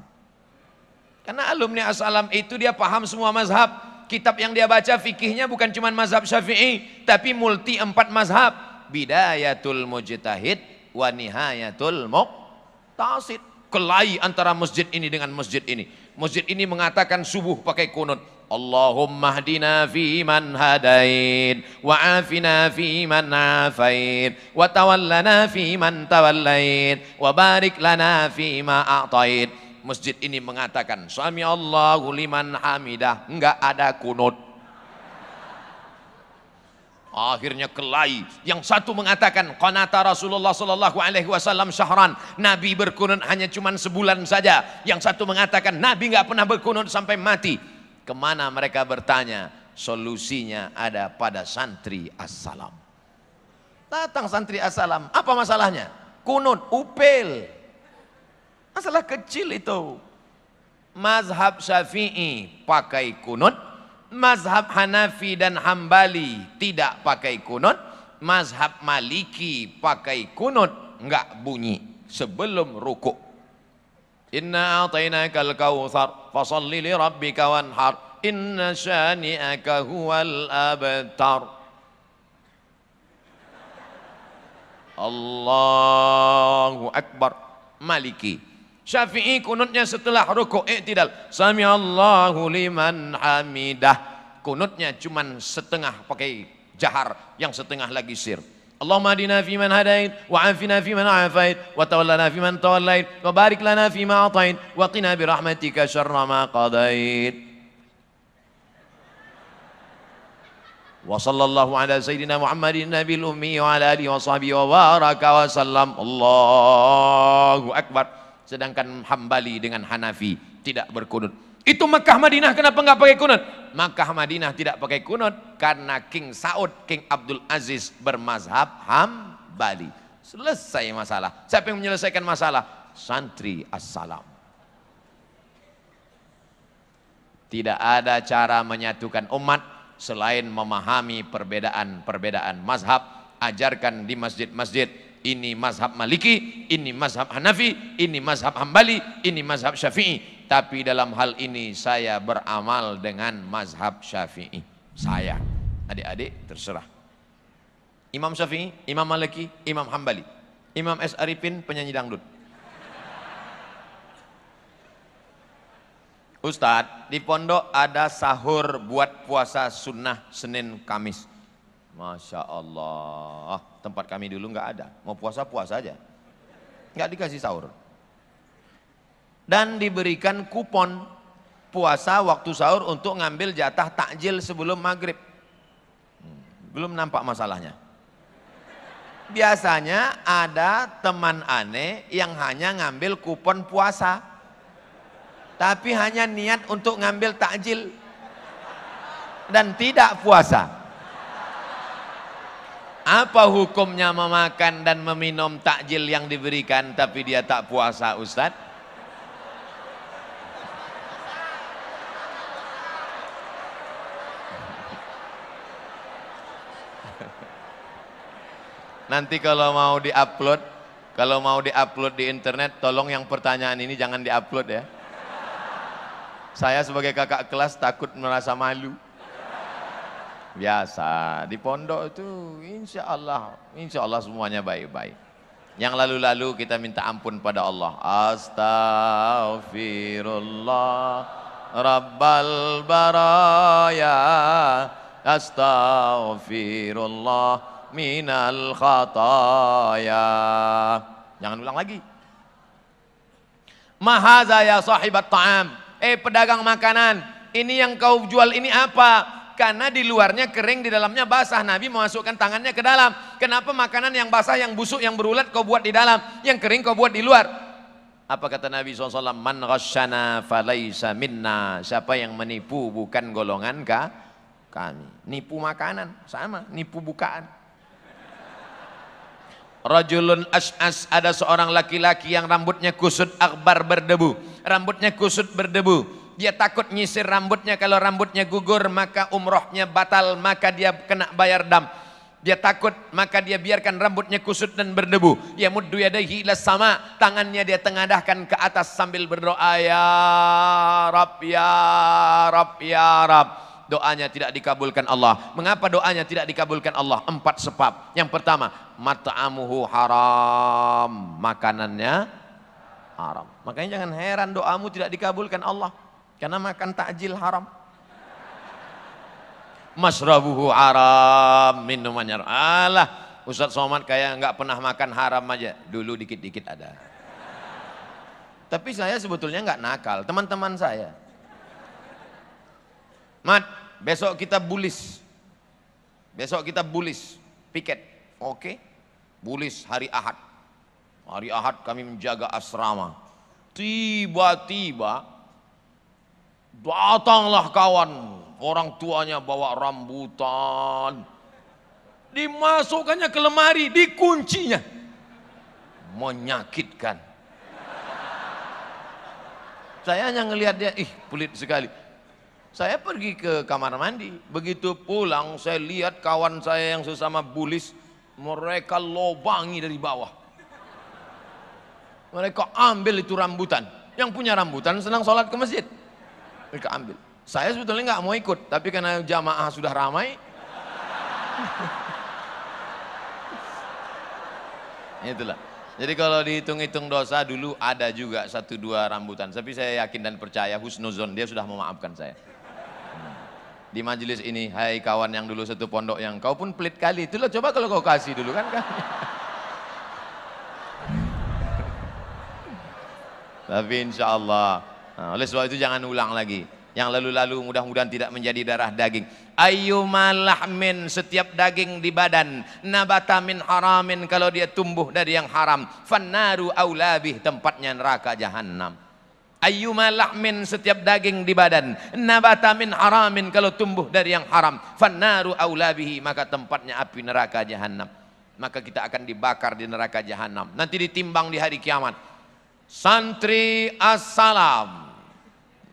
Karena alumni asalam itu dia paham semua mazhab. Kitab yang dia baca fikihnya bukan cuma mazhab syafi'i, tapi multi empat mazhab. Bidayatul mujtahid wa nihayatul muqtasid. Kelahi antara masjid ini dengan masjid ini. Masjid ini mengatakan subuh pakai kunut. Allahumma hadina fi man hadain wa afina fi man afain wa tawallana fi man tawallain wa barik lana fi ma a'tain. Masjid ini mengatakan suami Allahu liman hamidah. Enggak ada kunut. Akhirnya kelai. Yang satu mengatakan konata Rasulullah sallallahu alaihi wasallam syahran. Nabi berkunut hanya cuma sebulan saja. Yang satu mengatakan Nabi nggak pernah berkunut sampai mati. Kemana mereka bertanya? Solusinya ada pada santri assalam. Datang santri assalam. Apa masalahnya? Kunut, upil. Masalah kecil itu. Mazhab Syafi'i pakai kunut, Mazhab Hanafi dan Hambali tidak pakai kunut. Mazhab Maliki pakai kunut. Enggak bunyi. Sebelum rukuk. Inna atainakal kawthar. Fasalli li rabbika wanhar. Inna syani'aka huwal abtar. Allahu Akbar. Maliki. Syafi'i kunutnya setelah rukuk i'tidal. Sami Allahu liman hamidah. Kunutnya cuman setengah pakai jahar, yang setengah lagi sir. Allahumma adina fi man hadait wa afina fi man afait wa tawallana fi man tawallait wa barik lana fi ma atait wa qina bi rahmatika syarra ma qadait. Wa sallallahu ala sayyidina Muhammadin nabil ummi wa ala alihi wa sahbihi wa baraka wa sallam. Allahu akbar. Sedangkan Hambali dengan Hanafi tidak berkunut. Itu Mekah Madinah kenapa enggak pakai kunut? Mekah Madinah tidak pakai kunut karena King Saud, King Abdul Aziz bermazhab Hambali. Selesai masalah. Siapa yang menyelesaikan masalah? Santri Assalam. Tidak ada cara menyatukan umat selain memahami perbedaan-perbedaan mazhab, ajarkan di masjid-masjid ini mazhab Maliki, ini mazhab Hanafi, ini mazhab Hambali, ini mazhab Syafi'i. Tapi dalam hal ini saya beramal dengan mazhab Syafi'i. Saya, adik-adik terserah. Imam Syafi'i, Imam Maliki, Imam Hambali, Imam S. Arifin penyanyi dangdut. Ustadz, di pondok ada sahur buat puasa sunnah Senin Kamis. Masya Allah. Tempat kami dulu nggak ada. Mau puasa puasa aja. Nggak dikasih sahur. Dan diberikan kupon puasa waktu sahur untuk ngambil jatah takjil sebelum maghrib. Hmm, belum nampak masalahnya. Biasanya ada teman aneh yang hanya ngambil kupon puasa. Tapi hanya niat untuk ngambil takjil. Dan tidak puasa apa hukumnya memakan dan meminum takjil yang diberikan tapi dia tak puasa Ustaz? Nanti kalau mau diupload, kalau mau diupload di internet, tolong yang pertanyaan ini jangan diupload ya. Saya sebagai kakak kelas takut merasa malu. Biasa, di pondok itu insya Allah, insya Allah semuanya baik-baik. Yang lalu-lalu kita minta ampun pada Allah. Astaghfirullah Rabbal baraya Astaghfirullah minal khataya Jangan ulang lagi. Mahazaya sahibat ta'am. Eh pedagang makanan, ini yang kau jual ini apa? Karena di luarnya kering, di dalamnya basah. Nabi memasukkan tangannya ke dalam. Kenapa makanan yang basah, yang busuk, yang berulat kau buat di dalam. Yang kering kau buat di luar. Apa kata Nabi SAW? Man ghasyana falaysa minna. Siapa yang menipu bukan golongan kah? Kami. Nipu makanan. Sama. Nipu bukaan. Rajulun as'as. Ada seorang laki-laki yang rambutnya kusut akbar berdebu. Rambutnya kusut berdebu dia takut nyisir rambutnya, kalau rambutnya gugur maka umrohnya batal, maka dia kena bayar dam. Dia takut maka dia biarkan rambutnya kusut dan berdebu. Ya muddu yadaihi ila sama. Tangannya dia tengadahkan ke atas sambil berdoa. Ya Rab, Ya Rab, Ya Rab. Doanya tidak dikabulkan Allah. Mengapa doanya tidak dikabulkan Allah? Empat sebab. Yang pertama, mata'amuhu haram. Makanannya haram. Makanya jangan heran doamu tidak dikabulkan Allah. Karena makan takjil haram. Masrabuhu haram, minumannya Alah, Ustadz Somad kayak nggak pernah makan haram aja. Dulu dikit-dikit ada. Tapi saya sebetulnya nggak nakal, teman-teman saya. Mat, besok kita bulis. Besok kita bulis, piket. Oke, bulis hari Ahad. Hari Ahad kami menjaga asrama. Tiba-tiba Datanglah kawan, orang tuanya bawa rambutan. Dimasukkannya ke lemari, dikuncinya. Menyakitkan. Saya hanya ngelihat dia, ih pelit sekali. Saya pergi ke kamar mandi. Begitu pulang, saya lihat kawan saya yang sesama bulis, mereka lobangi dari bawah. Mereka ambil itu rambutan. Yang punya rambutan senang sholat ke masjid mereka ambil. Saya sebetulnya nggak mau ikut, tapi karena jamaah sudah ramai. Itulah. Jadi kalau dihitung-hitung dosa dulu ada juga satu dua rambutan. Tapi saya yakin dan percaya Husnuzon dia sudah memaafkan saya. Hmm. Di majelis ini, hai kawan yang dulu satu pondok yang kau pun pelit kali. Itulah coba kalau kau kasih dulu kan kan. Tapi insya Allah Nah, oleh sebab itu jangan ulang lagi. Yang lalu-lalu mudah-mudahan tidak menjadi darah daging. min setiap daging di badan nabata min haramin kalau dia tumbuh dari yang haram fannaru aulabih tempatnya neraka jahanam. min setiap daging di badan nabata min haramin kalau tumbuh dari yang haram fannaru aulabihi maka tempatnya api neraka jahanam. Maka kita akan dibakar di neraka jahanam. Nanti ditimbang di hari kiamat. Santri assalam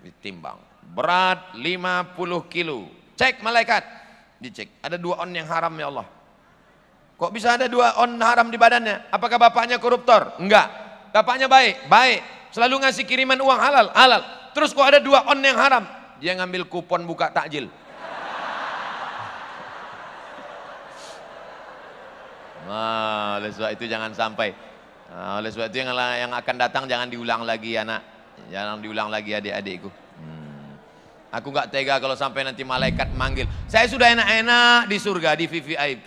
ditimbang berat 50 kilo cek malaikat dicek ada dua on yang haram ya Allah kok bisa ada dua on haram di badannya apakah bapaknya koruptor enggak bapaknya baik baik selalu ngasih kiriman uang halal halal terus kok ada dua on yang haram dia ngambil kupon buka takjil Nah, oleh sebab itu jangan sampai. Nah, oleh sebab itu yang, yang akan datang jangan diulang lagi anak. Jangan diulang lagi adik-adikku. Hmm. Aku nggak tega kalau sampai nanti malaikat manggil. Saya sudah enak-enak di surga di VVIP.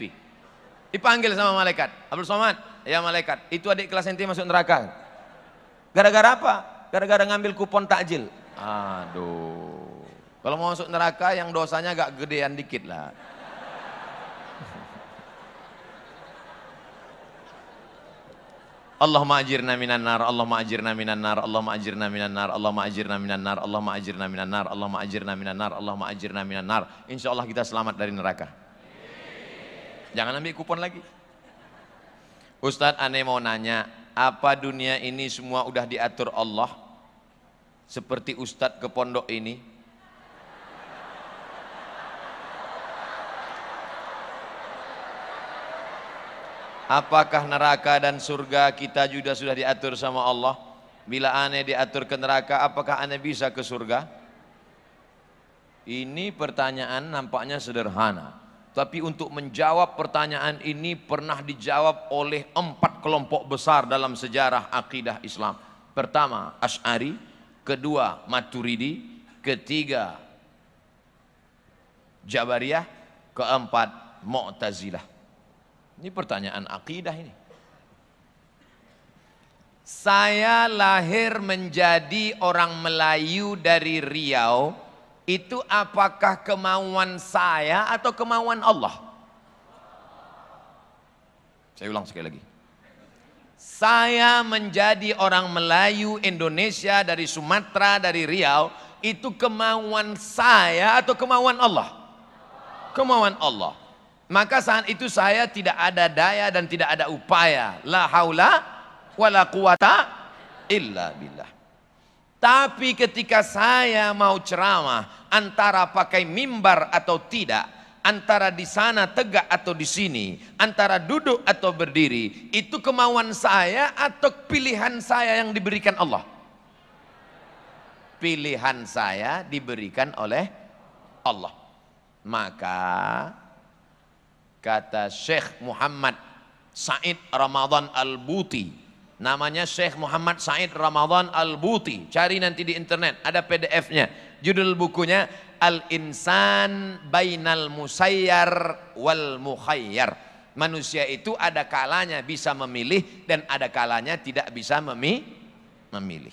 Dipanggil sama malaikat. Abdul Somad, ya malaikat. Itu adik kelas ente masuk neraka. Gara-gara apa? Gara-gara ngambil kupon takjil. Aduh. Kalau mau masuk neraka yang dosanya agak gedean dikit lah. Allahumma ajirna minan nar, Allahumma ajirna minan nar, Allahumma ajirna minan nar, Allahumma ajirna minan nar, Allahumma ajirna minan nar, Allahumma ajirna minan nar, Allahumma ajirna minan nar. Insya Allah kita selamat dari neraka. Jangan ambil kupon lagi. Ustadz aneh mau nanya, apa dunia ini semua udah diatur Allah? Seperti Ustadz ke pondok ini, Apakah neraka dan surga kita juga sudah diatur sama Allah? Bila aneh diatur ke neraka, apakah aneh bisa ke surga? Ini pertanyaan nampaknya sederhana. Tapi untuk menjawab pertanyaan ini pernah dijawab oleh empat kelompok besar dalam sejarah akidah Islam. Pertama, Ash'ari. Kedua, Maturidi. Ketiga, Jabariyah. Keempat, Mu'tazilah. Ini pertanyaan akidah ini. Saya lahir menjadi orang Melayu dari Riau. Itu apakah kemauan saya atau kemauan Allah? Saya ulang sekali lagi. Saya menjadi orang Melayu Indonesia dari Sumatera, dari Riau. Itu kemauan saya atau kemauan Allah? Kemauan Allah. Maka saat itu saya tidak ada daya dan tidak ada upaya. La haula wala quwata illa billah. Tapi ketika saya mau ceramah antara pakai mimbar atau tidak, antara di sana tegak atau di sini, antara duduk atau berdiri, itu kemauan saya atau pilihan saya yang diberikan Allah. Pilihan saya diberikan oleh Allah. Maka Kata Syekh Muhammad Said Ramadan Al-Buti. Namanya Syekh Muhammad Said Ramadan Al-Buti. Cari nanti di internet, ada PDF-nya. Judul bukunya Al-Insan Bainal Musayyar Wal Mukhayyar. Manusia itu ada kalanya bisa memilih dan ada kalanya tidak bisa memi memilih.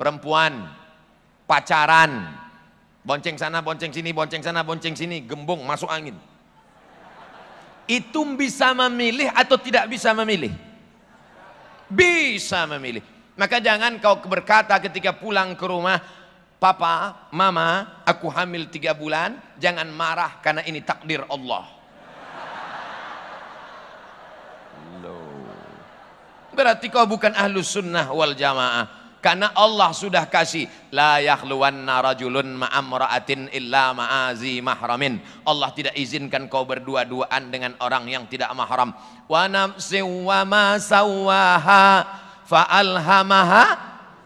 Perempuan, pacaran, bonceng sana, bonceng sini, bonceng sana, bonceng sini, gembung, masuk angin itu bisa memilih atau tidak bisa memilih? Bisa memilih. Maka jangan kau berkata ketika pulang ke rumah, Papa, Mama, aku hamil tiga bulan, jangan marah karena ini takdir Allah. Loh. Berarti kau bukan ahlu sunnah wal jamaah. Karena Allah sudah kasih la yakhluwanna rajulun ma'amra'atin illa ma'azi mahramin. Allah tidak izinkan kau berdua-duaan dengan orang yang tidak mahram. Wa nafsin wa ma sawaha fa alhamaha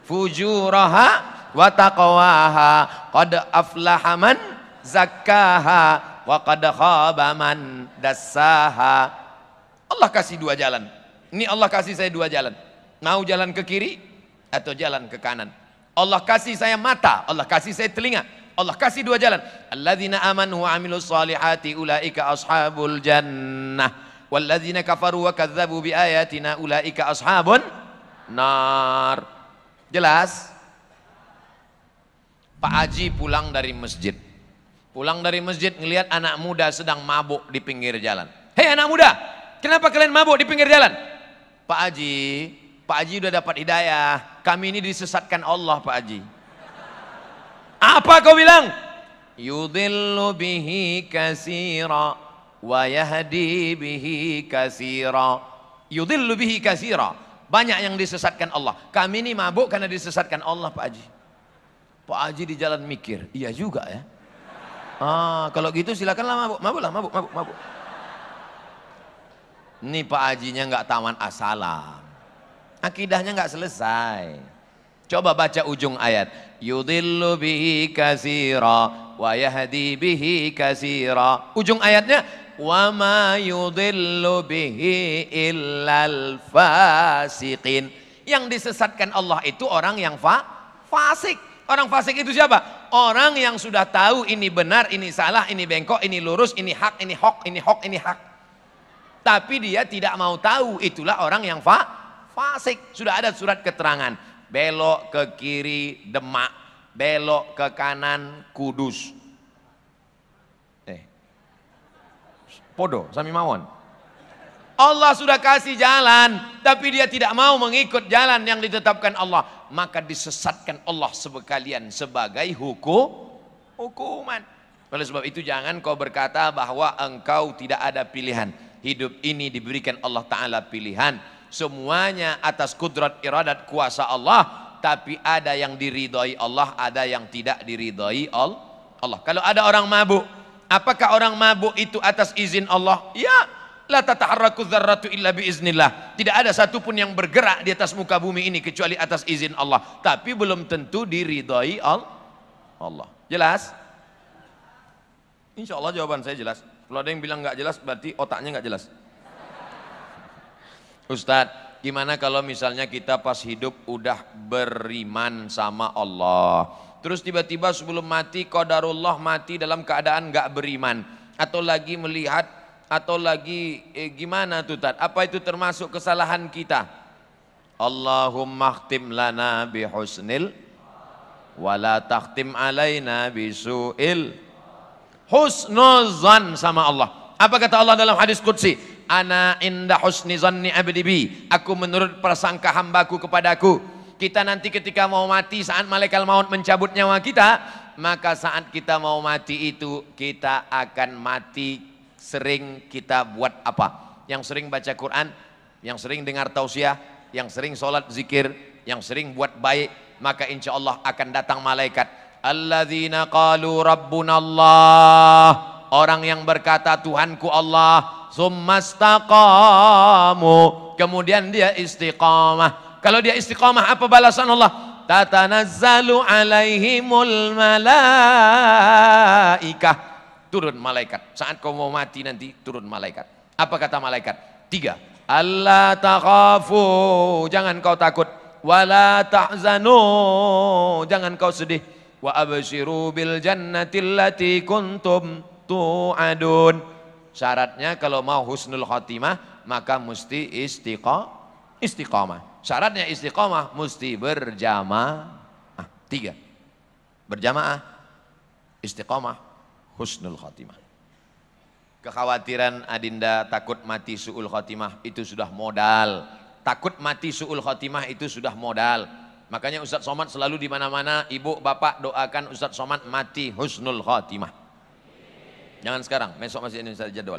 fujuraha wa taqwaha qad aflaha man zakkaha wa qad khaba man dassaha. Allah kasih dua jalan. Ini Allah kasih saya dua jalan. Mau jalan ke kiri, atau jalan ke kanan. Allah kasih saya mata, Allah kasih saya telinga, Allah kasih dua jalan. Alladzina amanu wa amilus salihati ulaika ashabul jannah. Walladzina kafaru wa kadzabu ayatina ulaika ashabun nar. Jelas? Pak Haji pulang dari masjid. Pulang dari masjid ngelihat anak muda sedang mabuk di pinggir jalan. Hei anak muda, kenapa kalian mabuk di pinggir jalan? Pak Haji, Pak Haji udah dapat hidayah. Kami ini disesatkan Allah Pak Haji. Apa kau bilang? Yudhillu bihi kasira wa yahdi bihi kasira. Yudhillu bihi kasira. Banyak yang disesatkan Allah. Kami ini mabuk karena disesatkan Allah Pak Haji. Pak Haji di jalan mikir, iya juga ya. Ah, kalau gitu silakanlah mabuk, mabuklah, mabuk, mabuk, mabuk. Ini Pak Hajinya nggak tawan asalam. Ah, Akidahnya nggak selesai. Coba baca ujung ayat. Yudhillu bihi kasira wa yahdi bihi kasira. Ujung ayatnya wa ma yudhillu bihi illal fasiqin. Yang disesatkan Allah itu orang yang fa fasik. Orang fasik itu siapa? Orang yang sudah tahu ini benar, ini salah, ini bengkok, ini lurus, ini hak, ini hok, ini hok, ini hak. Tapi dia tidak mau tahu, itulah orang yang fa Pasik sudah ada surat keterangan. Belok ke kiri Demak, belok ke kanan Kudus. Eh. Podo sami mawon. Allah sudah kasih jalan, tapi dia tidak mau mengikut jalan yang ditetapkan Allah, maka disesatkan Allah sebekalian sebagai hukum hukuman. Oleh sebab itu jangan kau berkata bahwa engkau tidak ada pilihan. Hidup ini diberikan Allah taala pilihan semuanya atas kudrat iradat kuasa Allah tapi ada yang diridhoi Allah ada yang tidak diridhoi Allah kalau ada orang mabuk apakah orang mabuk itu atas izin Allah ya la tataharraku dzarratu illa biiznillah tidak ada satupun yang bergerak di atas muka bumi ini kecuali atas izin Allah tapi belum tentu diridhoi Allah jelas Insya Allah jawaban saya jelas kalau ada yang bilang nggak jelas berarti otaknya nggak jelas Ustadz, gimana kalau misalnya kita pas hidup udah beriman sama Allah. Terus tiba-tiba sebelum mati, Qadarullah mati dalam keadaan gak beriman. Atau lagi melihat, atau lagi eh, gimana tuh Ustadz? Apa itu termasuk kesalahan kita? Allahumma khtim lana bihusnil wala takhtim alaina bisu'il husnuzan sama Allah. Apa kata Allah dalam hadis Qudsi? ana inda husni zanni abdi bi aku menurut prasangka hambaku kepadaku kita nanti ketika mau mati saat malaikat maut mencabut nyawa kita maka saat kita mau mati itu kita akan mati sering kita buat apa yang sering baca Quran yang sering dengar tausiah yang sering sholat zikir yang sering buat baik maka insya Allah akan datang malaikat alladzina qalu rabbunallah orang yang berkata Tuhanku Allah summastaqamu kemudian dia istiqamah kalau dia istiqamah apa balasan Allah tatanazzalu alaihimul malaikah turun malaikat saat kau mau mati nanti turun malaikat apa kata malaikat tiga Allah takafu jangan kau takut wala ta'zanu jangan kau sedih wa abshiru bil jannati allati kuntum tu'adun Syaratnya kalau mau husnul khotimah maka mesti istiqomah. istiqomah. Syaratnya istiqomah mesti berjamaah. Ah, tiga. Berjamaah, istiqomah, husnul khotimah. Kekhawatiran adinda takut mati su'ul khotimah itu sudah modal. Takut mati su'ul khotimah itu sudah modal. Makanya Ustadz Somad selalu di mana-mana, ibu, bapak doakan Ustadz Somad mati husnul khotimah. Jangan sekarang, besok masih Indonesia ada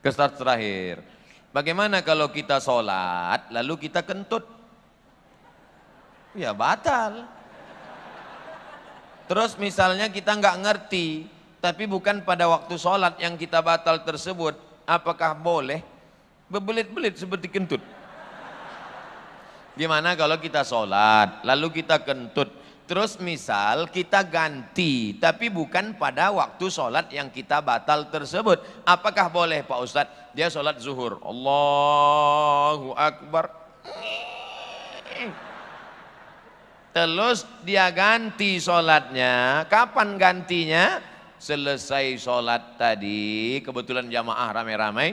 Ke start terakhir. Bagaimana kalau kita sholat, lalu kita kentut? Ya batal. Terus misalnya kita nggak ngerti, tapi bukan pada waktu sholat yang kita batal tersebut, apakah boleh? Bebelit-belit seperti kentut. Gimana kalau kita sholat, lalu kita kentut, Terus misal kita ganti, tapi bukan pada waktu sholat yang kita batal tersebut. Apakah boleh Pak Ustadz? Dia sholat zuhur. Allahu Akbar. Terus dia ganti sholatnya. Kapan gantinya? Selesai sholat tadi, kebetulan jamaah ramai-ramai.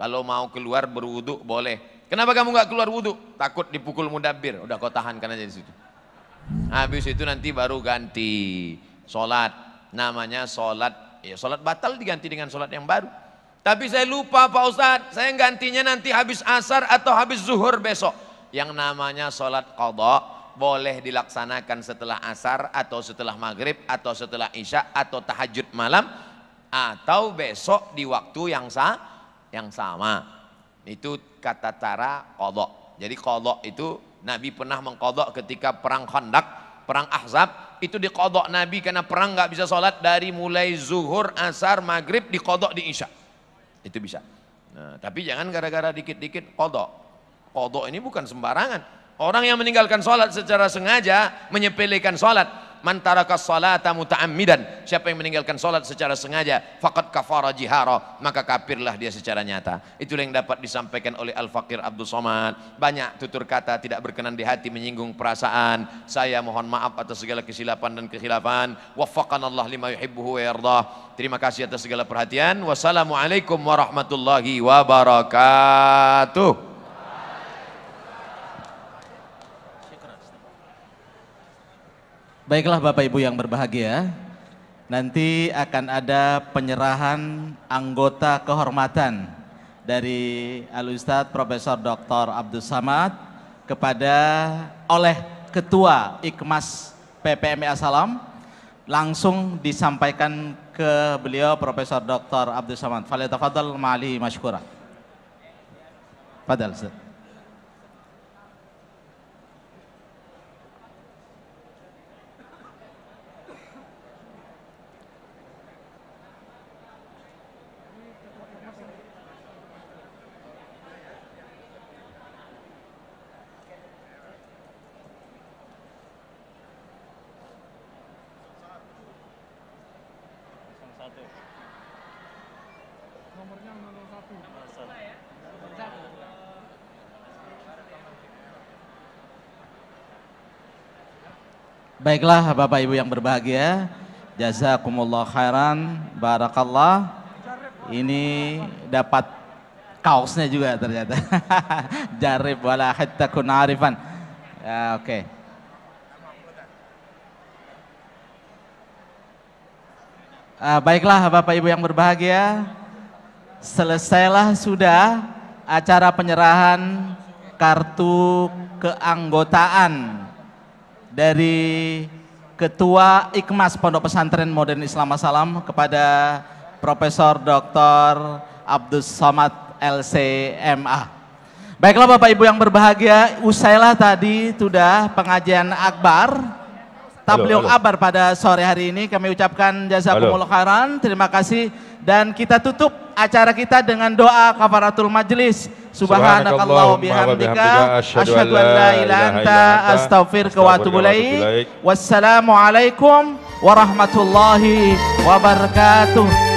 Kalau mau keluar berwudhu boleh. Kenapa kamu nggak keluar wudhu? Takut dipukul mudabir. Udah kau tahankan aja di situ. Habis itu nanti baru ganti sholat. Namanya sholat. Ya sholat batal diganti dengan sholat yang baru. Tapi saya lupa Pak Ustadz. Saya gantinya nanti habis asar atau habis zuhur besok. Yang namanya sholat kodok. Boleh dilaksanakan setelah asar atau setelah maghrib atau setelah isya atau tahajud malam. Atau besok di waktu yang, sa yang sama. Itu kata cara kodok. Jadi kodok itu Nabi pernah mengkodok ketika perang Khandak, perang Ahzab, itu dikodok Nabi karena perang nggak bisa sholat dari mulai zuhur, asar, maghrib dikodok di isya. Itu bisa. Nah, tapi jangan gara-gara dikit-dikit kodok. Kodok ini bukan sembarangan. Orang yang meninggalkan sholat secara sengaja menyepelekan sholat man taraka salata muta'ammidan siapa yang meninggalkan solat secara sengaja faqad kafara jihara maka kafirlah dia secara nyata itu yang dapat disampaikan oleh Al Fakir Abdul Somad banyak tutur kata tidak berkenan di hati menyinggung perasaan saya mohon maaf atas segala kesilapan dan kekhilafan waffaqanallah lima yuhibbuhu wa yardah terima kasih atas segala perhatian wassalamualaikum warahmatullahi wabarakatuh Baiklah Bapak Ibu yang berbahagia, nanti akan ada penyerahan anggota kehormatan dari Alustad Profesor Dr. Abdul Samad kepada oleh Ketua Ikmas PPMI e Asalam langsung disampaikan ke beliau Profesor Dr. Abdul Samad. Fadil mali, ma'ali masyukura. Fadal, Ustaz. Baiklah Bapak Ibu yang berbahagia, jazakumullah khairan, barakallah. Ini dapat kaosnya juga ternyata. Jarib wala hatta kun arifan. Ya, oke. Okay. Uh, baiklah Bapak Ibu yang berbahagia, selesailah sudah acara penyerahan kartu keanggotaan dari Ketua Ikmas Pondok Pesantren Modern Islam Assalam kepada Profesor Dr. Abdus Somad LCMA. Baiklah Bapak Ibu yang berbahagia, usailah tadi sudah pengajian akbar tabligh abar pada sore hari ini kami ucapkan jazakumul khairan terima kasih dan kita tutup acara kita dengan doa kafaratul majlis subhanakallahumma bihamdika asyhadu an la ilaha anta astaghfiruka wa atubu ilaik wassalamu alaikum warahmatullahi wabarakatuh